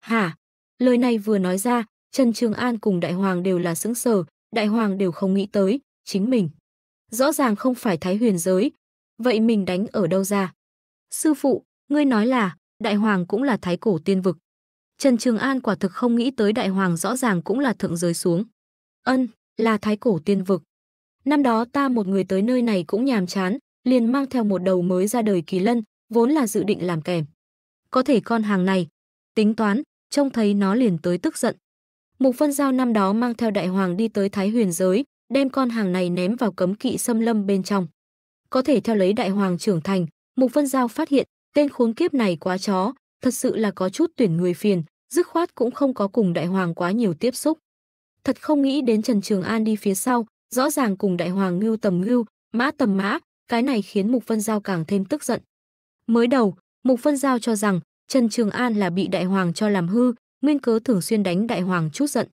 Hả? Lời này vừa nói ra, Trần Trường An cùng đại hoàng đều là sững sờ, đại hoàng đều không nghĩ tới, chính mình. Rõ ràng không phải thái huyền giới, vậy mình đánh ở đâu ra? Sư phụ, ngươi nói là, đại hoàng cũng là thái cổ tiên vực. Trần Trường An quả thực không nghĩ tới đại hoàng rõ ràng cũng là thượng giới xuống. Ân, là thái cổ tiên vực. Năm đó ta một người tới nơi này cũng nhàm chán, liền mang theo một đầu mới ra đời kỳ lân, vốn là dự định làm kèm. Có thể con hàng này, tính toán, trông thấy nó liền tới tức giận. Mục Vân Giao năm đó mang theo đại hoàng đi tới Thái Huyền giới, đem con hàng này ném vào cấm kỵ xâm lâm bên trong. Có thể theo lấy đại hoàng trưởng thành, Mục Vân Giao phát hiện tên khốn kiếp này quá chó, Thật sự là có chút tuyển người phiền, dứt khoát cũng không có cùng đại hoàng quá nhiều tiếp xúc. Thật không nghĩ đến Trần Trường An đi phía sau, rõ ràng cùng đại hoàng ngưu tầm ngưu, mã tầm mã, cái này khiến Mục Vân Giao càng thêm tức giận. Mới đầu, Mục Vân Giao cho rằng Trần Trường An là bị đại hoàng cho làm hư, nguyên cớ thường xuyên đánh đại hoàng chút giận.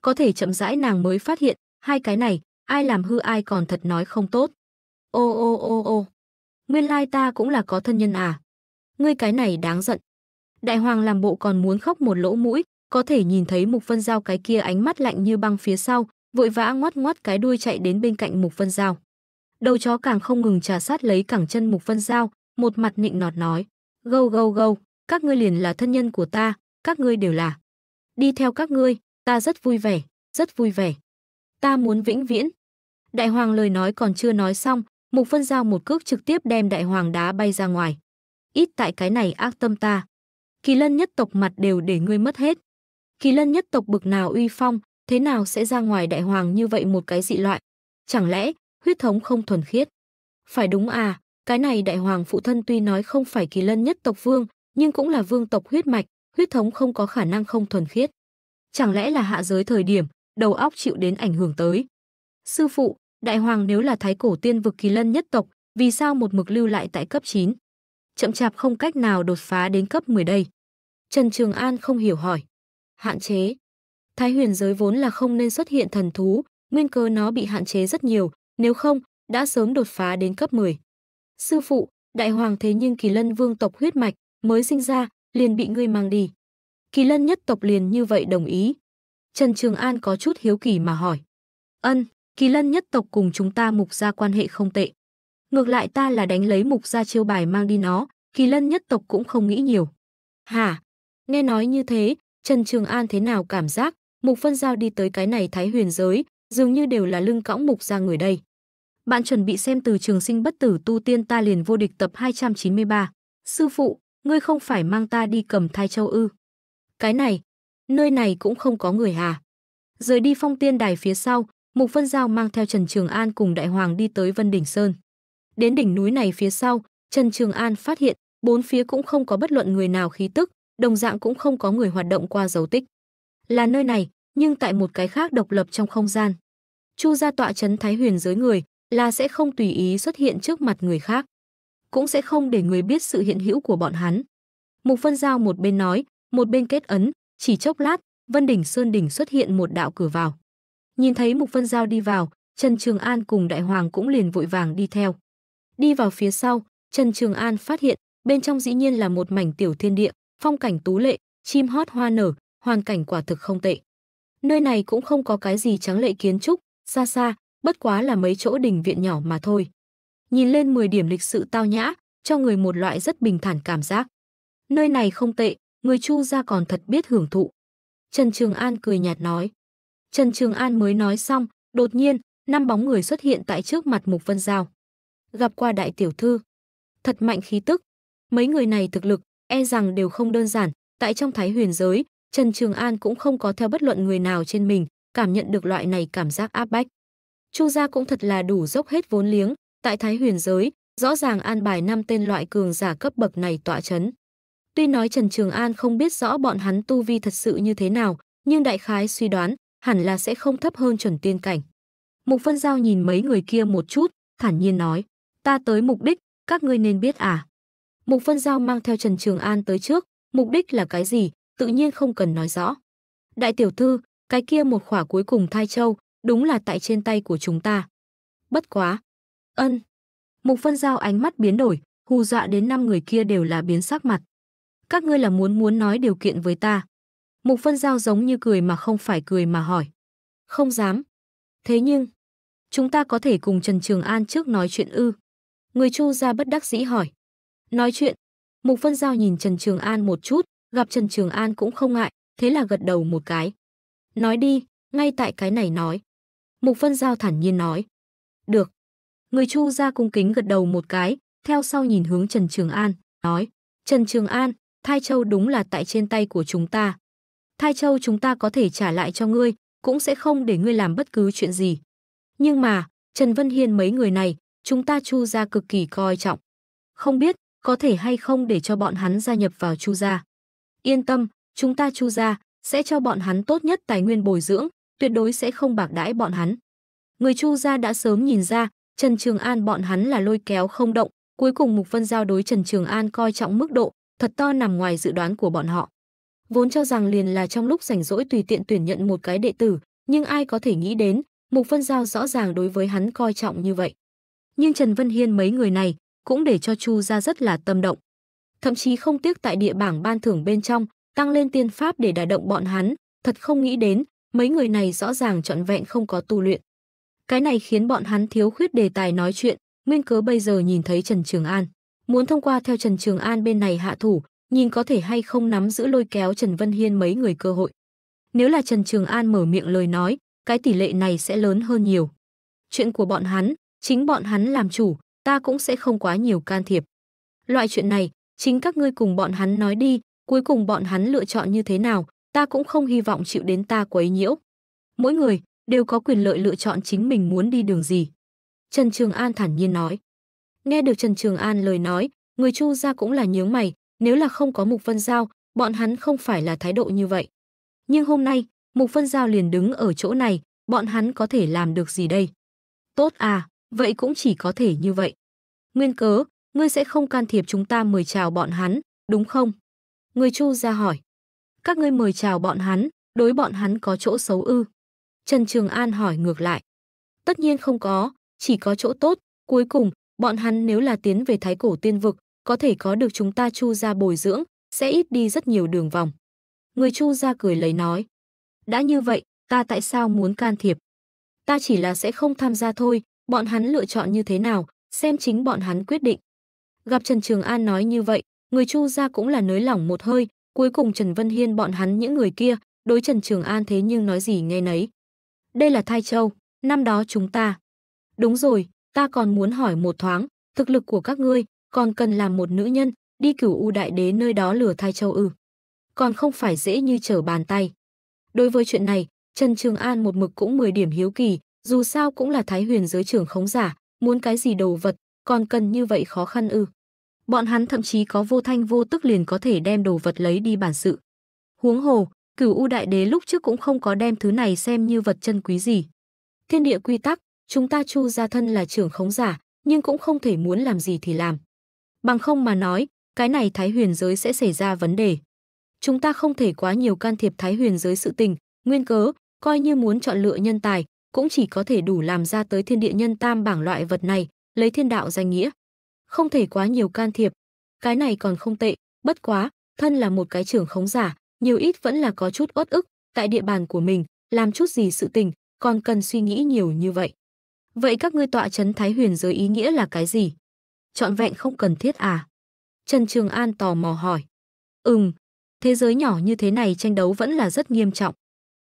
Có thể chậm rãi nàng mới phát hiện, hai cái này, ai làm hư ai còn thật nói không tốt. Ô ô ô ô, nguyên lai ta cũng là có thân nhân à. Ngươi cái này đáng giận, Đại hoàng làm bộ còn muốn khóc một lỗ mũi, có thể nhìn thấy Mục Vân Giao cái kia ánh mắt lạnh như băng phía sau, vội vã ngoắt ngoắt cái đuôi chạy đến bên cạnh Mục Vân Giao. Đầu chó càng không ngừng trà sát lấy cẳng chân Mục Vân Giao, một mặt nịnh nọt nói, gâu gâu gâu, các ngươi liền là thân nhân của ta, các ngươi đều là. Đi theo các ngươi, ta rất vui vẻ, rất vui vẻ. Ta muốn vĩnh viễn. Đại hoàng lời nói còn chưa nói xong, Mục Vân Giao một cước trực tiếp đem đại hoàng đá bay ra ngoài. Ít tại cái này ác tâm ta kỳ lân nhất tộc mặt đều để ngươi mất hết. Kỳ lân nhất tộc bực nào uy phong, thế nào sẽ ra ngoài đại hoàng như vậy một cái dị loại? Chẳng lẽ huyết thống không thuần khiết? Phải đúng à, cái này đại hoàng phụ thân tuy nói không phải kỳ lân nhất tộc vương, nhưng cũng là vương tộc huyết mạch, huyết thống không có khả năng không thuần khiết. Chẳng lẽ là hạ giới thời điểm, đầu óc chịu đến ảnh hưởng tới? Sư phụ, đại hoàng nếu là thái cổ tiên vực kỳ lân nhất tộc, vì sao một mực lưu lại tại cấp 9? Chậm chạp không cách nào đột phá đến cấp 10 đây. Trần Trường An không hiểu hỏi. Hạn chế. Thái huyền giới vốn là không nên xuất hiện thần thú, nguyên cơ nó bị hạn chế rất nhiều, nếu không, đã sớm đột phá đến cấp 10. Sư phụ, đại hoàng thế nhưng kỳ lân vương tộc huyết mạch, mới sinh ra, liền bị ngươi mang đi. Kỳ lân nhất tộc liền như vậy đồng ý. Trần Trường An có chút hiếu kỳ mà hỏi. Ân, kỳ lân nhất tộc cùng chúng ta mục gia quan hệ không tệ. Ngược lại ta là đánh lấy mục gia chiêu bài mang đi nó, kỳ lân nhất tộc cũng không nghĩ nhiều. Hả, Nghe nói như thế, Trần Trường An thế nào cảm giác, Mục vân Giao đi tới cái này thái huyền giới, dường như đều là lưng cõng mục ra người đây. Bạn chuẩn bị xem từ trường sinh bất tử tu tiên ta liền vô địch tập 293. Sư phụ, ngươi không phải mang ta đi cầm thai châu ư. Cái này, nơi này cũng không có người hà. Rời đi phong tiên đài phía sau, Mục Vân Giao mang theo Trần Trường An cùng Đại Hoàng đi tới Vân Đỉnh Sơn. Đến đỉnh núi này phía sau, Trần Trường An phát hiện bốn phía cũng không có bất luận người nào khí tức, đồng dạng cũng không có người hoạt động qua dấu tích. Là nơi này, nhưng tại một cái khác độc lập trong không gian. Chu gia tọa trấn Thái Huyền dưới người, là sẽ không tùy ý xuất hiện trước mặt người khác, cũng sẽ không để người biết sự hiện hữu của bọn hắn. Mục vân Giao một bên nói, một bên kết ấn, chỉ chốc lát, Vân đỉnh Sơn đỉnh xuất hiện một đạo cửa vào. Nhìn thấy Mục vân Giao đi vào, Trần Trường An cùng Đại Hoàng cũng liền vội vàng đi theo. Đi vào phía sau, Trần Trường An phát hiện bên trong dĩ nhiên là một mảnh tiểu thiên địa, phong cảnh tú lệ, chim hót hoa nở, hoàn cảnh quả thực không tệ. Nơi này cũng không có cái gì trắng lệ kiến trúc, xa xa, bất quá là mấy chỗ đình viện nhỏ mà thôi. Nhìn lên 10 điểm lịch sự tao nhã, cho người một loại rất bình thản cảm giác. Nơi này không tệ, người Chu gia còn thật biết hưởng thụ. Trần Trường An cười nhạt nói. Trần Trường An mới nói xong, đột nhiên, năm bóng người xuất hiện tại trước mặt Mục Vân Giao. Gặp qua đại tiểu thư. Thật mạnh khí tức. Mấy người này thực lực e rằng đều không đơn giản. Tại trong Thái Huyền giới, Trần Trường An cũng không có theo bất luận người nào trên mình, cảm nhận được loại này cảm giác áp bách. Chu gia cũng thật là đủ dốc hết vốn liếng, tại Thái Huyền giới, rõ ràng an bài năm tên loại cường giả cấp bậc này tọa chấn. Tuy nói Trần Trường An không biết rõ bọn hắn tu vi thật sự như thế nào, nhưng đại khái suy đoán, hẳn là sẽ không thấp hơn chuẩn tiên cảnh. Mục Vân Giao nhìn mấy người kia một chút, thản nhiên nói, ta tới mục đích, các ngươi nên biết à. Mục Vân Giao mang theo Trần Trường An tới trước, mục đích là cái gì, tự nhiên không cần nói rõ. Đại tiểu thư, cái kia một khỏa cuối cùng thai châu, đúng là tại trên tay của chúng ta. Bất quá. Ân. Mục Vân Giao ánh mắt biến đổi, hù dọa đến năm người kia đều là biến sắc mặt. Các ngươi là muốn muốn nói điều kiện với ta. Mục Vân Giao giống như cười mà không phải cười mà hỏi. Không dám. Thế nhưng, chúng ta có thể cùng Trần Trường An trước nói chuyện ư. Người Chu ra bất đắc dĩ hỏi. Nói chuyện, Mục Vân Giao nhìn Trần Trường An một chút, gặp Trần Trường An cũng không ngại, thế là gật đầu một cái. Nói đi, ngay tại cái này nói. Mục Vân Giao thản nhiên nói. Được. Người Chu ra cung kính gật đầu một cái, theo sau nhìn hướng Trần Trường An, nói. Trần Trường An, Thai Châu đúng là tại trên tay của chúng ta. Thai Châu chúng ta có thể trả lại cho ngươi, cũng sẽ không để ngươi làm bất cứ chuyện gì. Nhưng mà, Trần Vân Hiên mấy người này, chúng ta Chu ra cực kỳ coi trọng. Không biết, có thể hay không để cho bọn hắn gia nhập vào Chu gia. Yên tâm, chúng ta Chu gia sẽ cho bọn hắn tốt nhất tài nguyên bồi dưỡng, tuyệt đối sẽ không bạc đãi bọn hắn. Người Chu gia đã sớm nhìn ra, Trần Trường An bọn hắn là lôi kéo không động, cuối cùng Mục Vân Giao đối Trần Trường An coi trọng mức độ, thật to nằm ngoài dự đoán của bọn họ. Vốn cho rằng liền là trong lúc rảnh rỗi tùy tiện tuyển nhận một cái đệ tử, nhưng ai có thể nghĩ đến, Mục Vân Giao rõ ràng đối với hắn coi trọng như vậy. Nhưng Trần Vân Hiên mấy người này, cũng để cho Chu ra rất là tâm động. Thậm chí không tiếc tại địa bảng ban thưởng bên trong, tăng lên tiên pháp để đả động bọn hắn, thật không nghĩ đến, mấy người này rõ ràng trọn vẹn không có tu luyện. Cái này khiến bọn hắn thiếu khuyết đề tài nói chuyện, nguyên cớ bây giờ nhìn thấy Trần Trường An. Muốn thông qua theo Trần Trường An bên này hạ thủ, nhìn có thể hay không nắm giữ lôi kéo Trần Vân Hiên mấy người cơ hội. Nếu là Trần Trường An mở miệng lời nói, cái tỷ lệ này sẽ lớn hơn nhiều. Chuyện của bọn hắn, chính bọn hắn làm chủ, ta cũng sẽ không quá nhiều can thiệp. Loại chuyện này, chính các ngươi cùng bọn hắn nói đi, cuối cùng bọn hắn lựa chọn như thế nào, ta cũng không hy vọng chịu đến ta quấy nhiễu. Mỗi người đều có quyền lợi lựa chọn chính mình muốn đi đường gì. Trần Trường An thản nhiên nói. Nghe được Trần Trường An lời nói, người Chu gia cũng là nhướng mày, nếu là không có Mục Vân Giao, bọn hắn không phải là thái độ như vậy. Nhưng hôm nay, Mục Vân Giao liền đứng ở chỗ này, bọn hắn có thể làm được gì đây? Tốt à! vậy cũng chỉ có thể như vậy. Nguyên cớ, ngươi sẽ không can thiệp chúng ta mời chào bọn hắn, đúng không? Người Chu ra hỏi. Các ngươi mời chào bọn hắn, đối bọn hắn có chỗ xấu ư? Trần Trường An hỏi ngược lại. Tất nhiên không có, chỉ có chỗ tốt, cuối cùng, bọn hắn nếu là tiến về thái cổ tiên vực, có thể có được chúng ta Chu ra bồi dưỡng, sẽ ít đi rất nhiều đường vòng. Người Chu ra cười lấy nói. Đã như vậy, ta tại sao muốn can thiệp? Ta chỉ là sẽ không tham gia thôi, Bọn hắn lựa chọn như thế nào, xem chính bọn hắn quyết định. Gặp Trần Trường An nói như vậy, người Chu gia cũng là nới lỏng một hơi, cuối cùng Trần Vân Hiên bọn hắn những người kia, đối Trần Trường An thế nhưng nói gì nghe nấy. Đây là Thai Châu, năm đó chúng ta. Đúng rồi, ta còn muốn hỏi một thoáng, thực lực của các ngươi còn cần làm một nữ nhân, đi cửu u đại đế nơi đó lừa Thai Châu ư. Còn không phải dễ như trở bàn tay. Đối với chuyện này, Trần Trường An một mực cũng 10 điểm hiếu kỳ, dù sao cũng là thái huyền giới trưởng khống giả, muốn cái gì đồ vật, còn cần như vậy khó khăn ư. Bọn hắn thậm chí có vô thanh vô tức liền có thể đem đồ vật lấy đi bản sự. Huống hồ, cửu u đại đế lúc trước cũng không có đem thứ này xem như vật chân quý gì. Thiên địa quy tắc, chúng ta chu gia thân là trưởng khống giả, nhưng cũng không thể muốn làm gì thì làm. Bằng không mà nói, cái này thái huyền giới sẽ xảy ra vấn đề. Chúng ta không thể quá nhiều can thiệp thái huyền giới sự tình, nguyên cớ, coi như muốn chọn lựa nhân tài, cũng chỉ có thể đủ làm ra tới thiên địa nhân tam bảng loại vật này, lấy thiên đạo danh nghĩa. Không thể quá nhiều can thiệp, cái này còn không tệ, bất quá, thân là một cái trưởng khống giả, nhiều ít vẫn là có chút uất ức, tại địa bàn của mình, làm chút gì sự tình, còn cần suy nghĩ nhiều như vậy. Vậy các ngươi tọa trấn Thái Huyền giới ý nghĩa là cái gì? chọn vẹn không cần thiết à? Trần Trường An tò mò hỏi. Ừm, thế giới nhỏ như thế này tranh đấu vẫn là rất nghiêm trọng.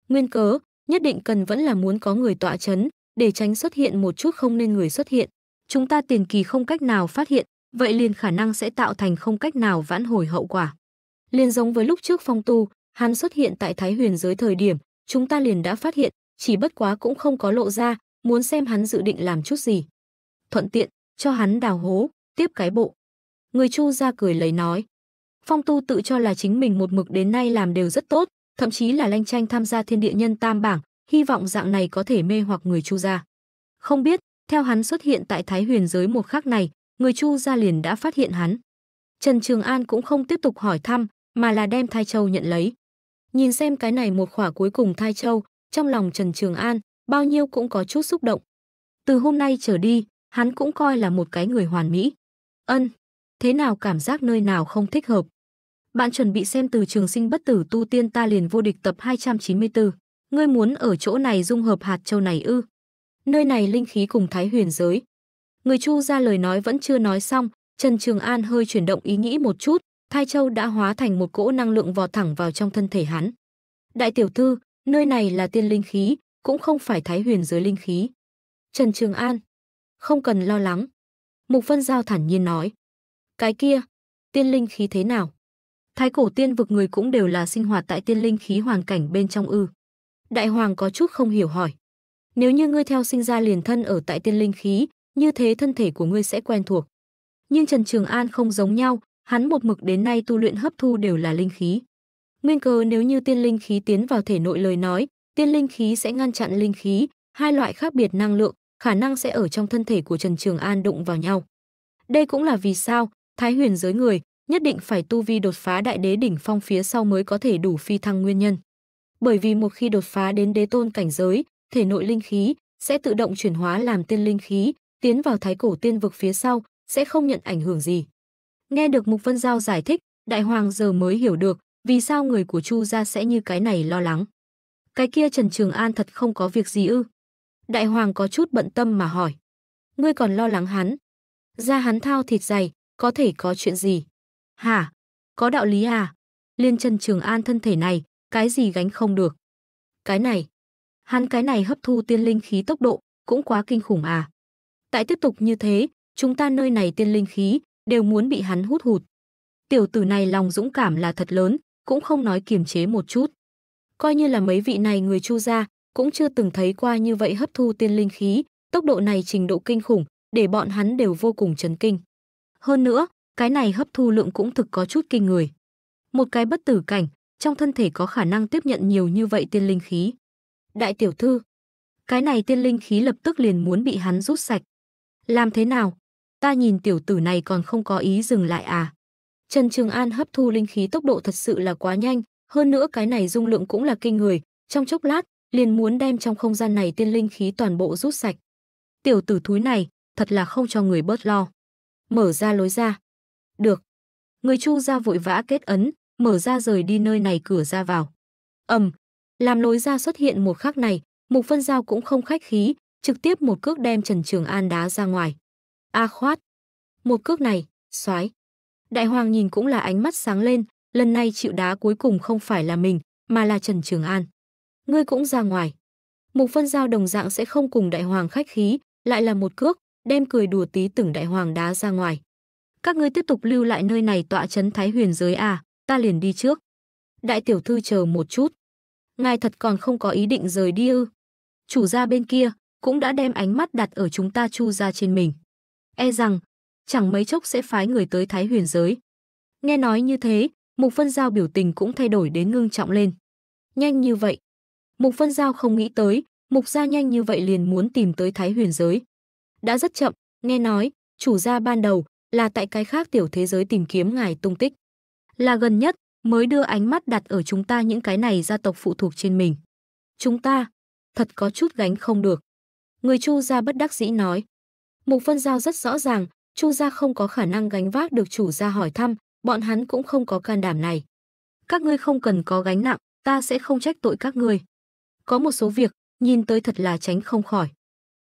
Nguyên cớ, nhất định cần vẫn là muốn có người tọa chấn để tránh xuất hiện một chút không nên người xuất hiện. Chúng ta tiền kỳ không cách nào phát hiện, vậy liền khả năng sẽ tạo thành không cách nào vãn hồi hậu quả. Liên giống với lúc trước phong tu, hắn xuất hiện tại Thái Huyền giới thời điểm, chúng ta liền đã phát hiện, chỉ bất quá cũng không có lộ ra, muốn xem hắn dự định làm chút gì. Thuận tiện, cho hắn đào hố, tiếp cái bộ. Người Chu ra cười lấy nói. Phong tu tự cho là chính mình một mực đến nay làm đều rất tốt, thậm chí là lanh tranh tham gia thiên địa nhân tam bảng, hy vọng dạng này có thể mê hoặc người Chu gia. Không biết, theo hắn xuất hiện tại Thái Huyền giới một khắc này, người Chu gia liền đã phát hiện hắn. Trần Trường An cũng không tiếp tục hỏi thăm, mà là đem thai châu nhận lấy. Nhìn xem cái này một khỏa cuối cùng thai châu, trong lòng Trần Trường An bao nhiêu cũng có chút xúc động. Từ hôm nay trở đi, hắn cũng coi là một cái người hoàn mỹ. Ân, thế nào cảm giác nơi nào không thích hợp? Bạn chuẩn bị xem từ trường sinh bất tử tu tiên ta liền vô địch tập 294. Ngươi muốn ở chỗ này dung hợp hạt châu này ư? Nơi này linh khí cùng thái huyền giới. Người Chu ra lời nói vẫn chưa nói xong, Trần Trường An hơi chuyển động ý nghĩ một chút, thai châu đã hóa thành một cỗ năng lượng vò thẳng vào trong thân thể hắn. Đại tiểu thư, nơi này là tiên linh khí, cũng không phải thái huyền giới linh khí. Trần Trường An, không cần lo lắng. Mục Vân Giao thản nhiên nói. Cái kia, tiên linh khí thế nào? Thái cổ tiên vực người cũng đều là sinh hoạt tại tiên linh khí hoàn cảnh bên trong ư. Đại hoàng có chút không hiểu hỏi. Nếu như ngươi theo sinh ra liền thân ở tại tiên linh khí, như thế thân thể của ngươi sẽ quen thuộc. Nhưng Trần Trường An không giống nhau, hắn một mực đến nay tu luyện hấp thu đều là linh khí. Nguyên cơ nếu như tiên linh khí tiến vào thể nội lời nói, tiên linh khí sẽ ngăn chặn linh khí, hai loại khác biệt năng lượng, khả năng sẽ ở trong thân thể của Trần Trường An đụng vào nhau. Đây cũng là vì sao, Thái huyền giới người, nhất định phải tu vi đột phá đại đế đỉnh phong phía sau mới có thể đủ phi thăng nguyên nhân. Bởi vì một khi đột phá đến đế tôn cảnh giới, thể nội linh khí sẽ tự động chuyển hóa làm tiên linh khí, tiến vào thái cổ tiên vực phía sau, sẽ không nhận ảnh hưởng gì. Nghe được Mục Vân Giao giải thích, đại hoàng giờ mới hiểu được vì sao người của Chu gia sẽ như cái này lo lắng. Cái kia Trần Trường An thật không có việc gì ư? Đại hoàng có chút bận tâm mà hỏi. Ngươi còn lo lắng hắn? Ra hắn thao thịt dày, có thể có chuyện gì? Hả? Có đạo lý à? Liên chân Trường An thân thể này, cái gì gánh không được? Cái này, hắn cái này hấp thu tiên linh khí tốc độ cũng quá kinh khủng à? Tại tiếp tục như thế, chúng ta nơi này tiên linh khí đều muốn bị hắn hút hụt. Tiểu tử này lòng dũng cảm là thật lớn, cũng không nói kiềm chế một chút. Coi như là mấy vị này người Chu gia cũng chưa từng thấy qua như vậy hấp thu tiên linh khí, tốc độ này trình độ kinh khủng, để bọn hắn đều vô cùng chấn kinh. Hơn nữa, cái này hấp thu lượng cũng thực có chút kinh người. Một cái bất tử cảnh, trong thân thể có khả năng tiếp nhận nhiều như vậy tiên linh khí. Đại tiểu thư, cái này tiên linh khí lập tức liền muốn bị hắn rút sạch. Làm thế nào? Ta nhìn tiểu tử này còn không có ý dừng lại à? Trần Trường An hấp thu linh khí tốc độ thật sự là quá nhanh, hơn nữa cái này dung lượng cũng là kinh người, trong chốc lát liền muốn đem trong không gian này tiên linh khí toàn bộ rút sạch. Tiểu tử thúi này, thật là không cho người bớt lo. Mở ra lối ra. Được. Người Chu gia vội vã kết ấn, mở ra rời đi nơi này cửa ra vào. Ầm, làm lối ra xuất hiện một khắc này, Mục vân Giao cũng không khách khí, trực tiếp một cước đem Trần Trường An đá ra ngoài. A khoát, một cước này, xoái. Đại Hoàng nhìn cũng là ánh mắt sáng lên, lần này chịu đá cuối cùng không phải là mình, mà là Trần Trường An. Ngươi cũng ra ngoài. Mục vân Giao đồng dạng sẽ không cùng Đại Hoàng khách khí, lại là một cước, đem cười đùa tí từng Đại Hoàng đá ra ngoài các ngươi tiếp tục lưu lại nơi này tọa trấn thái huyền giới à, ta liền đi trước. Đại tiểu thư chờ một chút. Ngài thật còn không có ý định rời đi ư. Chủ gia bên kia cũng đã đem ánh mắt đặt ở chúng ta chu ra trên mình. E rằng, chẳng mấy chốc sẽ phái người tới thái huyền giới. Nghe nói như thế, mục phân giao biểu tình cũng thay đổi đến ngưng trọng lên. Nhanh như vậy. Mục phân giao không nghĩ tới, mục gia nhanh như vậy liền muốn tìm tới thái huyền giới. Đã rất chậm, nghe nói, chủ gia ban đầu là tại cái khác tiểu thế giới tìm kiếm ngài tung tích. Là gần nhất, mới đưa ánh mắt đặt ở chúng ta những cái này gia tộc phụ thuộc trên mình. Chúng ta, thật có chút gánh không được. Người Chu gia bất đắc dĩ nói. Mục vân Giao rất rõ ràng, Chu gia không có khả năng gánh vác được chủ gia hỏi thăm, bọn hắn cũng không có can đảm này. Các ngươi không cần có gánh nặng, ta sẽ không trách tội các ngươi. Có một số việc, nhìn tới thật là tránh không khỏi.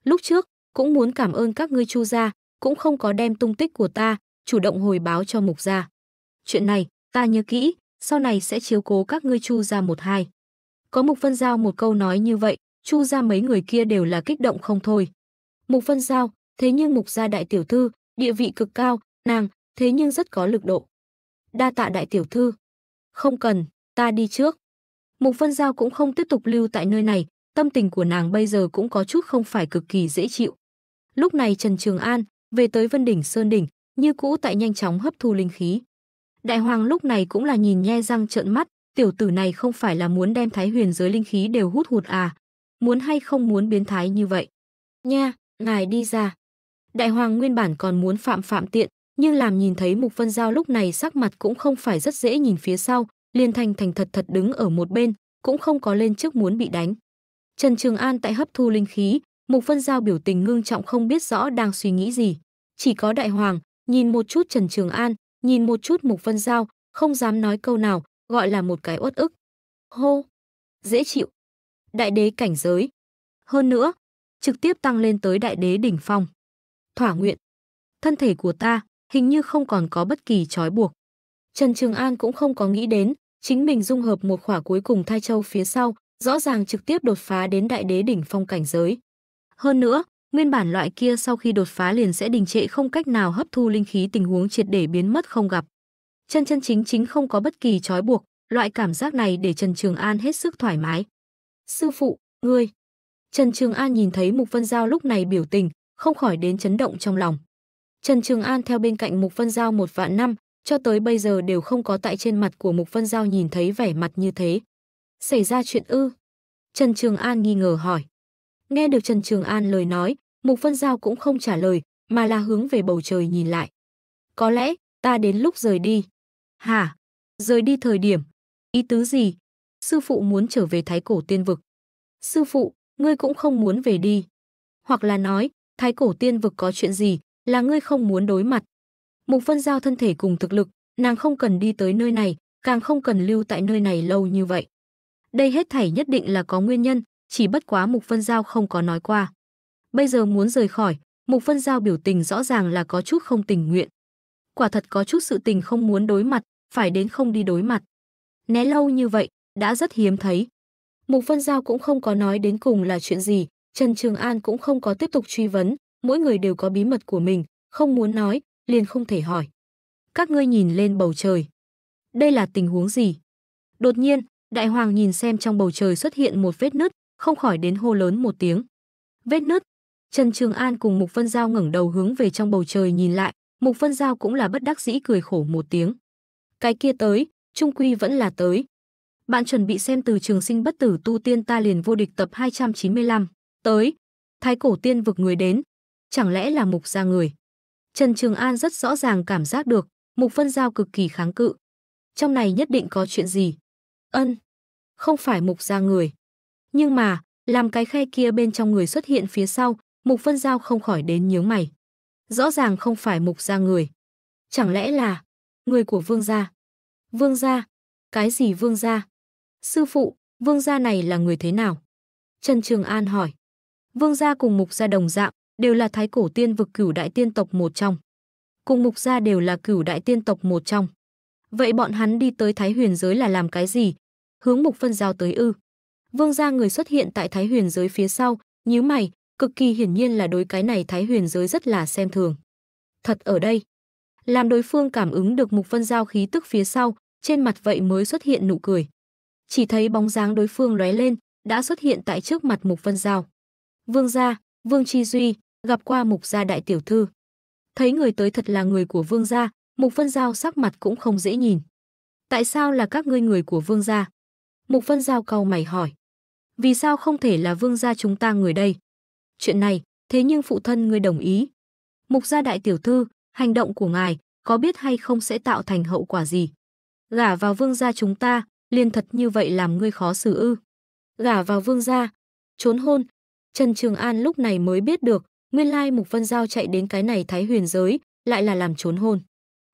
Lúc trước, cũng muốn cảm ơn các ngươi Chu gia, cũng không có đem tung tích của ta, chủ động hồi báo cho mục gia. Chuyện này, ta nhớ kỹ, sau này sẽ chiếu cố các ngươi chu ra một hai. Có Mục Vân Giao một câu nói như vậy, chu ra mấy người kia đều là kích động không thôi. Mục Vân Giao, thế nhưng Mục gia đại tiểu thư, địa vị cực cao, nàng, thế nhưng rất có lực độ. Đa tạ đại tiểu thư. Không cần, ta đi trước. Mục Vân Giao cũng không tiếp tục lưu tại nơi này, tâm tình của nàng bây giờ cũng có chút không phải cực kỳ dễ chịu. Lúc này Trần Trường An, về tới Vân Đỉnh Sơn Đỉnh, như cũ tại nhanh chóng hấp thu linh khí. Đại hoàng lúc này cũng là nhìn nhe răng trợn mắt, tiểu tử này không phải là muốn đem thái huyền giới linh khí đều hút hụt à, muốn hay không muốn biến thái như vậy. Nha, ngài đi ra. Đại hoàng nguyên bản còn muốn phạm phạm tiện, nhưng làm nhìn thấy Mục Vân Giao lúc này sắc mặt cũng không phải rất dễ nhìn phía sau, liền thành thành thật thật đứng ở một bên, cũng không có lên trước muốn bị đánh. Trần Trường An tại hấp thu linh khí, Mục Vân Giao biểu tình ngưng trọng không biết rõ đang suy nghĩ gì. Chỉ có Đại Hoàng, nhìn một chút Trần Trường An, nhìn một chút Mục Vân Giao, không dám nói câu nào, gọi là một cái uất ức. Hô! Dễ chịu! Đại đế cảnh giới. Hơn nữa, trực tiếp tăng lên tới đại đế đỉnh phong. Thỏa nguyện. Thân thể của ta hình như không còn có bất kỳ trói buộc. Trần Trường An cũng không có nghĩ đến, chính mình dung hợp một khỏa cuối cùng thai châu phía sau, rõ ràng trực tiếp đột phá đến đại đế đỉnh phong cảnh giới. Hơn nữa, nguyên bản loại kia sau khi đột phá liền sẽ đình trệ không cách nào hấp thu linh khí tình huống triệt để biến mất không gặp. Chân chân chính chính không có bất kỳ trói buộc, loại cảm giác này để Trần Trường An hết sức thoải mái. Sư phụ, ngươi. Trần Trường An nhìn thấy Mục Vân Giao lúc này biểu tình, không khỏi đến chấn động trong lòng. Trần Trường An theo bên cạnh Mục Vân Giao một vạn năm, cho tới bây giờ đều không có tại trên mặt của Mục Vân Giao nhìn thấy vẻ mặt như thế. Xảy ra chuyện ư? Trần Trường An nghi ngờ hỏi. Nghe được Trần Trường An lời nói, Mục Vân Giao cũng không trả lời, mà là hướng về bầu trời nhìn lại. Có lẽ, ta đến lúc rời đi. Hả? Rời đi thời điểm? Ý tứ gì? Sư phụ muốn trở về thái cổ tiên vực. Sư phụ, ngươi cũng không muốn về đi. Hoặc là nói, thái cổ tiên vực có chuyện gì, là ngươi không muốn đối mặt. Mục Vân Giao thân thể cùng thực lực, nàng không cần đi tới nơi này, càng không cần lưu tại nơi này lâu như vậy. Đây hết thảy nhất định là có nguyên nhân, chỉ bất quá Mục Vân Giao không có nói qua. Bây giờ muốn rời khỏi, Mục Vân Giao biểu tình rõ ràng là có chút không tình nguyện. Quả thật có chút sự tình không muốn đối mặt, phải đến không đi đối mặt. Né lâu như vậy, đã rất hiếm thấy. Mục Vân Giao cũng không có nói đến cùng là chuyện gì, Trần Trường An cũng không có tiếp tục truy vấn, mỗi người đều có bí mật của mình, không muốn nói, liền không thể hỏi. Các ngươi nhìn lên bầu trời. Đây là tình huống gì? Đột nhiên, Đại Hoàng nhìn xem trong bầu trời xuất hiện một vết nứt, không khỏi đến hô lớn một tiếng. Vết nứt. Trần Trường An cùng Mục Vân Giao ngẩng đầu hướng về trong bầu trời nhìn lại, Mục Vân Giao cũng là bất đắc dĩ cười khổ một tiếng. Cái kia tới, trung quy vẫn là tới. Bạn chuẩn bị xem từ trường sinh bất tử tu tiên ta liền vô địch tập 295. Tới, thái cổ tiên vực người đến. Chẳng lẽ là mục gia người? Trần Trường An rất rõ ràng cảm giác được, mục vân giao cực kỳ kháng cự. Trong này nhất định có chuyện gì? Ân, không phải mục gia người. Nhưng mà, làm cái khe kia bên trong người xuất hiện phía sau, Mục Vân Giao không khỏi đến nhớ mày. Rõ ràng không phải Mục gia người. Chẳng lẽ là người của Vương gia? Vương gia? Cái gì Vương gia? Sư phụ, Vương gia này là người thế nào? Trần Trường An hỏi. Vương gia cùng Mục gia đồng dạng, đều là thái cổ tiên vực cửu đại tiên tộc một trong. Cùng Mục gia đều là cửu đại tiên tộc một trong. Vậy bọn hắn đi tới Thái Huyền giới là làm cái gì? Hướng Mục Vân Giao tới ư? Vương gia người xuất hiện tại Thái Huyền giới phía sau, nhíu mày, cực kỳ hiển nhiên là đối cái này Thái Huyền giới rất là xem thường. Thật ở đây, làm đối phương cảm ứng được Mục Vân Giao khí tức phía sau, trên mặt vậy mới xuất hiện nụ cười. Chỉ thấy bóng dáng đối phương lóe lên, đã xuất hiện tại trước mặt Mục Vân Giao. Vương gia, Vương Chi Duy, gặp qua Mục gia đại tiểu thư. Thấy người tới thật là người của Vương gia, Mục Vân Giao sắc mặt cũng không dễ nhìn. Tại sao là các ngươi người của Vương gia? Mục Vân Giao cau mày hỏi vì sao không thể là vương gia chúng ta người đây? Chuyện này, thế nhưng phụ thân ngươi đồng ý. Mục gia đại tiểu thư, hành động của ngài, có biết hay không sẽ tạo thành hậu quả gì? Gả vào vương gia chúng ta, liền thật như vậy làm ngươi khó xử ư. Gả vào vương gia, trốn hôn. Trần Trường An lúc này mới biết được, nguyên lai Mục Vân Giao chạy đến cái này thái huyền giới, lại là làm trốn hôn.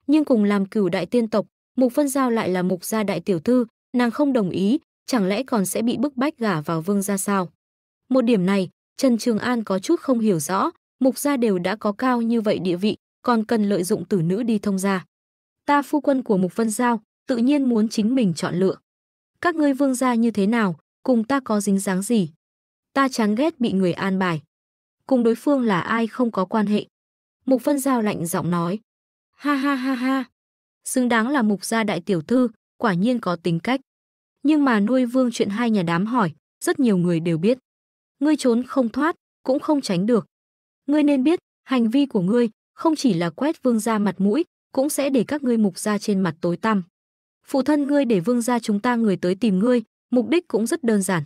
Nhưng cùng làm cửu đại tiên tộc, Mục Vân Giao lại là Mục gia đại tiểu thư, nàng không đồng ý, chẳng lẽ còn sẽ bị bức bách gả vào vương gia sao? Một điểm này, Trần Trường An có chút không hiểu rõ, mục gia đều đã có cao như vậy địa vị, còn cần lợi dụng tử nữ đi thông gia. Ta phu quân của Mục Vân Giao, tự nhiên muốn chính mình chọn lựa. Các ngươi vương gia như thế nào, cùng ta có dính dáng gì? Ta chán ghét bị người an bài. Cùng đối phương là ai không có quan hệ. Mục Vân Giao lạnh giọng nói. Ha ha ha ha. Xứng đáng là mục gia đại tiểu thư, quả nhiên có tính cách. Nhưng mà nuôi vương chuyện hai nhà đám hỏi, rất nhiều người đều biết. Ngươi trốn không thoát, cũng không tránh được. Ngươi nên biết, hành vi của ngươi không chỉ là quét vương gia mặt mũi, cũng sẽ để các ngươi mục gia trên mặt tối tăm. Phụ thân ngươi để vương gia chúng ta người tới tìm ngươi, mục đích cũng rất đơn giản.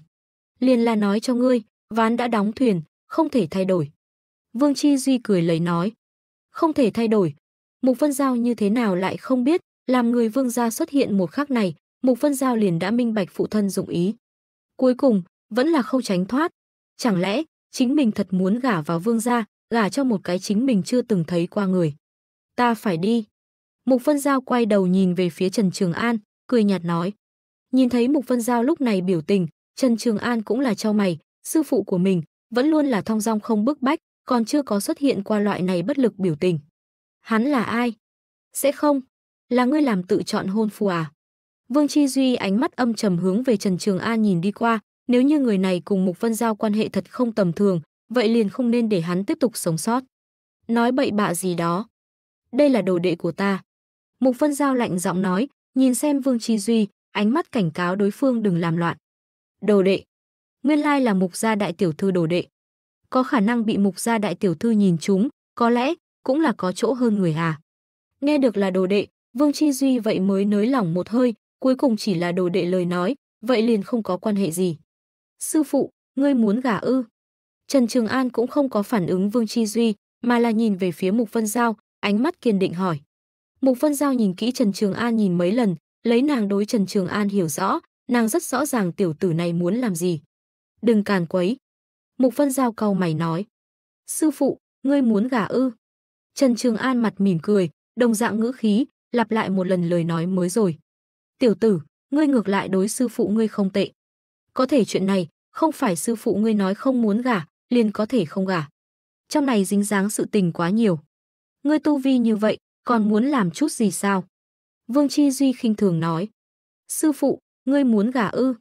Liền là nói cho ngươi, ván đã đóng thuyền, không thể thay đổi. Vương Chi Duy cười lấy nói, không thể thay đổi. Mục Vân Giao như thế nào lại không biết, làm người vương gia xuất hiện một khắc này, Mục Vân Giao liền đã minh bạch phụ thân dụng ý. Cuối cùng, vẫn là không tránh thoát. Chẳng lẽ, chính mình thật muốn gả vào vương gia, gả cho một cái chính mình chưa từng thấy qua người. Ta phải đi. Mục Vân Giao quay đầu nhìn về phía Trần Trường An, cười nhạt nói. Nhìn thấy Mục Vân Giao lúc này biểu tình, Trần Trường An cũng là cho mày, sư phụ của mình, vẫn luôn là thong dong không bức bách, còn chưa có xuất hiện qua loại này bất lực biểu tình. Hắn là ai? Sẽ không? Là ngươi làm tự chọn hôn phu à? Vương Chi Duy ánh mắt âm trầm hướng về Trần Trường An nhìn đi qua, nếu như người này cùng Mục Vân Giao quan hệ thật không tầm thường, vậy liền không nên để hắn tiếp tục sống sót. Nói bậy bạ gì đó. Đây là đồ đệ của ta. Mục Vân Giao lạnh giọng nói, nhìn xem Vương Chi Duy, ánh mắt cảnh cáo đối phương đừng làm loạn. Đồ đệ. Nguyên lai là Mục gia đại tiểu thư đồ đệ. Có khả năng bị Mục gia đại tiểu thư nhìn chúng, có lẽ cũng là có chỗ hơn người à. Nghe được là đồ đệ, Vương Chi Duy vậy mới nới lỏng một hơi, cuối cùng chỉ là đồ đệ lời nói, vậy liền không có quan hệ gì. Sư phụ, ngươi muốn gả ư? Trần Trường An cũng không có phản ứng Vương Chi Duy, mà là nhìn về phía Mục Vân Giao, ánh mắt kiên định hỏi. Mục Vân Giao nhìn kỹ Trần Trường An nhìn mấy lần, lấy nàng đối Trần Trường An hiểu rõ, nàng rất rõ ràng tiểu tử này muốn làm gì. Đừng càn quấy. Mục Vân Giao cau mày nói. Sư phụ, ngươi muốn gả ư? Trần Trường An mặt mỉm cười, đồng dạng ngữ khí, lặp lại một lần lời nói mới rồi. Tiểu tử, ngươi ngược lại đối sư phụ ngươi không tệ. Có thể chuyện này, không phải sư phụ ngươi nói không muốn gả, liền có thể không gả. Trong này dính dáng sự tình quá nhiều. Ngươi tu vi như vậy, còn muốn làm chút gì sao? Vương Chi Duy khinh thường nói. Sư phụ, ngươi muốn gả ư?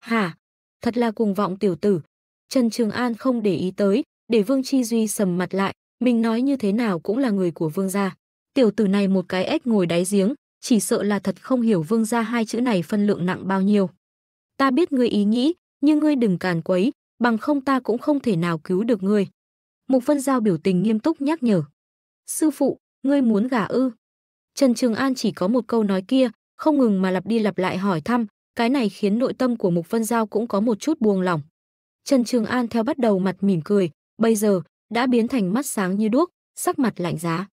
Hả? Thật là cuồng vọng tiểu tử. Trần Trường An không để ý tới, để Vương Chi Duy sầm mặt lại, mình nói như thế nào cũng là người của Vương gia. Tiểu tử này một cái ếch ngồi đáy giếng, chỉ sợ là thật không hiểu vương gia hai chữ này phân lượng nặng bao nhiêu. Ta biết ngươi ý nghĩ, nhưng ngươi đừng càn quấy, bằng không ta cũng không thể nào cứu được ngươi. Mục Vân Giao biểu tình nghiêm túc nhắc nhở. Sư phụ, ngươi muốn gả ư? Trần Trường An chỉ có một câu nói kia, không ngừng mà lặp đi lặp lại hỏi thăm, cái này khiến nội tâm của Mục Vân Giao cũng có một chút buông lỏng. Trần Trường An theo bắt đầu mặt mỉm cười, bây giờ đã biến thành mắt sáng như đuốc, sắc mặt lạnh giá.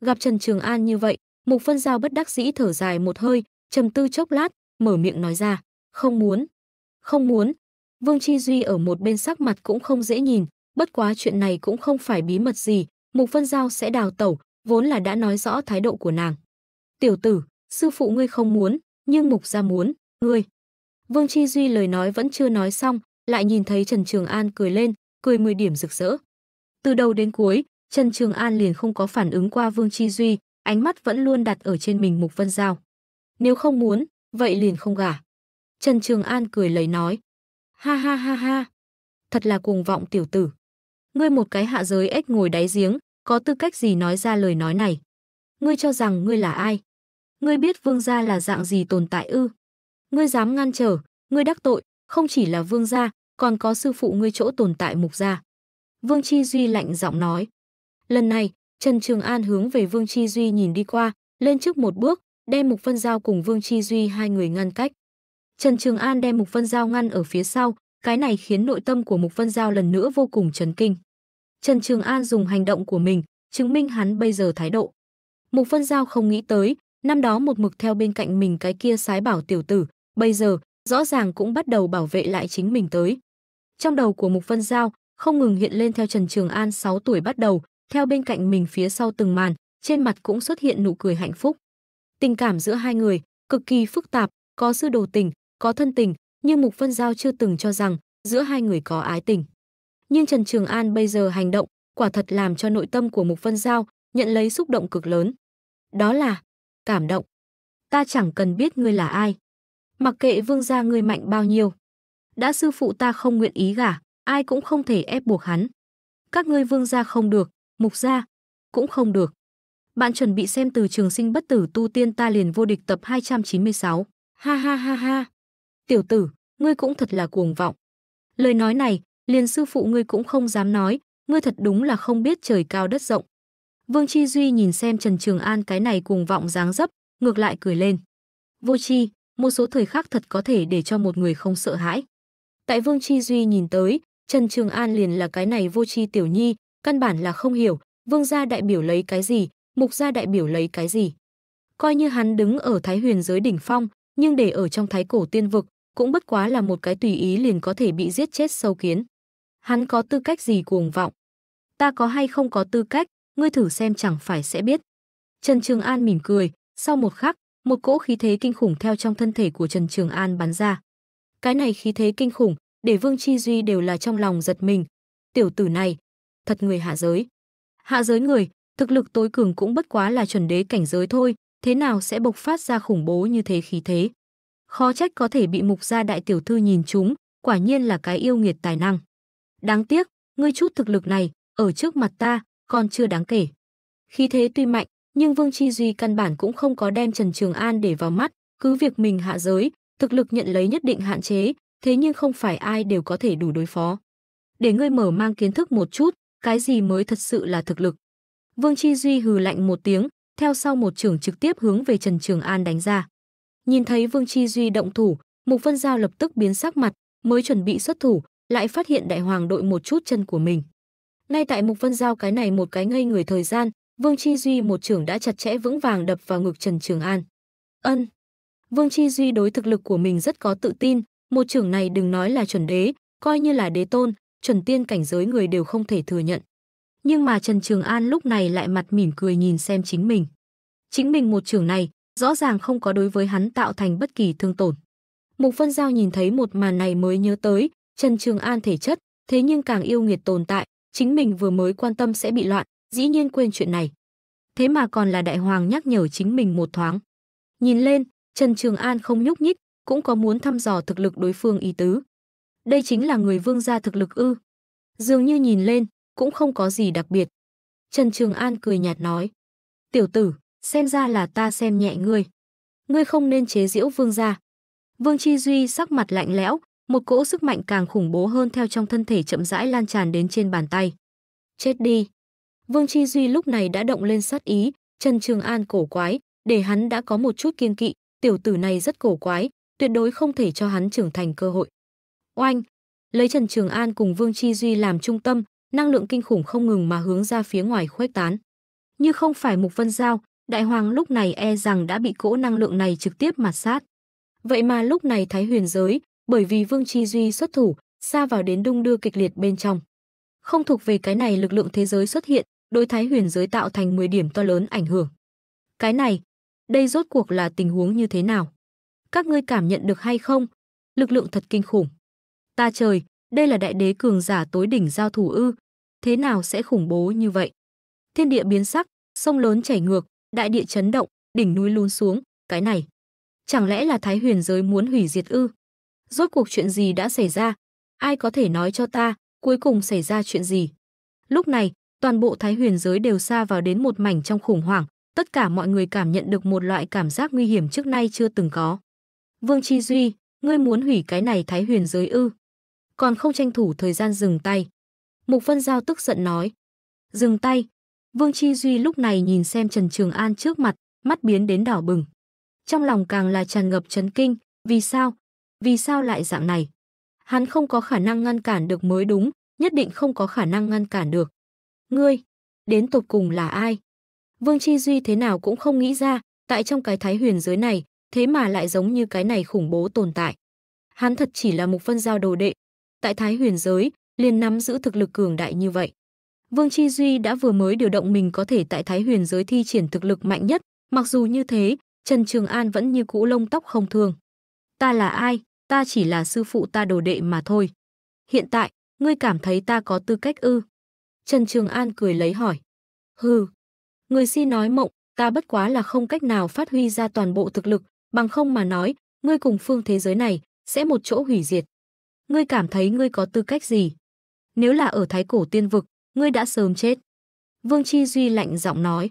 Gặp Trần Trường An như vậy, Mục Phân Giao bất đắc dĩ thở dài một hơi, trầm tư chốc lát, mở miệng nói ra, không muốn, không muốn. Vương Chi Duy ở một bên sắc mặt cũng không dễ nhìn, bất quá chuyện này cũng không phải bí mật gì, Mục Phân Giao sẽ đào tẩu, vốn là đã nói rõ thái độ của nàng. Tiểu tử, sư phụ ngươi không muốn, nhưng Mục gia muốn, ngươi. Vương Chi Duy lời nói vẫn chưa nói xong, lại nhìn thấy Trần Trường An cười lên, cười mười điểm rực rỡ. Từ đầu đến cuối, Trần Trường An liền không có phản ứng qua Vương Chi Duy, ánh mắt vẫn luôn đặt ở trên mình Mục Vân Giao. Nếu không muốn, vậy liền không gả. Trần Trường An cười lấy nói. Ha ha ha ha, thật là cuồng vọng tiểu tử. Ngươi một cái hạ giới ếch ngồi đáy giếng, có tư cách gì nói ra lời nói này? Ngươi cho rằng ngươi là ai? Ngươi biết vương gia là dạng gì tồn tại ư? Ngươi dám ngăn trở, ngươi đắc tội, không chỉ là vương gia, còn có sư phụ ngươi chỗ tồn tại mục gia. Vương Chi Duy lạnh giọng nói. Lần này, Trần Trường An hướng về Vương Chi Duy nhìn đi qua, lên trước một bước, đem Mục Vân Giao cùng Vương Chi Duy hai người ngăn cách. Trần Trường An đem Mục Vân Giao ngăn ở phía sau, cái này khiến nội tâm của Mục Vân Giao lần nữa vô cùng chấn kinh. Trần Trường An dùng hành động của mình, chứng minh hắn bây giờ thái độ. Mục Vân Giao không nghĩ tới, năm đó một mực theo bên cạnh mình cái kia sái bảo tiểu tử, bây giờ, rõ ràng cũng bắt đầu bảo vệ lại chính mình tới. Trong đầu của Mục Vân Giao, không ngừng hiện lên theo Trần Trường An 6 tuổi bắt đầu, theo bên cạnh mình phía sau từng màn, trên mặt cũng xuất hiện nụ cười hạnh phúc. Tình cảm giữa hai người cực kỳ phức tạp, có sư đồ tình, có thân tình, nhưng Mục Vân Giao chưa từng cho rằng giữa hai người có ái tình. Nhưng Trần Trường An bây giờ hành động, quả thật làm cho nội tâm của Mục Vân Giao nhận lấy xúc động cực lớn. Đó là cảm động. Ta chẳng cần biết ngươi là ai. Mặc kệ vương gia ngươi mạnh bao nhiêu. Đã sư phụ ta không nguyện ý gả, ai cũng không thể ép buộc hắn. Các ngươi vương gia không được, mục gia cũng không được. Bạn chuẩn bị xem từ trường sinh bất tử tu tiên ta liền vô địch tập 296. Ha ha ha ha. Tiểu tử, ngươi cũng thật là cuồng vọng. Lời nói này, liền sư phụ ngươi cũng không dám nói, ngươi thật đúng là không biết trời cao đất rộng. Vương Chi Duy nhìn xem Trần Trường An cái này cuồng vọng dáng dấp, ngược lại cười lên. Vô chi, một số thời khắc thật có thể để cho một người không sợ hãi. Tại Vương Chi Duy nhìn tới, Trần Trường An liền là cái này vô chi tiểu nhi, căn bản là không hiểu, vương gia đại biểu lấy cái gì, mục gia đại biểu lấy cái gì. Coi như hắn đứng ở thái huyền giới đỉnh phong, nhưng để ở trong thái cổ tiên vực, cũng bất quá là một cái tùy ý liền có thể bị giết chết sâu kiến. Hắn có tư cách gì cuồng vọng? Ta có hay không có tư cách, ngươi thử xem chẳng phải sẽ biết. Trần Trường An mỉm cười, sau một khắc, một cỗ khí thế kinh khủng theo trong thân thể của Trần Trường An bắn ra. Cái này khí thế kinh khủng, để Vương Chi Duy đều là trong lòng giật mình. Tiểu tử này, thật người hạ giới. Hạ giới người, thực lực tối cường cũng bất quá là chuẩn đế cảnh giới thôi, thế nào sẽ bộc phát ra khủng bố như thế khí thế. Khó trách có thể bị mục gia đại tiểu thư nhìn chúng, quả nhiên là cái yêu nghiệt tài năng. Đáng tiếc, ngươi chút thực lực này, ở trước mặt ta, còn chưa đáng kể. Khí thế tuy mạnh, nhưng Vương Chi Duy căn bản cũng không có đem Trần Trường An để vào mắt, cứ việc mình hạ giới, thực lực nhận lấy nhất định hạn chế, thế nhưng không phải ai đều có thể đủ đối phó. Để ngươi mở mang kiến thức một chút, cái gì mới thật sự là thực lực. Vương Chi Duy hừ lạnh một tiếng, theo sau một trưởng trực tiếp hướng về Trần Trường An đánh ra. Nhìn thấy Vương Chi Duy động thủ, Mục Vân Giao lập tức biến sắc mặt, mới chuẩn bị xuất thủ, lại phát hiện đại hoàng đội một chút chân của mình. Ngay tại Mục Vân Giao cái này một cái ngây người thời gian, Vương Chi Duy một trưởng đã chặt chẽ vững vàng đập vào ngực Trần Trường An. Ân! Vương Chi Duy đối thực lực của mình rất có tự tin, một trưởng này đừng nói là chuẩn đế, coi như là đế tôn, chuẩn tiên cảnh giới người đều không thể thừa nhận. Nhưng mà Trần Trường An lúc này lại mặt mỉm cười nhìn xem chính mình. Chính mình một trường này, rõ ràng không có đối với hắn tạo thành bất kỳ thương tổn. Mục Phân Giao nhìn thấy một màn này mới nhớ tới, Trần Trường An thể chất, thế nhưng càng yêu nghiệt tồn tại, chính mình vừa mới quan tâm sẽ bị loạn, dĩ nhiên quên chuyện này. Thế mà còn là đại hoàng nhắc nhở chính mình một thoáng. Nhìn lên, Trần Trường An không nhúc nhích, cũng có muốn thăm dò thực lực đối phương ý tứ đây chính là người vương gia thực lực ư. Dường như nhìn lên, cũng không có gì đặc biệt. Trần Trường An cười nhạt nói. Tiểu tử, xem ra là ta xem nhẹ ngươi. Ngươi không nên chế diễu vương gia. Vương Chi Duy sắc mặt lạnh lẽo, một cỗ sức mạnh càng khủng bố hơn theo trong thân thể chậm rãi lan tràn đến trên bàn tay. Chết đi. Vương Chi Duy lúc này đã động lên sát ý, Trần Trường An cổ quái, để hắn đã có một chút kiên kỵ, tiểu tử này rất cổ quái, tuyệt đối không thể cho hắn trưởng thành cơ hội oanh. Lấy Trần Trường An cùng Vương Chi Duy làm trung tâm, năng lượng kinh khủng không ngừng mà hướng ra phía ngoài khuếch tán. Như không phải Mục Vân Giao, Đại Hoàng lúc này e rằng đã bị cỗ năng lượng này trực tiếp mặt sát. Vậy mà lúc này Thái Huyền giới, bởi vì Vương Chi Duy xuất thủ, xa vào đến đung đưa kịch liệt bên trong. Không thuộc về cái này lực lượng thế giới xuất hiện, đối Thái Huyền giới tạo thành 10 điểm to lớn ảnh hưởng. Cái này, đây rốt cuộc là tình huống như thế nào? Các ngươi cảm nhận được hay không? Lực lượng thật kinh khủng. Ta trời, đây là đại đế cường giả tối đỉnh giao thủ ư, thế nào sẽ khủng bố như vậy? Thiên địa biến sắc, sông lớn chảy ngược, đại địa chấn động, đỉnh núi lún xuống, cái này. Chẳng lẽ là Thái huyền giới muốn hủy diệt ư? Rốt cuộc chuyện gì đã xảy ra? Ai có thể nói cho ta, cuối cùng xảy ra chuyện gì? Lúc này, toàn bộ Thái huyền giới đều xa vào đến một mảnh trong khủng hoảng, tất cả mọi người cảm nhận được một loại cảm giác nguy hiểm trước nay chưa từng có. Vương Chi Duy, ngươi muốn hủy cái này Thái huyền giới ư? còn không tranh thủ thời gian dừng tay. Mục Vân Giao tức giận nói. Dừng tay. Vương Chi Duy lúc này nhìn xem Trần Trường An trước mặt, mắt biến đến đỏ bừng. Trong lòng càng là tràn ngập chấn kinh, vì sao? Vì sao lại dạng này? Hắn không có khả năng ngăn cản được mới đúng, nhất định không có khả năng ngăn cản được. Ngươi, đến tột cùng là ai? Vương Chi Duy thế nào cũng không nghĩ ra, tại trong cái thái huyền giới này, thế mà lại giống như cái này khủng bố tồn tại. Hắn thật chỉ là một phân giao đồ đệ, tại Thái Huyền giới liền nắm giữ thực lực cường đại như vậy. Vương Chi Duy đã vừa mới điều động mình có thể tại Thái Huyền giới thi triển thực lực mạnh nhất, mặc dù như thế, Trần Trường An vẫn như cũ lông tóc không thường Ta là ai? Ta chỉ là sư phụ ta đồ đệ mà thôi. Hiện tại, ngươi cảm thấy ta có tư cách ư? Trần Trường An cười lấy hỏi. Hừ, người si nói mộng, ta bất quá là không cách nào phát huy ra toàn bộ thực lực, bằng không mà nói, ngươi cùng phương thế giới này sẽ một chỗ hủy diệt ngươi cảm thấy ngươi có tư cách gì? Nếu là ở Thái Cổ Tiên Vực, ngươi đã sớm chết. Vương Chi Duy lạnh giọng nói.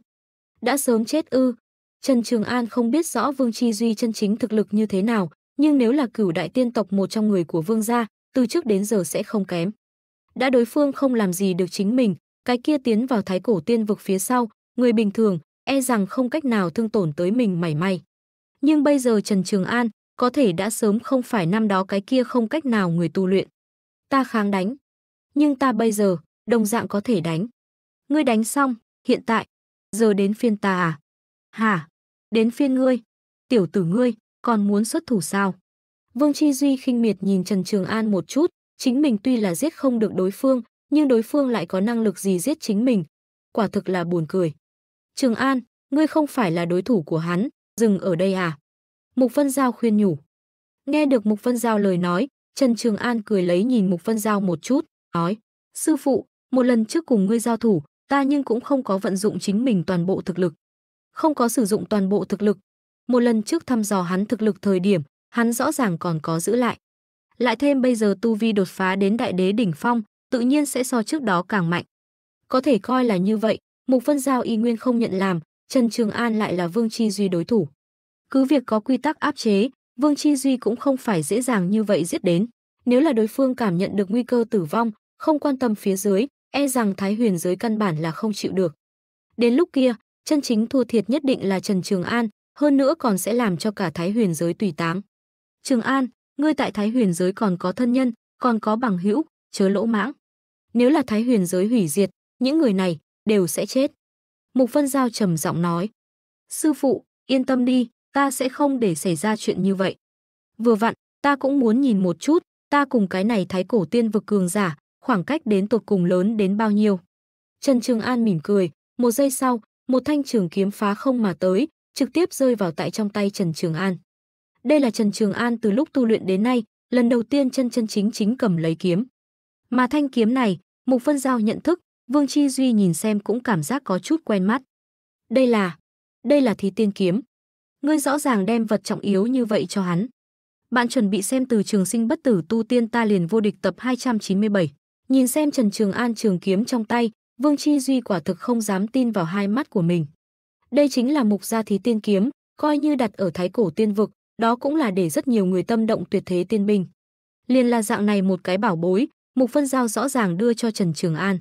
Đã sớm chết ư. Trần Trường An không biết rõ Vương Chi Duy chân chính thực lực như thế nào, nhưng nếu là cửu đại tiên tộc một trong người của Vương gia, từ trước đến giờ sẽ không kém. Đã đối phương không làm gì được chính mình, cái kia tiến vào thái cổ tiên vực phía sau, người bình thường, e rằng không cách nào thương tổn tới mình mảy may. Nhưng bây giờ Trần Trường An, có thể đã sớm không phải năm đó cái kia không cách nào người tu luyện. Ta kháng đánh, nhưng ta bây giờ, đồng dạng có thể đánh. Ngươi đánh xong, hiện tại, giờ đến phiên ta à? Hả? Đến phiên ngươi? Tiểu tử ngươi, còn muốn xuất thủ sao? Vương Chi Duy khinh miệt nhìn Trần Trường An một chút, chính mình tuy là giết không được đối phương, nhưng đối phương lại có năng lực gì giết chính mình. Quả thực là buồn cười. Trường An, ngươi không phải là đối thủ của hắn, dừng ở đây à? Mục Vân Giao khuyên nhủ. Nghe được Mục Vân Giao lời nói, Trần Trường An cười lấy nhìn Mục Vân Giao một chút, nói, sư phụ, một lần trước cùng ngươi giao thủ, ta nhưng cũng không có vận dụng chính mình toàn bộ thực lực. Không có sử dụng toàn bộ thực lực. Một lần trước thăm dò hắn thực lực thời điểm, hắn rõ ràng còn có giữ lại. Lại thêm bây giờ tu vi đột phá đến đại đế đỉnh phong, tự nhiên sẽ so trước đó càng mạnh. Có thể coi là như vậy, Mục Vân Giao y nguyên không nhận làm, Trần Trường An lại là Vương Chi Duy đối thủ. Cứ việc có quy tắc áp chế, Vương Chi Duy cũng không phải dễ dàng như vậy giết đến. Nếu là đối phương cảm nhận được nguy cơ tử vong, không quan tâm phía dưới, e rằng Thái Huyền giới căn bản là không chịu được. Đến lúc kia, chân chính thua thiệt nhất định là Trần Trường An, hơn nữa còn sẽ làm cho cả Thái Huyền giới tùy táng. Trường An, ngươi tại Thái Huyền giới còn có thân nhân, còn có bằng hữu, chớ lỗ mãng. Nếu là Thái Huyền giới hủy diệt, những người này đều sẽ chết. Mục Vân Giao trầm giọng nói. Sư phụ, yên tâm đi, ta sẽ không để xảy ra chuyện như vậy. Vừa vặn, ta cũng muốn nhìn một chút, ta cùng cái này thái cổ tiên vực cường giả, khoảng cách đến tột cùng lớn đến bao nhiêu. Trần Trường An mỉm cười, một giây sau, một thanh trường kiếm phá không mà tới, trực tiếp rơi vào tại trong tay Trần Trường An. Đây là Trần Trường An từ lúc tu luyện đến nay, lần đầu tiên chân chân chính chính cầm lấy kiếm. Mà thanh kiếm này, Mục Vân Giao nhận thức, Vương Chi Duy nhìn xem cũng cảm giác có chút quen mắt. Đây là, đây là thí tiên kiếm ngươi rõ ràng đem vật trọng yếu như vậy cho hắn. Bạn chuẩn bị xem từ trường sinh bất tử tu tiên ta liền vô địch tập 297. Nhìn xem Trần Trường An trường kiếm trong tay, Vương Chi Duy quả thực không dám tin vào hai mắt của mình. Đây chính là mục gia thí tiên kiếm, coi như đặt ở thái cổ tiên vực, đó cũng là để rất nhiều người tâm động tuyệt thế tiên binh. Liền là dạng này một cái bảo bối, Mục Vân Giao rõ ràng đưa cho Trần Trường An.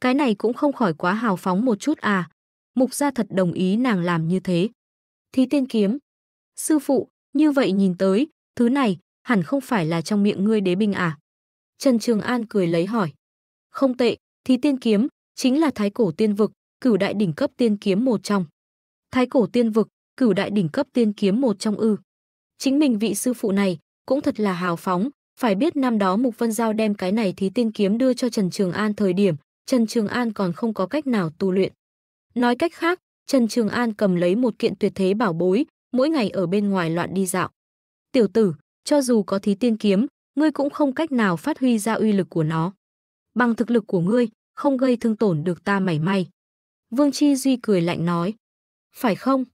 Cái này cũng không khỏi quá hào phóng một chút à. Mục gia thật đồng ý nàng làm như thế. Thí tiên kiếm. Sư phụ, như vậy nhìn tới, thứ này, hẳn không phải là trong miệng ngươi đế binh à? Trần Trường An cười lấy hỏi. Không tệ, thí tiên kiếm, chính là thái cổ tiên vực, cửu đại đỉnh cấp tiên kiếm một trong. Thái cổ tiên vực, cửu đại đỉnh cấp tiên kiếm một trong ư. Chính mình vị sư phụ này, cũng thật là hào phóng, phải biết năm đó Mục Vân Giao đem cái này thí tiên kiếm đưa cho Trần Trường An thời điểm, Trần Trường An còn không có cách nào tu luyện. Nói cách khác, Trần Trường An cầm lấy một kiện tuyệt thế bảo bối, mỗi ngày ở bên ngoài loạn đi dạo. Tiểu tử, cho dù có thí tiên kiếm, ngươi cũng không cách nào phát huy ra uy lực của nó. Bằng thực lực của ngươi, không gây thương tổn được ta mảy may. Vương Chi Duy cười lạnh nói. Phải không?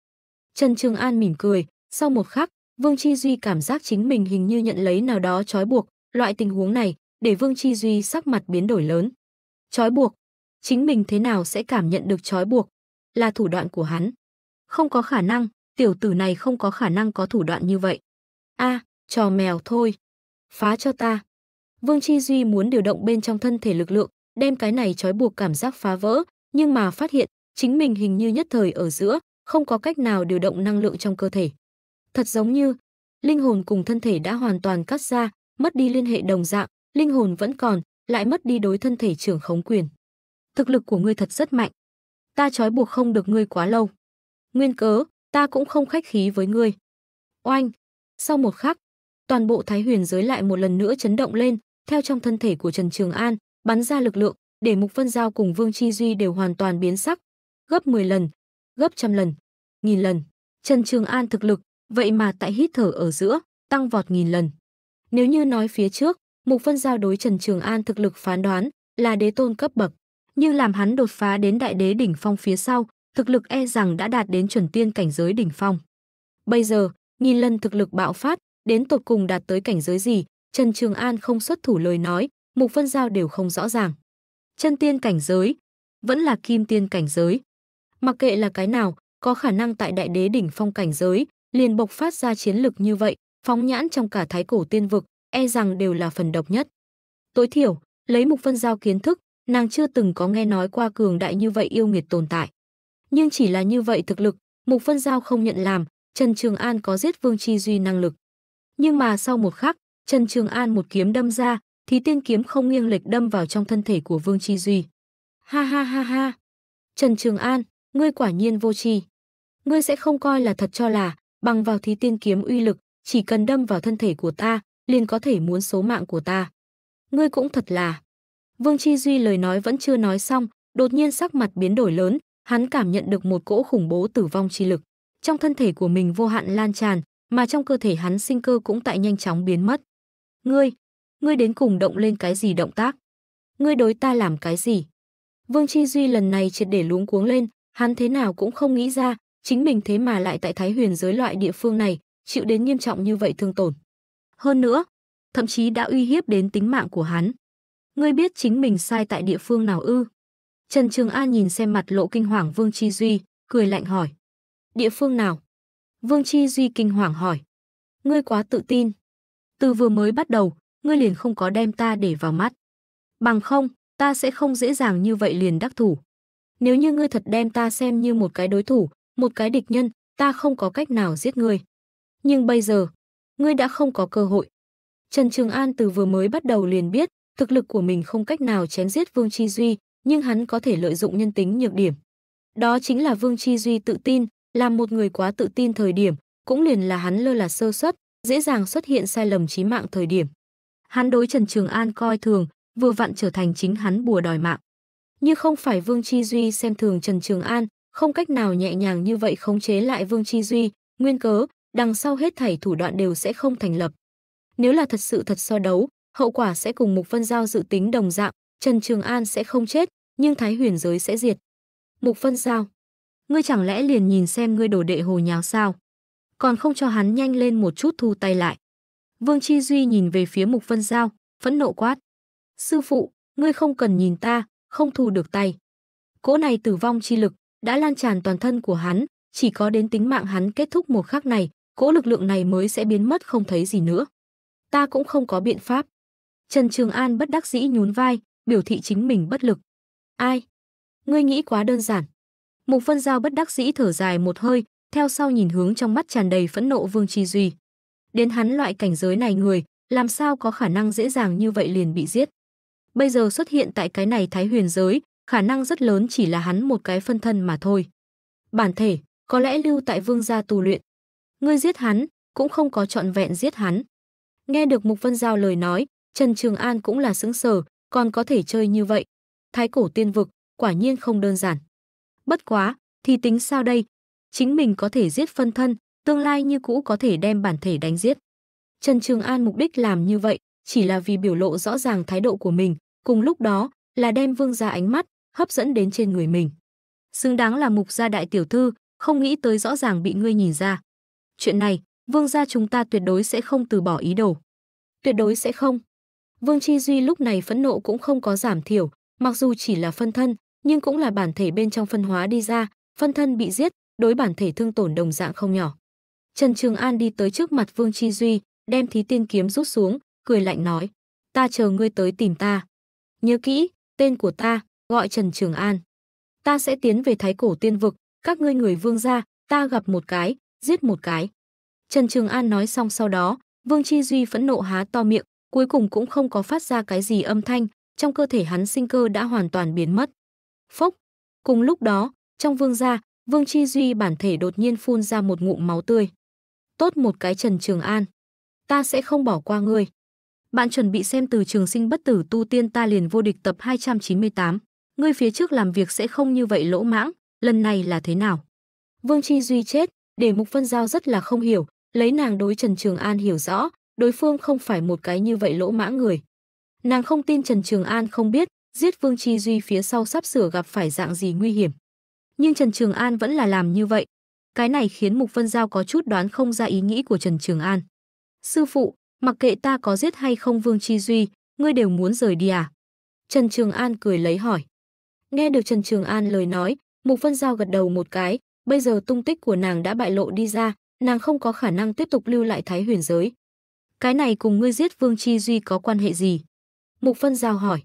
Trần Trường An mỉm cười, sau một khắc, Vương Chi Duy cảm giác chính mình hình như nhận lấy nào đó trói buộc, loại tình huống này, để Vương Chi Duy sắc mặt biến đổi lớn. Trói buộc? Chính mình thế nào sẽ cảm nhận được trói buộc? là thủ đoạn của hắn. Không có khả năng, tiểu tử này không có khả năng có thủ đoạn như vậy. A, trò mèo thôi. Phá cho ta. Vương Chi Duy muốn điều động bên trong thân thể lực lượng, đem cái này trói buộc cảm giác phá vỡ, nhưng mà phát hiện chính mình hình như nhất thời ở giữa, không có cách nào điều động năng lượng trong cơ thể. Thật giống như linh hồn cùng thân thể đã hoàn toàn cắt ra, mất đi liên hệ đồng dạng, linh hồn vẫn còn, lại mất đi đối thân thể trưởng khống quyền. Thực lực của ngươi thật rất mạnh, ta trói buộc không được ngươi quá lâu. Nguyên cớ, ta cũng không khách khí với ngươi. Oanh! Sau một khắc, toàn bộ thái huyền giới lại một lần nữa chấn động lên, theo trong thân thể của Trần Trường An, bắn ra lực lượng, để Mục Vân Giao cùng Vương Chi Duy đều hoàn toàn biến sắc. Gấp 10 lần, gấp trăm lần, nghìn lần. Trần Trường An thực lực, vậy mà tại hít thở ở giữa, tăng vọt nghìn lần. Nếu như nói phía trước, Mục Vân Giao đối Trần Trường An thực lực phán đoán là đế tôn cấp bậc nhưng làm hắn đột phá đến đại đế đỉnh phong phía sau, thực lực e rằng đã đạt đến chuẩn tiên cảnh giới đỉnh phong. Bây giờ, nghìn lần thực lực bạo phát, đến tột cùng đạt tới cảnh giới gì, Trần Trường An không xuất thủ lời nói, Mục Vân Giao đều không rõ ràng. Chân tiên cảnh giới, vẫn là kim tiên cảnh giới. Mặc kệ là cái nào, có khả năng tại đại đế đỉnh phong cảnh giới, liền bộc phát ra chiến lực như vậy, phóng nhãn trong cả thái cổ tiên vực, e rằng đều là phần độc nhất. Tối thiểu, lấy Mục Vân Giao kiến thức, nàng chưa từng có nghe nói qua cường đại như vậy yêu nghiệt tồn tại. Nhưng chỉ là như vậy thực lực, Mục Vân Giao không nhận làm, Trần Trường An có giết Vương Chi Duy năng lực. Nhưng mà sau một khắc, Trần Trường An một kiếm đâm ra, thì tiên kiếm không nghiêng lệch đâm vào trong thân thể của Vương Chi Duy. Ha ha ha ha! Trần Trường An, ngươi quả nhiên vô tri. Ngươi sẽ không coi là thật cho là, bằng vào thí tiên kiếm uy lực, chỉ cần đâm vào thân thể của ta, liền có thể muốn số mạng của ta. Ngươi cũng thật là. Vương Chi Duy lời nói vẫn chưa nói xong, đột nhiên sắc mặt biến đổi lớn, hắn cảm nhận được một cỗ khủng bố tử vong chi lực. Trong thân thể của mình vô hạn lan tràn, mà trong cơ thể hắn sinh cơ cũng tại nhanh chóng biến mất. Ngươi, ngươi đến cùng động lên cái gì động tác? Ngươi đối ta làm cái gì? Vương Chi Duy lần này triệt để luống cuống lên, hắn thế nào cũng không nghĩ ra, chính mình thế mà lại tại Thái Huyền giới loại địa phương này, chịu đến nghiêm trọng như vậy thương tổn. Hơn nữa, thậm chí đã uy hiếp đến tính mạng của hắn ngươi biết chính mình sai tại địa phương nào ư? Trần Trường An nhìn xem mặt lộ kinh hoàng Vương Chi Duy, cười lạnh hỏi. Địa phương nào? Vương Chi Duy kinh hoàng hỏi. Ngươi quá tự tin. Từ vừa mới bắt đầu, ngươi liền không có đem ta để vào mắt. Bằng không, ta sẽ không dễ dàng như vậy liền đắc thủ. Nếu như ngươi thật đem ta xem như một cái đối thủ, một cái địch nhân, ta không có cách nào giết ngươi. Nhưng bây giờ, ngươi đã không có cơ hội. Trần Trường An từ vừa mới bắt đầu liền biết, thực lực của mình không cách nào chém giết Vương Chi Duy, nhưng hắn có thể lợi dụng nhân tính nhược điểm. Đó chính là Vương Chi Duy tự tin, làm một người quá tự tin thời điểm, cũng liền là hắn lơ là sơ suất, dễ dàng xuất hiện sai lầm chí mạng thời điểm. Hắn đối Trần Trường An coi thường, vừa vặn trở thành chính hắn bùa đòi mạng. Như không phải Vương Chi Duy xem thường Trần Trường An, không cách nào nhẹ nhàng như vậy khống chế lại Vương Chi Duy, nguyên cớ, đằng sau hết thảy thủ đoạn đều sẽ không thành lập. Nếu là thật sự thật so đấu, hậu quả sẽ cùng Mục Vân Giao dự tính đồng dạng, Trần Trường An sẽ không chết, nhưng Thái Huyền giới sẽ diệt. Mục Vân Giao, ngươi chẳng lẽ liền nhìn xem ngươi đổ đệ hồ nháo sao? Còn không cho hắn nhanh lên một chút thu tay lại. Vương Chi Duy nhìn về phía Mục Vân Giao, phẫn nộ quát. Sư phụ, ngươi không cần nhìn ta, không thu được tay. Cỗ này tử vong chi lực đã lan tràn toàn thân của hắn, chỉ có đến tính mạng hắn kết thúc một khắc này, cỗ lực lượng này mới sẽ biến mất không thấy gì nữa. Ta cũng không có biện pháp. Trần Trường An bất đắc dĩ nhún vai, biểu thị chính mình bất lực. Ai? Ngươi nghĩ quá đơn giản. Mục Vân Giao bất đắc dĩ thở dài một hơi, theo sau nhìn hướng trong mắt tràn đầy phẫn nộ Vương Chi Duy. Đến hắn loại cảnh giới này người, làm sao có khả năng dễ dàng như vậy liền bị giết. Bây giờ xuất hiện tại cái này thái huyền giới, khả năng rất lớn chỉ là hắn một cái phân thân mà thôi. Bản thể, có lẽ lưu tại vương gia tù luyện. Ngươi giết hắn, cũng không có trọn vẹn giết hắn. Nghe được Mục Vân Giao lời nói, Trần Trường An cũng là xứng sở, còn có thể chơi như vậy. Thái cổ tiên vực, quả nhiên không đơn giản. Bất quá, thì tính sao đây? Chính mình có thể giết phân thân, tương lai như cũ có thể đem bản thể đánh giết. Trần Trường An mục đích làm như vậy chỉ là vì biểu lộ rõ ràng thái độ của mình, cùng lúc đó là đem vương gia ánh mắt hấp dẫn đến trên người mình. Xứng đáng là mục gia đại tiểu thư, không nghĩ tới rõ ràng bị ngươi nhìn ra. Chuyện này, vương gia chúng ta tuyệt đối sẽ không từ bỏ ý đồ. Tuyệt đối sẽ không. Vương Chi Duy lúc này phẫn nộ cũng không có giảm thiểu, mặc dù chỉ là phân thân, nhưng cũng là bản thể bên trong phân hóa đi ra, phân thân bị giết, đối bản thể thương tổn đồng dạng không nhỏ. Trần Trường An đi tới trước mặt Vương Chi Duy, đem thí tiên kiếm rút xuống, cười lạnh nói: "Ta chờ ngươi tới tìm ta. Nhớ kỹ, tên của ta gọi Trần Trường An. Ta sẽ tiến về Thái Cổ Tiên vực, các ngươi người Vương gia, ta gặp một cái, giết một cái." Trần Trường An nói xong sau đó, Vương Chi Duy phẫn nộ há to miệng, cuối cùng cũng không có phát ra cái gì âm thanh, trong cơ thể hắn sinh cơ đã hoàn toàn biến mất. Phốc, cùng lúc đó, trong vương gia, Vương Chi Duy bản thể đột nhiên phun ra một ngụm máu tươi. Tốt một cái Trần Trường An, ta sẽ không bỏ qua ngươi. Bạn chuẩn bị xem từ trường sinh bất tử tu tiên ta liền vô địch tập 298. Ngươi phía trước làm việc sẽ không như vậy lỗ mãng, lần này là thế nào? Vương Chi Duy chết, để Mục Vân Giao rất là không hiểu, lấy nàng đối Trần Trường An hiểu rõ, đối phương không phải một cái như vậy lỗ mãng người. Nàng không tin Trần Trường An không biết, giết Vương Chi Duy phía sau sắp sửa gặp phải dạng gì nguy hiểm. Nhưng Trần Trường An vẫn là làm như vậy. Cái này khiến Mục Vân Giao có chút đoán không ra ý nghĩ của Trần Trường An. Sư phụ, mặc kệ ta có giết hay không Vương Chi Duy, ngươi đều muốn rời đi à? Trần Trường An cười lấy hỏi. Nghe được Trần Trường An lời nói, Mục Vân Giao gật đầu một cái, bây giờ tung tích của nàng đã bại lộ đi ra, nàng không có khả năng tiếp tục lưu lại Thái Huyền giới, cái này cùng ngươi giết Vương Chi Duy có quan hệ gì? Mục Phân Giao hỏi.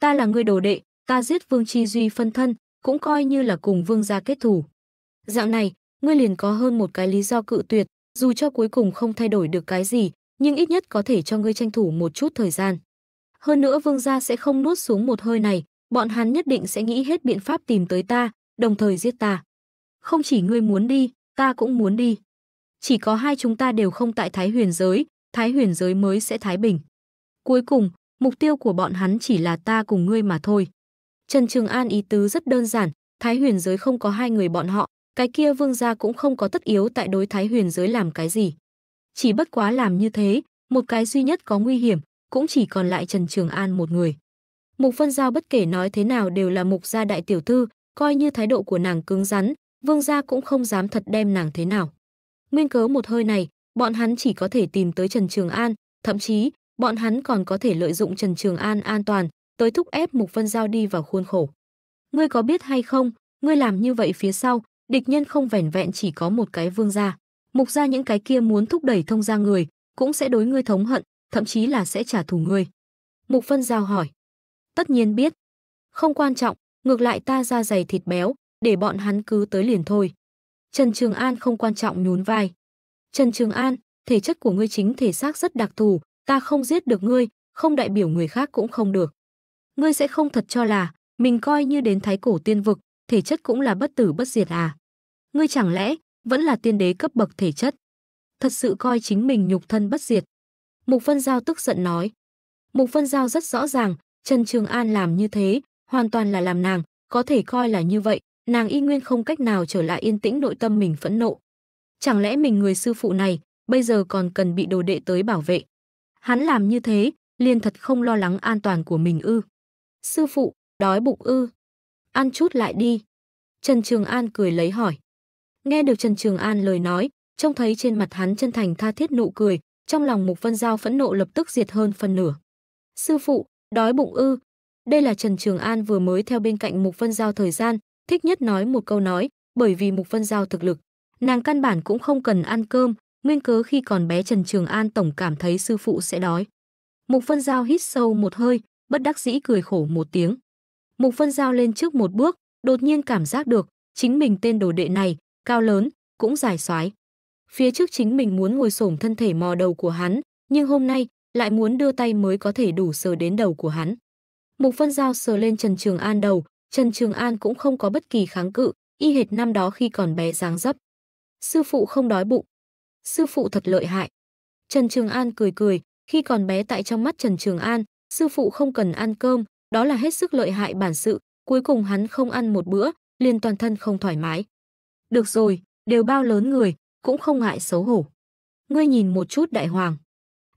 Ta là người đồ đệ, ta giết Vương Chi Duy phân thân, cũng coi như là cùng Vương gia kết thủ. Dạo này, ngươi liền có hơn một cái lý do cự tuyệt, dù cho cuối cùng không thay đổi được cái gì, nhưng ít nhất có thể cho ngươi tranh thủ một chút thời gian. Hơn nữa Vương gia sẽ không nuốt xuống một hơi này, bọn hắn nhất định sẽ nghĩ hết biện pháp tìm tới ta, đồng thời giết ta. Không chỉ ngươi muốn đi, ta cũng muốn đi. Chỉ có hai chúng ta đều không tại Thái Huyền giới, Thái huyền giới mới sẽ thái bình. Cuối cùng, mục tiêu của bọn hắn chỉ là ta cùng ngươi mà thôi. Trần Trường An ý tứ rất đơn giản, thái huyền giới không có hai người bọn họ, cái kia vương gia cũng không có tất yếu tại đối thái huyền giới làm cái gì. Chỉ bất quá làm như thế, một cái duy nhất có nguy hiểm, cũng chỉ còn lại Trần Trường An một người. Mục Vân Giao bất kể nói thế nào đều là mục gia đại tiểu thư, coi như thái độ của nàng cứng rắn, vương gia cũng không dám thật đem nàng thế nào. Nguyên cớ một hơi này, bọn hắn chỉ có thể tìm tới Trần Trường An, thậm chí bọn hắn còn có thể lợi dụng Trần Trường An an toàn, tới thúc ép Mục Vân Giao đi vào khuôn khổ. Ngươi có biết hay không, ngươi làm như vậy phía sau, địch nhân không vẻn vẹn chỉ có một cái vương gia. Mục gia những cái kia muốn thúc đẩy thông gia người, cũng sẽ đối ngươi thống hận, thậm chí là sẽ trả thù ngươi. Mục Vân Giao hỏi. Tất nhiên biết. Không quan trọng, ngược lại ta ra dày thịt béo, để bọn hắn cứ tới liền thôi. Trần Trường An không quan trọng nhún vai. Trần Trường An, thể chất của ngươi chính thể xác rất đặc thù, ta không giết được ngươi, không đại biểu người khác cũng không được. Ngươi sẽ không thật cho là, mình coi như đến thái cổ tiên vực, thể chất cũng là bất tử bất diệt à. Ngươi chẳng lẽ, vẫn là tiên đế cấp bậc thể chất. Thật sự coi chính mình nhục thân bất diệt. Mục Vân Giao tức giận nói. Mục Vân Giao rất rõ ràng, Trần Trường An làm như thế, hoàn toàn là làm nàng, có thể coi là như vậy, nàng y nguyên không cách nào trở lại yên tĩnh nội tâm mình phẫn nộ. Chẳng lẽ mình người sư phụ này bây giờ còn cần bị đồ đệ tới bảo vệ? Hắn làm như thế, liền thật không lo lắng an toàn của mình ư. Sư phụ, đói bụng ư. Ăn chút lại đi. Trần Trường An cười lấy hỏi. Nghe được Trần Trường An lời nói, trông thấy trên mặt hắn chân thành tha thiết nụ cười, trong lòng Mục Vân Giao phẫn nộ lập tức diệt hơn phần nửa. Sư phụ, đói bụng ư. Đây là Trần Trường An vừa mới theo bên cạnh Mục Vân Giao thời gian, thích nhất nói một câu nói, bởi vì Mục Vân Giao thực lực Nàng căn bản cũng không cần ăn cơm, nguyên cớ khi còn bé Trần Trường An tổng cảm thấy sư phụ sẽ đói. Mục Vân Giao hít sâu một hơi, bất đắc dĩ cười khổ một tiếng. Mục Vân Giao lên trước một bước, đột nhiên cảm giác được chính mình tên đồ đệ này, cao lớn, cũng dài xoái. Phía trước chính mình muốn ngồi xổm thân thể mò đầu của hắn, nhưng hôm nay lại muốn đưa tay mới có thể đủ sờ đến đầu của hắn. Mục Vân Giao sờ lên Trần Trường An đầu, Trần Trường An cũng không có bất kỳ kháng cự, y hệt năm đó khi còn bé dáng dấp. Sư phụ không đói bụng. Sư phụ thật lợi hại. Trần Trường An cười cười, khi còn bé tại trong mắt Trần Trường An, sư phụ không cần ăn cơm, đó là hết sức lợi hại bản sự, cuối cùng hắn không ăn một bữa, liền toàn thân không thoải mái. Được rồi, đều bao lớn người, cũng không ngại xấu hổ. Ngươi nhìn một chút đại hoàng.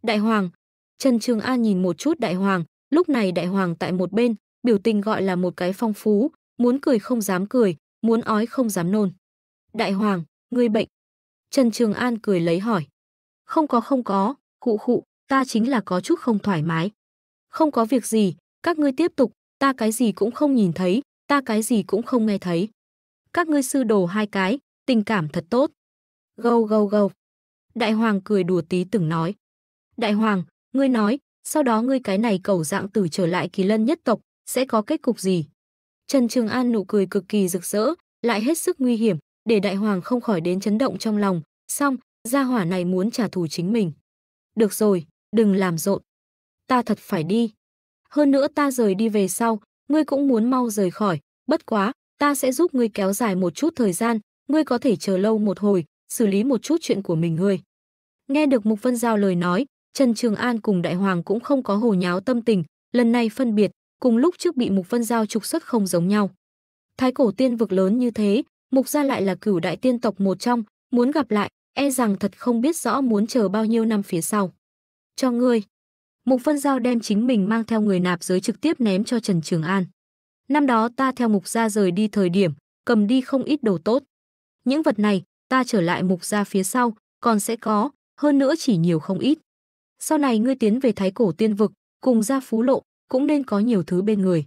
Đại hoàng, Trần Trường An nhìn một chút đại hoàng, lúc này đại hoàng tại một bên, biểu tình gọi là một cái phong phú, muốn cười không dám cười, muốn ói không dám nôn. Đại hoàng, người bệnh. Trần Trường An cười lấy hỏi. Không có không có, khụ khụ, ta chính là có chút không thoải mái. Không có việc gì, các ngươi tiếp tục, ta cái gì cũng không nhìn thấy, ta cái gì cũng không nghe thấy. Các ngươi sư đồ hai cái, tình cảm thật tốt. Gâu gâu gâu. Đại Hoàng cười đùa tí từng nói. Đại Hoàng, ngươi nói, sau đó ngươi cái này cầu dạng tử trở lại kỳ lân nhất tộc, sẽ có kết cục gì? Trần Trường An nụ cười cực kỳ rực rỡ, lại hết sức nguy hiểm, để đại hoàng không khỏi đến chấn động trong lòng, xong, gia hỏa này muốn trả thù chính mình. Được rồi, đừng làm rộn. Ta thật phải đi. Hơn nữa ta rời đi về sau, ngươi cũng muốn mau rời khỏi, bất quá, ta sẽ giúp ngươi kéo dài một chút thời gian, ngươi có thể chờ lâu một hồi, xử lý một chút chuyện của mình ngươi. Nghe được Mục Vân Giao lời nói, Trần Trường An cùng Đại Hoàng cũng không có hồ nháo tâm tình, lần này phân biệt, cùng lúc trước bị Mục Vân Giao trục xuất không giống nhau. Thái cổ tiên vực lớn như thế, Mục gia lại là cửu đại tiên tộc một trong, muốn gặp lại, e rằng thật không biết rõ muốn chờ bao nhiêu năm phía sau. Cho ngươi. Mục Phân Giao đem chính mình mang theo người nạp giới trực tiếp ném cho Trần Trường An. Năm đó ta theo mục gia rời đi thời điểm, cầm đi không ít đồ tốt. Những vật này, ta trở lại mục gia phía sau, còn sẽ có, hơn nữa chỉ nhiều không ít. Sau này ngươi tiến về thái cổ tiên vực, cùng gia phú lộ, cũng nên có nhiều thứ bên người.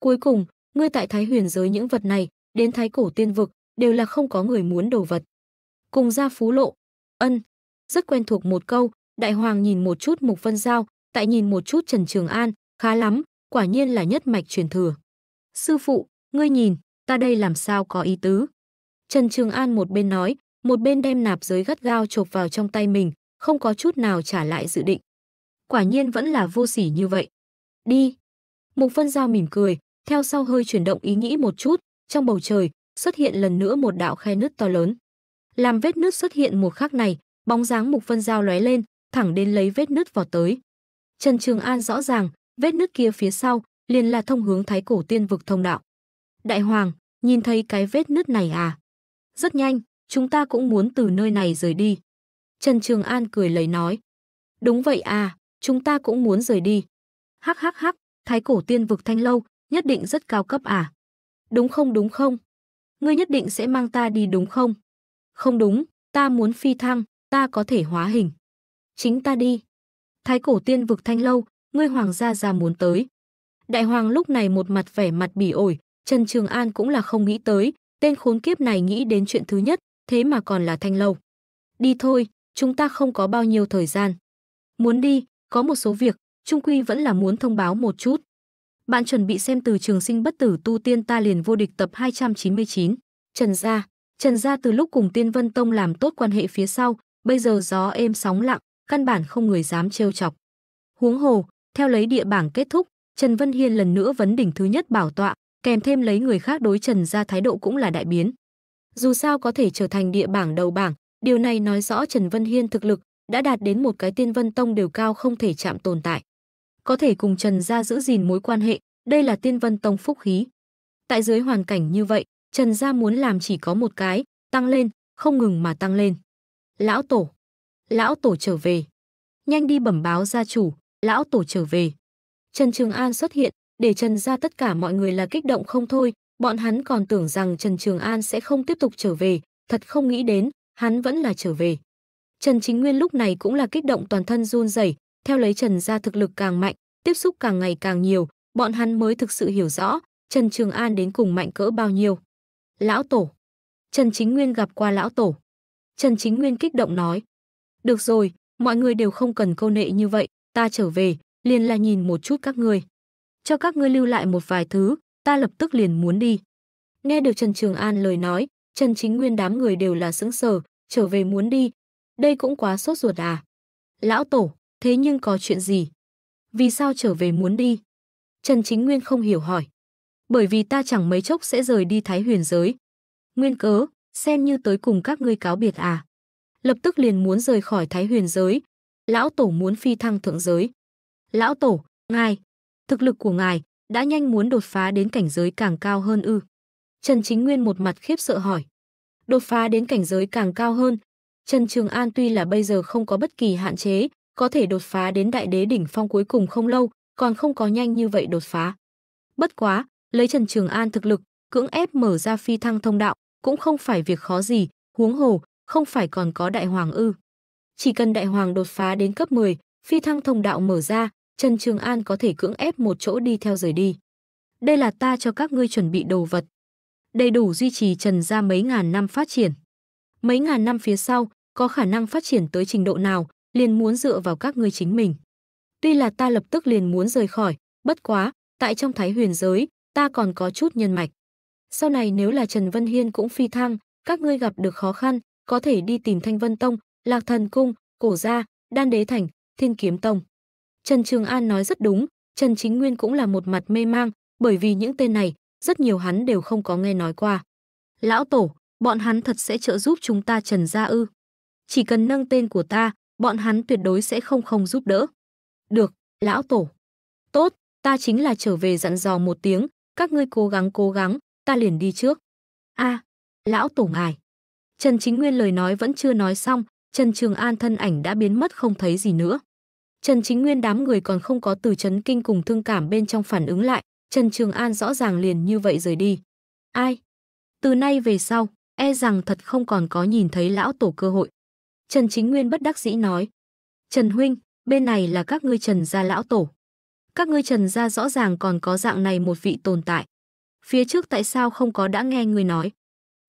Cuối cùng, ngươi tại thái huyền giới những vật này, đến thái cổ tiên vực đều là không có người muốn đồ vật. Cùng ra phú lộ, ân, rất quen thuộc một câu, đại hoàng nhìn một chút Mục Vân Giao, tại nhìn một chút Trần Trường An, khá lắm, quả nhiên là nhất mạch truyền thừa. Sư phụ, ngươi nhìn, ta đây làm sao có ý tứ. Trần Trường An một bên nói, một bên đem nạp giới gắt gao chộp vào trong tay mình, không có chút nào trả lại dự định. Quả nhiên vẫn là vô sỉ như vậy. Đi. Mục Vân Giao mỉm cười, theo sau hơi chuyển động ý nghĩ một chút, trong bầu trời xuất hiện lần nữa một đạo khe nứt to lớn. Làm vết nứt xuất hiện một khắc này, bóng dáng Mục Vân Giao lóe lên, thẳng đến lấy vết nứt vào tới. Trần Trường An rõ ràng, vết nứt kia phía sau liền là thông hướng Thái Cổ Tiên vực thông đạo. Đại hoàng, nhìn thấy cái vết nứt này à? Rất nhanh, chúng ta cũng muốn từ nơi này rời đi. Trần Trường An cười lấy nói. Đúng vậy à, chúng ta cũng muốn rời đi. Hắc hắc hắc, Thái Cổ Tiên vực thanh lâu, nhất định rất cao cấp à? Đúng không đúng không? Ngươi nhất định sẽ mang ta đi đúng không? Không đúng, ta muốn phi thăng, ta có thể hóa hình. Chính ta đi. Thái cổ tiên vực thanh lâu, ngươi hoàng gia già muốn tới. Đại hoàng lúc này một mặt vẻ mặt bỉ ổi, Trần Trường An cũng là không nghĩ tới, tên khốn kiếp này nghĩ đến chuyện thứ nhất, thế mà còn là thanh lâu. Đi thôi, chúng ta không có bao nhiêu thời gian. Muốn đi, có một số việc, Trung Quy vẫn là muốn thông báo một chút. Bạn chuẩn bị xem từ trường sinh bất tử tu tiên ta liền vô địch tập 299. Trần Gia Trần Gia từ lúc cùng Tiên Vân Tông làm tốt quan hệ phía sau, bây giờ gió êm sóng lặng, căn bản không người dám trêu chọc. Huống hồ, theo lấy địa bảng kết thúc, Trần Vân Hiên lần nữa vấn đỉnh thứ nhất bảo tọa, kèm thêm lấy người khác đối Trần Gia thái độ cũng là đại biến. Dù sao có thể trở thành địa bảng đầu bảng, điều này nói rõ Trần Vân Hiên thực lực đã đạt đến một cái Tiên Vân Tông đều cao không thể chạm tồn tại có thể cùng Trần Gia giữ gìn mối quan hệ, đây là Tiên Vân Tông phúc khí. Tại dưới hoàn cảnh như vậy, Trần Gia muốn làm chỉ có một cái, tăng lên, không ngừng mà tăng lên. Lão Tổ! Lão Tổ trở về! Nhanh đi bẩm báo gia chủ, Lão Tổ trở về! Trần Trường An xuất hiện, để Trần Gia tất cả mọi người là kích động không thôi, bọn hắn còn tưởng rằng Trần Trường An sẽ không tiếp tục trở về, thật không nghĩ đến, hắn vẫn là trở về. Trần Chính Nguyên lúc này cũng là kích động toàn thân run rẩy, theo lấy Trần gia thực lực càng mạnh, tiếp xúc càng ngày càng nhiều, bọn hắn mới thực sự hiểu rõ Trần Trường An đến cùng mạnh cỡ bao nhiêu. Lão Tổ Trần Chính Nguyên gặp qua Lão Tổ. Trần Chính Nguyên kích động nói. Được rồi, mọi người đều không cần câu nệ như vậy, ta trở về, liền là nhìn một chút các ngươi. Cho các ngươi lưu lại một vài thứ, ta lập tức liền muốn đi. Nghe được Trần Trường An lời nói, Trần Chính Nguyên đám người đều là sững sờ, trở về muốn đi. Đây cũng quá sốt ruột à. Lão Tổ, Thế nhưng có chuyện gì? Vì sao trở về muốn đi? Trần Chính Nguyên không hiểu hỏi. Bởi vì ta chẳng mấy chốc sẽ rời đi Thái huyền giới. Nguyên cớ, xem như tới cùng các ngươi cáo biệt à. Lập tức liền muốn rời khỏi Thái huyền giới. Lão Tổ muốn phi thăng thượng giới. Lão Tổ, ngài, thực lực của ngài đã nhanh muốn đột phá đến cảnh giới càng cao hơn ư. Trần Chính Nguyên một mặt khiếp sợ hỏi. Đột phá đến cảnh giới càng cao hơn. Trần Trường An tuy là bây giờ không có bất kỳ hạn chế, có thể đột phá đến đại đế đỉnh phong cuối cùng không lâu, còn không có nhanh như vậy đột phá. Bất quá, lấy Trần Trường An thực lực, cưỡng ép mở ra phi thăng thông đạo, cũng không phải việc khó gì, huống hồ, không phải còn có đại hoàng ư. Chỉ cần đại hoàng đột phá đến cấp 10, phi thăng thông đạo mở ra, Trần Trường An có thể cưỡng ép một chỗ đi theo rời đi. Đây là ta cho các ngươi chuẩn bị đồ vật. Đầy đủ duy trì Trần gia mấy ngàn năm phát triển. Mấy ngàn năm phía sau, có khả năng phát triển tới trình độ nào, liền muốn dựa vào các ngươi chính mình. Tuy là ta lập tức liền muốn rời khỏi, bất quá, tại trong thái huyền giới, ta còn có chút nhân mạch. Sau này nếu là Trần Vân Hiên cũng phi thăng, các ngươi gặp được khó khăn, có thể đi tìm Thanh Vân Tông, Lạc Thần Cung, Cổ Gia, Đan Đế Thành, Thiên Kiếm Tông. Trần Trường An nói rất đúng, Trần Chính Nguyên cũng là một mặt mê mang, bởi vì những tên này, rất nhiều hắn đều không có nghe nói qua. Lão Tổ, bọn hắn thật sẽ trợ giúp chúng ta Trần Gia ư. Chỉ cần nâng tên của ta, bọn hắn tuyệt đối sẽ không không giúp đỡ. Được, lão tổ. Tốt, ta chính là trở về dặn dò một tiếng, các ngươi cố gắng cố gắng, ta liền đi trước. a à, lão tổ ngài. Trần Chính Nguyên lời nói vẫn chưa nói xong, Trần Trường An thân ảnh đã biến mất không thấy gì nữa. Trần Chính Nguyên đám người còn không có từ chấn kinh cùng thương cảm bên trong phản ứng lại, Trần Trường An rõ ràng liền như vậy rời đi. Ai? Từ nay về sau, e rằng thật không còn có nhìn thấy lão tổ cơ hội. Trần Chính Nguyên bất đắc dĩ nói. Trần Huynh, bên này là các ngươi Trần gia lão tổ. Các ngươi Trần gia rõ ràng còn có dạng này một vị tồn tại. Phía trước tại sao không có đã nghe người nói.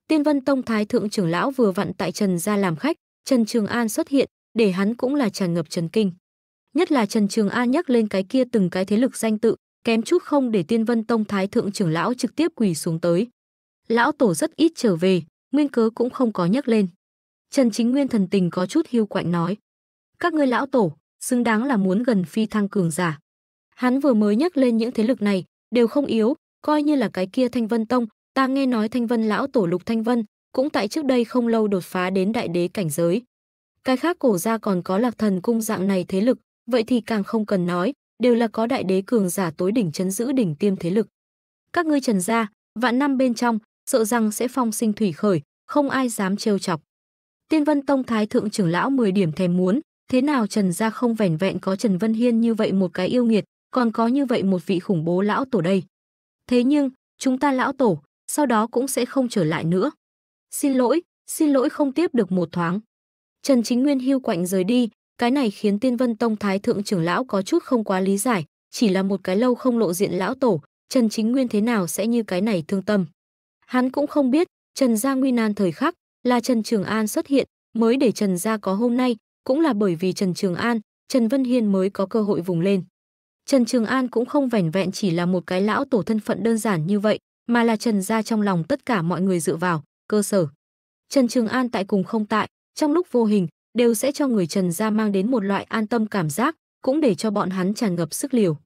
Tiên Vân Tông Thái Thượng trưởng lão vừa vặn tại Trần gia làm khách, Trần Trường An xuất hiện, để hắn cũng là tràn ngập trần kinh. Nhất là Trần Trường An nhắc lên cái kia từng cái thế lực danh tự, kém chút không để Tiên Vân Tông Thái Thượng trưởng lão trực tiếp quỳ xuống tới. Lão tổ rất ít trở về, nguyên cớ cũng không có nhắc lên. Trần Chính Nguyên thần tình có chút hiu quạnh nói. Các ngươi lão tổ, xứng đáng là muốn gần phi thăng cường giả. Hắn vừa mới nhắc lên những thế lực này, đều không yếu, coi như là cái kia Thanh Vân Tông, ta nghe nói Thanh Vân lão tổ Lục Thanh Vân, cũng tại trước đây không lâu đột phá đến đại đế cảnh giới. Cái khác cổ gia còn có Lạc Thần cung dạng này thế lực, vậy thì càng không cần nói, đều là có đại đế cường giả tối đỉnh chấn giữ đỉnh tiêm thế lực. Các ngươi Trần gia, vạn năm bên trong, sợ rằng sẽ phong sinh thủy khởi, không ai dám trêu chọc. Tiên Vân Tông Thái Thượng trưởng lão 10 điểm thèm muốn, thế nào Trần gia không vẻn vẹn có Trần Vân Hiên như vậy một cái yêu nghiệt, còn có như vậy một vị khủng bố lão tổ đây. Thế nhưng, chúng ta lão tổ, sau đó cũng sẽ không trở lại nữa. Xin lỗi, xin lỗi không tiếp được một thoáng. Trần Chính Nguyên hưu quạnh rời đi, cái này khiến Tiên Vân Tông Thái Thượng trưởng lão có chút không quá lý giải, chỉ là một cái lâu không lộ diện lão tổ, Trần Chính Nguyên thế nào sẽ như cái này thương tâm. Hắn cũng không biết, Trần gia nguy nan thời khắc, là Trần Trường An xuất hiện mới để Trần gia có hôm nay, cũng là bởi vì Trần Trường An, Trần Vân Hiên mới có cơ hội vùng lên. Trần Trường An cũng không vẻn vẹn chỉ là một cái lão tổ thân phận đơn giản như vậy, mà là Trần gia trong lòng tất cả mọi người dựa vào, cơ sở. Trần Trường An tại cùng không tại, trong lúc vô hình, đều sẽ cho người Trần gia mang đến một loại an tâm cảm giác, cũng để cho bọn hắn tràn ngập sức liều.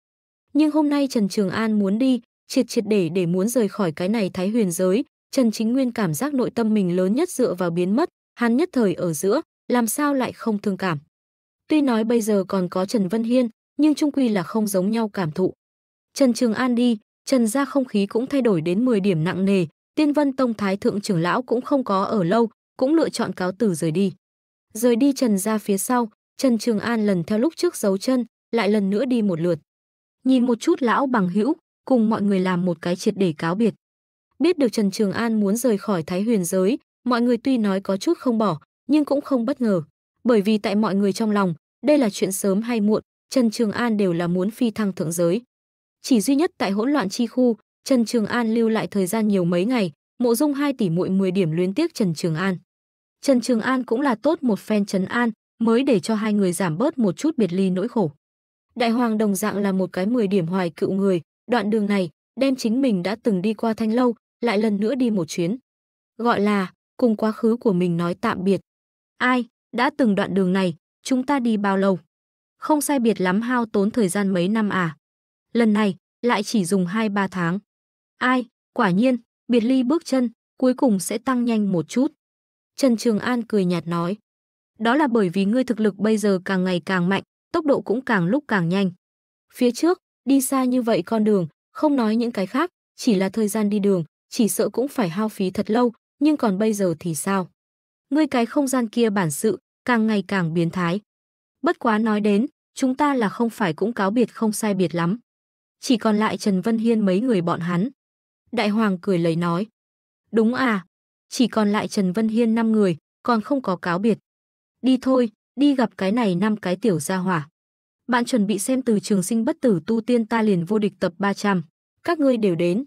Nhưng hôm nay Trần Trường An muốn đi, triệt triệt để để muốn rời khỏi cái này Thái Huyền giới, Trần Chính Nguyên cảm giác nội tâm mình lớn nhất dựa vào biến mất, hắn nhất thời ở giữa, làm sao lại không thương cảm. Tuy nói bây giờ còn có Trần Vân Hiên, nhưng chung quy là không giống nhau cảm thụ. Trần Trường An đi, Trần gia không khí cũng thay đổi đến 10 điểm nặng nề, Tiên Vân Tông Thái Thượng trưởng lão cũng không có ở lâu, cũng lựa chọn cáo tử rời đi. Rời đi Trần gia phía sau, Trần Trường An lần theo lúc trước giấu chân, lại lần nữa đi một lượt. Nhìn một chút lão bằng hữu, cùng mọi người làm một cái triệt để cáo biệt. Biết được Trần Trường An muốn rời khỏi Thái Huyền giới, mọi người tuy nói có chút không bỏ, nhưng cũng không bất ngờ, bởi vì tại mọi người trong lòng, đây là chuyện sớm hay muộn, Trần Trường An đều là muốn phi thăng thượng giới. Chỉ duy nhất tại hỗn loạn chi khu, Trần Trường An lưu lại thời gian nhiều mấy ngày, Mộ Dung hai tỷ muội 10 điểm luyến tiếc Trần Trường An. Trần Trường An cũng là tốt một phen trần an, mới để cho hai người giảm bớt một chút biệt ly nỗi khổ. Đại Hoàng đồng dạng là một cái 10 điểm hoài cựu người, đoạn đường này đem chính mình đã từng đi qua thanh lâu, lại lần nữa đi một chuyến. Gọi là, cùng quá khứ của mình nói tạm biệt. Ai, đã từng đoạn đường này, chúng ta đi bao lâu? Không sai biệt lắm hao tốn thời gian mấy năm à? Lần này, lại chỉ dùng 2-3 tháng. Ai, quả nhiên, biệt ly bước chân, cuối cùng sẽ tăng nhanh một chút. Trần Trường An cười nhạt nói. Đó là bởi vì ngươi thực lực bây giờ càng ngày càng mạnh, tốc độ cũng càng lúc càng nhanh. Phía trước, đi xa như vậy con đường, không nói những cái khác, chỉ là thời gian đi đường, chỉ sợ cũng phải hao phí thật lâu, nhưng còn bây giờ thì sao? Ngươi cái không gian kia bản sự, càng ngày càng biến thái. Bất quá nói đến, chúng ta là không phải cũng cáo biệt không sai biệt lắm. Chỉ còn lại Trần Vân Hiên mấy người bọn hắn. Đại Hoàng cười lấy nói. Đúng à, chỉ còn lại Trần Vân Hiên năm người, còn không có cáo biệt. Đi thôi, đi gặp cái này năm cái tiểu gia hỏa. Bạn chuẩn bị xem từ trường sinh bất tử tu tiên ta liền vô địch tập 300. Các ngươi đều đến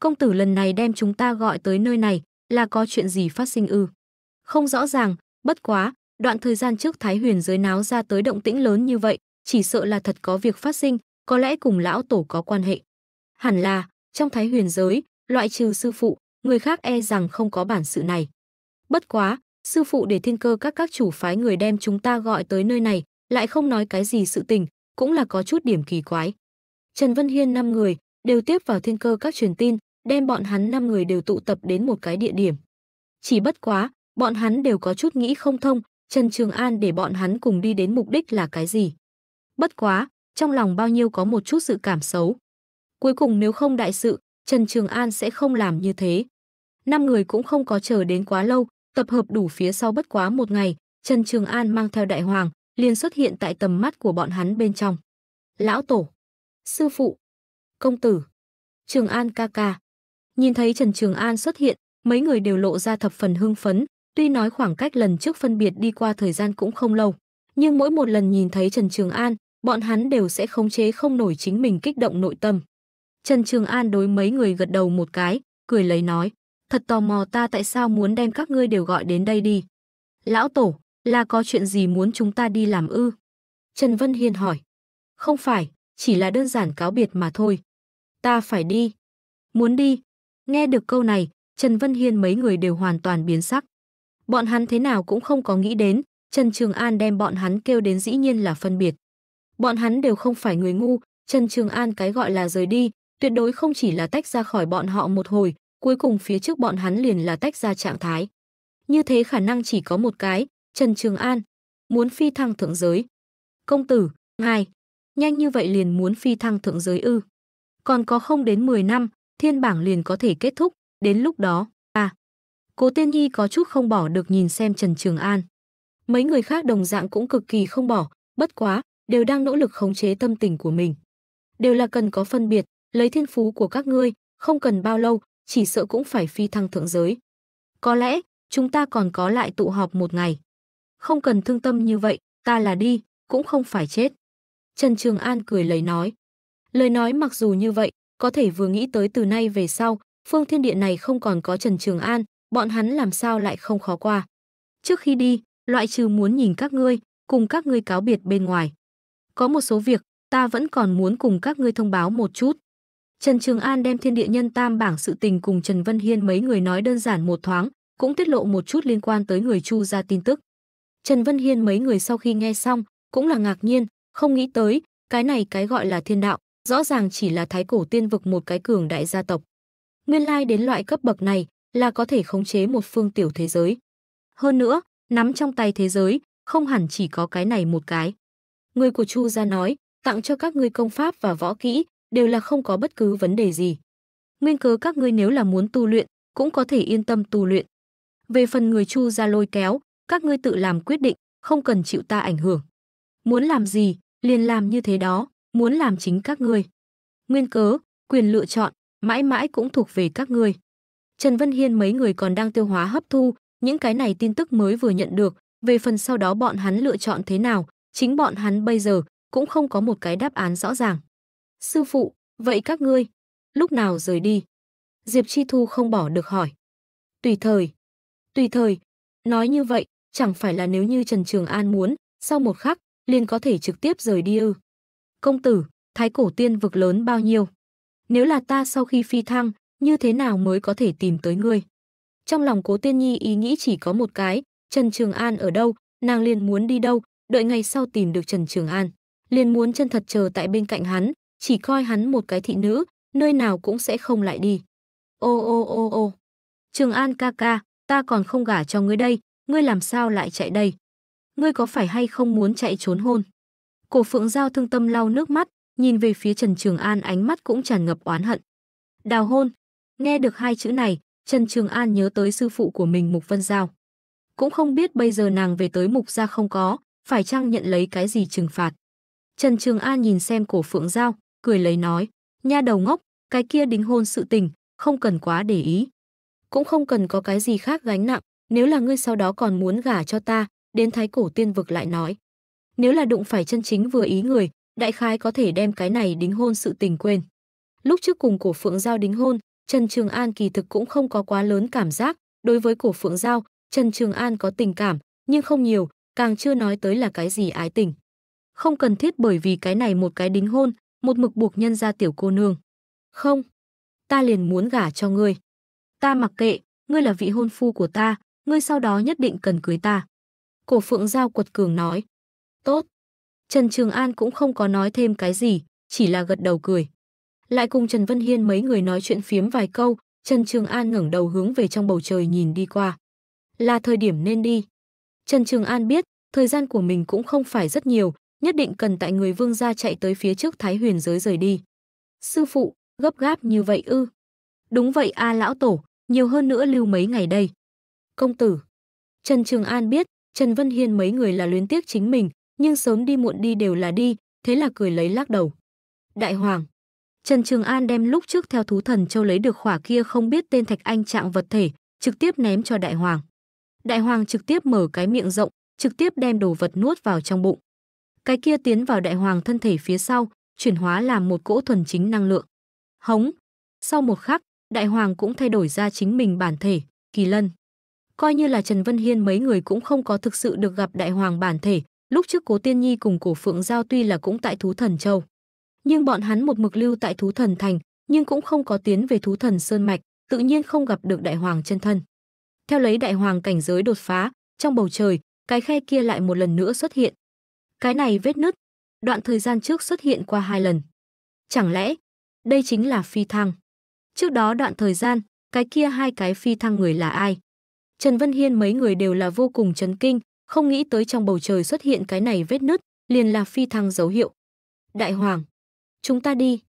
công tử lần này đem chúng ta gọi tới nơi này là có chuyện gì phát sinh ư? Không rõ ràng, bất quá, đoạn thời gian trước Thái Huyền giới náo ra tới động tĩnh lớn như vậy, chỉ sợ là thật có việc phát sinh, có lẽ cùng lão tổ có quan hệ. Hẳn là, trong Thái Huyền giới, loại trừ sư phụ, người khác e rằng không có bản sự này. Bất quá, sư phụ để thiên cơ các các chủ phái người đem chúng ta gọi tới nơi này, lại không nói cái gì sự tình, cũng là có chút điểm kỳ quái. Trần Vân Hiên năm người đều tiếp vào thiên cơ các truyền tin, đem bọn hắn năm người đều tụ tập đến một cái địa điểm. Chỉ bất quá, bọn hắn đều có chút nghĩ không thông, Trần Trường An để bọn hắn cùng đi đến mục đích là cái gì. Bất quá, trong lòng bao nhiêu có một chút sự cảm xấu. Cuối cùng nếu không đại sự, Trần Trường An sẽ không làm như thế. Năm người cũng không có chờ đến quá lâu, tập hợp đủ phía sau bất quá một ngày, Trần Trường An mang theo đại hoàng, liền xuất hiện tại tầm mắt của bọn hắn bên trong. Lão tổ, sư phụ, công tử, Trường An ca ca, Nhìn thấy Trần Trường An xuất hiện, mấy người đều lộ ra thập phần hưng phấn, tuy nói khoảng cách lần trước phân biệt đi qua thời gian cũng không lâu, nhưng mỗi một lần nhìn thấy Trần Trường An, bọn hắn đều sẽ khống chế không nổi chính mình kích động nội tâm. Trần Trường An đối mấy người gật đầu một cái, cười lấy nói, thật tò mò ta tại sao muốn đem các ngươi đều gọi đến đây đi. Lão Tổ, là có chuyện gì muốn chúng ta đi làm ư? Trần Vân Hiên hỏi. Không phải, chỉ là đơn giản cáo biệt mà thôi. Ta phải đi. Muốn đi, Nghe được câu này, Trần Vân Hiên mấy người đều hoàn toàn biến sắc. Bọn hắn thế nào cũng không có nghĩ đến, Trần Trường An đem bọn hắn kêu đến dĩ nhiên là phân biệt. Bọn hắn đều không phải người ngu, Trần Trường An cái gọi là rời đi, tuyệt đối không chỉ là tách ra khỏi bọn họ một hồi, cuối cùng phía trước bọn hắn liền là tách ra trạng thái. Như thế khả năng chỉ có một cái, Trần Trường An, muốn phi thăng thượng giới. Công tử, ngài, nhanh như vậy liền muốn phi thăng thượng giới ư. Còn có không đến 10 năm, thiên bảng liền có thể kết thúc, đến lúc đó, à. Cố Tiên Nhi có chút không bỏ được nhìn xem Trần Trường An. Mấy người khác đồng dạng cũng cực kỳ không bỏ, bất quá, đều đang nỗ lực khống chế tâm tình của mình. Đều là cần có phân biệt, lấy thiên phú của các ngươi, không cần bao lâu, chỉ sợ cũng phải phi thăng thượng giới. Có lẽ, chúng ta còn có lại tụ họp một ngày. Không cần thương tâm như vậy, ta là đi, cũng không phải chết. Trần Trường An cười lấy nói. Lời nói mặc dù như vậy, có thể vừa nghĩ tới từ nay về sau, phương thiên địa này không còn có Trần Trường An, bọn hắn làm sao lại không khó qua. Trước khi đi, loại trừ muốn nhìn các ngươi, cùng các ngươi cáo biệt bên ngoài. Có một số việc, ta vẫn còn muốn cùng các ngươi thông báo một chút. Trần Trường An đem thiên địa nhân tam bảng sự tình cùng Trần Vân Hiên mấy người nói đơn giản một thoáng, cũng tiết lộ một chút liên quan tới người Chu ra tin tức. Trần Vân Hiên mấy người sau khi nghe xong, cũng là ngạc nhiên, không nghĩ tới, cái này cái gọi là thiên đạo, rõ ràng chỉ là thái cổ tiên vực một cái cường đại gia tộc. Nguyên lai đến loại cấp bậc này là có thể khống chế một phương tiểu thế giới. Hơn nữa, nắm trong tay thế giới, không hẳn chỉ có cái này một cái. Người của Chu gia nói, tặng cho các ngươi công pháp và võ kỹ, đều là không có bất cứ vấn đề gì. Nguyên cớ các ngươi nếu là muốn tu luyện, cũng có thể yên tâm tu luyện. Về phần người Chu gia lôi kéo, các ngươi tự làm quyết định, không cần chịu ta ảnh hưởng. Muốn làm gì, liền làm như thế đó muốn làm chính các ngươi. Nguyên cớ, quyền lựa chọn, mãi mãi cũng thuộc về các ngươi. Trần Vân Hiên mấy người còn đang tiêu hóa hấp thu, những cái này tin tức mới vừa nhận được, về phần sau đó bọn hắn lựa chọn thế nào, chính bọn hắn bây giờ cũng không có một cái đáp án rõ ràng. Sư phụ, vậy các ngươi, lúc nào rời đi? Diệp Chi Thu không bỏ được hỏi. Tùy thời. Tùy thời. Nói như vậy, chẳng phải là nếu như Trần Trường An muốn, sau một khắc, liền có thể trực tiếp rời đi ư công tử, thái cổ tiên vực lớn bao nhiêu? Nếu là ta sau khi phi thăng, như thế nào mới có thể tìm tới ngươi? Trong lòng cố tiên nhi ý nghĩ chỉ có một cái, Trần Trường An ở đâu, nàng liền muốn đi đâu, đợi ngày sau tìm được Trần Trường An. Liền muốn chân thật chờ tại bên cạnh hắn, chỉ coi hắn một cái thị nữ, nơi nào cũng sẽ không lại đi. Ô ô ô ô, Trường An ca ca, ta còn không gả cho ngươi đây, ngươi làm sao lại chạy đây? Ngươi có phải hay không muốn chạy trốn hôn? Cổ Phượng Giao thương tâm lau nước mắt, nhìn về phía Trần Trường An ánh mắt cũng tràn ngập oán hận. Đào hôn. Nghe được hai chữ này, Trần Trường An nhớ tới sư phụ của mình Mục Vân Giao. Cũng không biết bây giờ nàng về tới Mục gia không có, phải chăng nhận lấy cái gì trừng phạt. Trần Trường An nhìn xem cổ Phượng Giao, cười lấy nói, nha đầu ngốc, cái kia đính hôn sự tình, không cần quá để ý. Cũng không cần có cái gì khác gánh nặng, nếu là ngươi sau đó còn muốn gả cho ta, đến thái cổ tiên vực lại nói nếu là đụng phải chân chính vừa ý người, đại khái có thể đem cái này đính hôn sự tình quên. Lúc trước cùng cổ Phượng Giao đính hôn, Trần Trường An kỳ thực cũng không có quá lớn cảm giác, đối với cổ Phượng Giao, Trần Trường An có tình cảm, nhưng không nhiều, càng chưa nói tới là cái gì ái tình. Không cần thiết bởi vì cái này một cái đính hôn, một mực buộc nhân ra tiểu cô nương. Không, ta liền muốn gả cho ngươi. Ta mặc kệ, ngươi là vị hôn phu của ta, ngươi sau đó nhất định cần cưới ta. Cổ Phượng Giao quật cường nói. Tốt. Trần Trường An cũng không có nói thêm cái gì, chỉ là gật đầu cười. Lại cùng Trần Vân Hiên mấy người nói chuyện phiếm vài câu, Trần Trường An ngẩng đầu hướng về trong bầu trời nhìn đi qua. Là thời điểm nên đi. Trần Trường An biết, thời gian của mình cũng không phải rất nhiều, nhất định cần tại người vương gia chạy tới phía trước Thái Huyền giới rời đi. Sư phụ, gấp gáp như vậy ư? Đúng vậy a lão tổ, nhiều hơn nữa lưu mấy ngày đây. Công tử. Trần Trường An biết, Trần Vân Hiên mấy người là luyến tiếc chính mình, nhưng sớm đi muộn đi đều là đi, thế là cười lấy lắc đầu. Đại Hoàng Trần Trường An đem lúc trước theo thú thần châu lấy được khỏa kia không biết tên thạch anh trạng vật thể, trực tiếp ném cho Đại Hoàng. Đại Hoàng trực tiếp mở cái miệng rộng, trực tiếp đem đồ vật nuốt vào trong bụng. Cái kia tiến vào Đại Hoàng thân thể phía sau, chuyển hóa làm một cỗ thuần chính năng lượng. Hống. Sau một khắc, Đại Hoàng cũng thay đổi ra chính mình bản thể, kỳ lân. Coi như là Trần Vân Hiên mấy người cũng không có thực sự được gặp Đại Hoàng bản thể, Lúc trước Cố Tiên Nhi cùng Cổ Phượng Giao tuy là cũng tại Thú Thần Châu, nhưng bọn hắn một mực lưu tại Thú Thần Thành, nhưng cũng không có tiến về Thú Thần Sơn mạch, tự nhiên không gặp được Đại Hoàng chân thân. Theo lấy Đại Hoàng cảnh giới đột phá, trong bầu trời, cái khe kia lại một lần nữa xuất hiện. Cái này vết nứt, đoạn thời gian trước xuất hiện qua hai lần. Chẳng lẽ, đây chính là phi thăng? Trước đó đoạn thời gian, cái kia hai cái phi thăng người là ai? Trần Vân Hiên mấy người đều là vô cùng chấn kinh, không nghĩ tới trong bầu trời xuất hiện cái này vết nứt, liền là phi thăng dấu hiệu. Đại hoàng, chúng ta đi.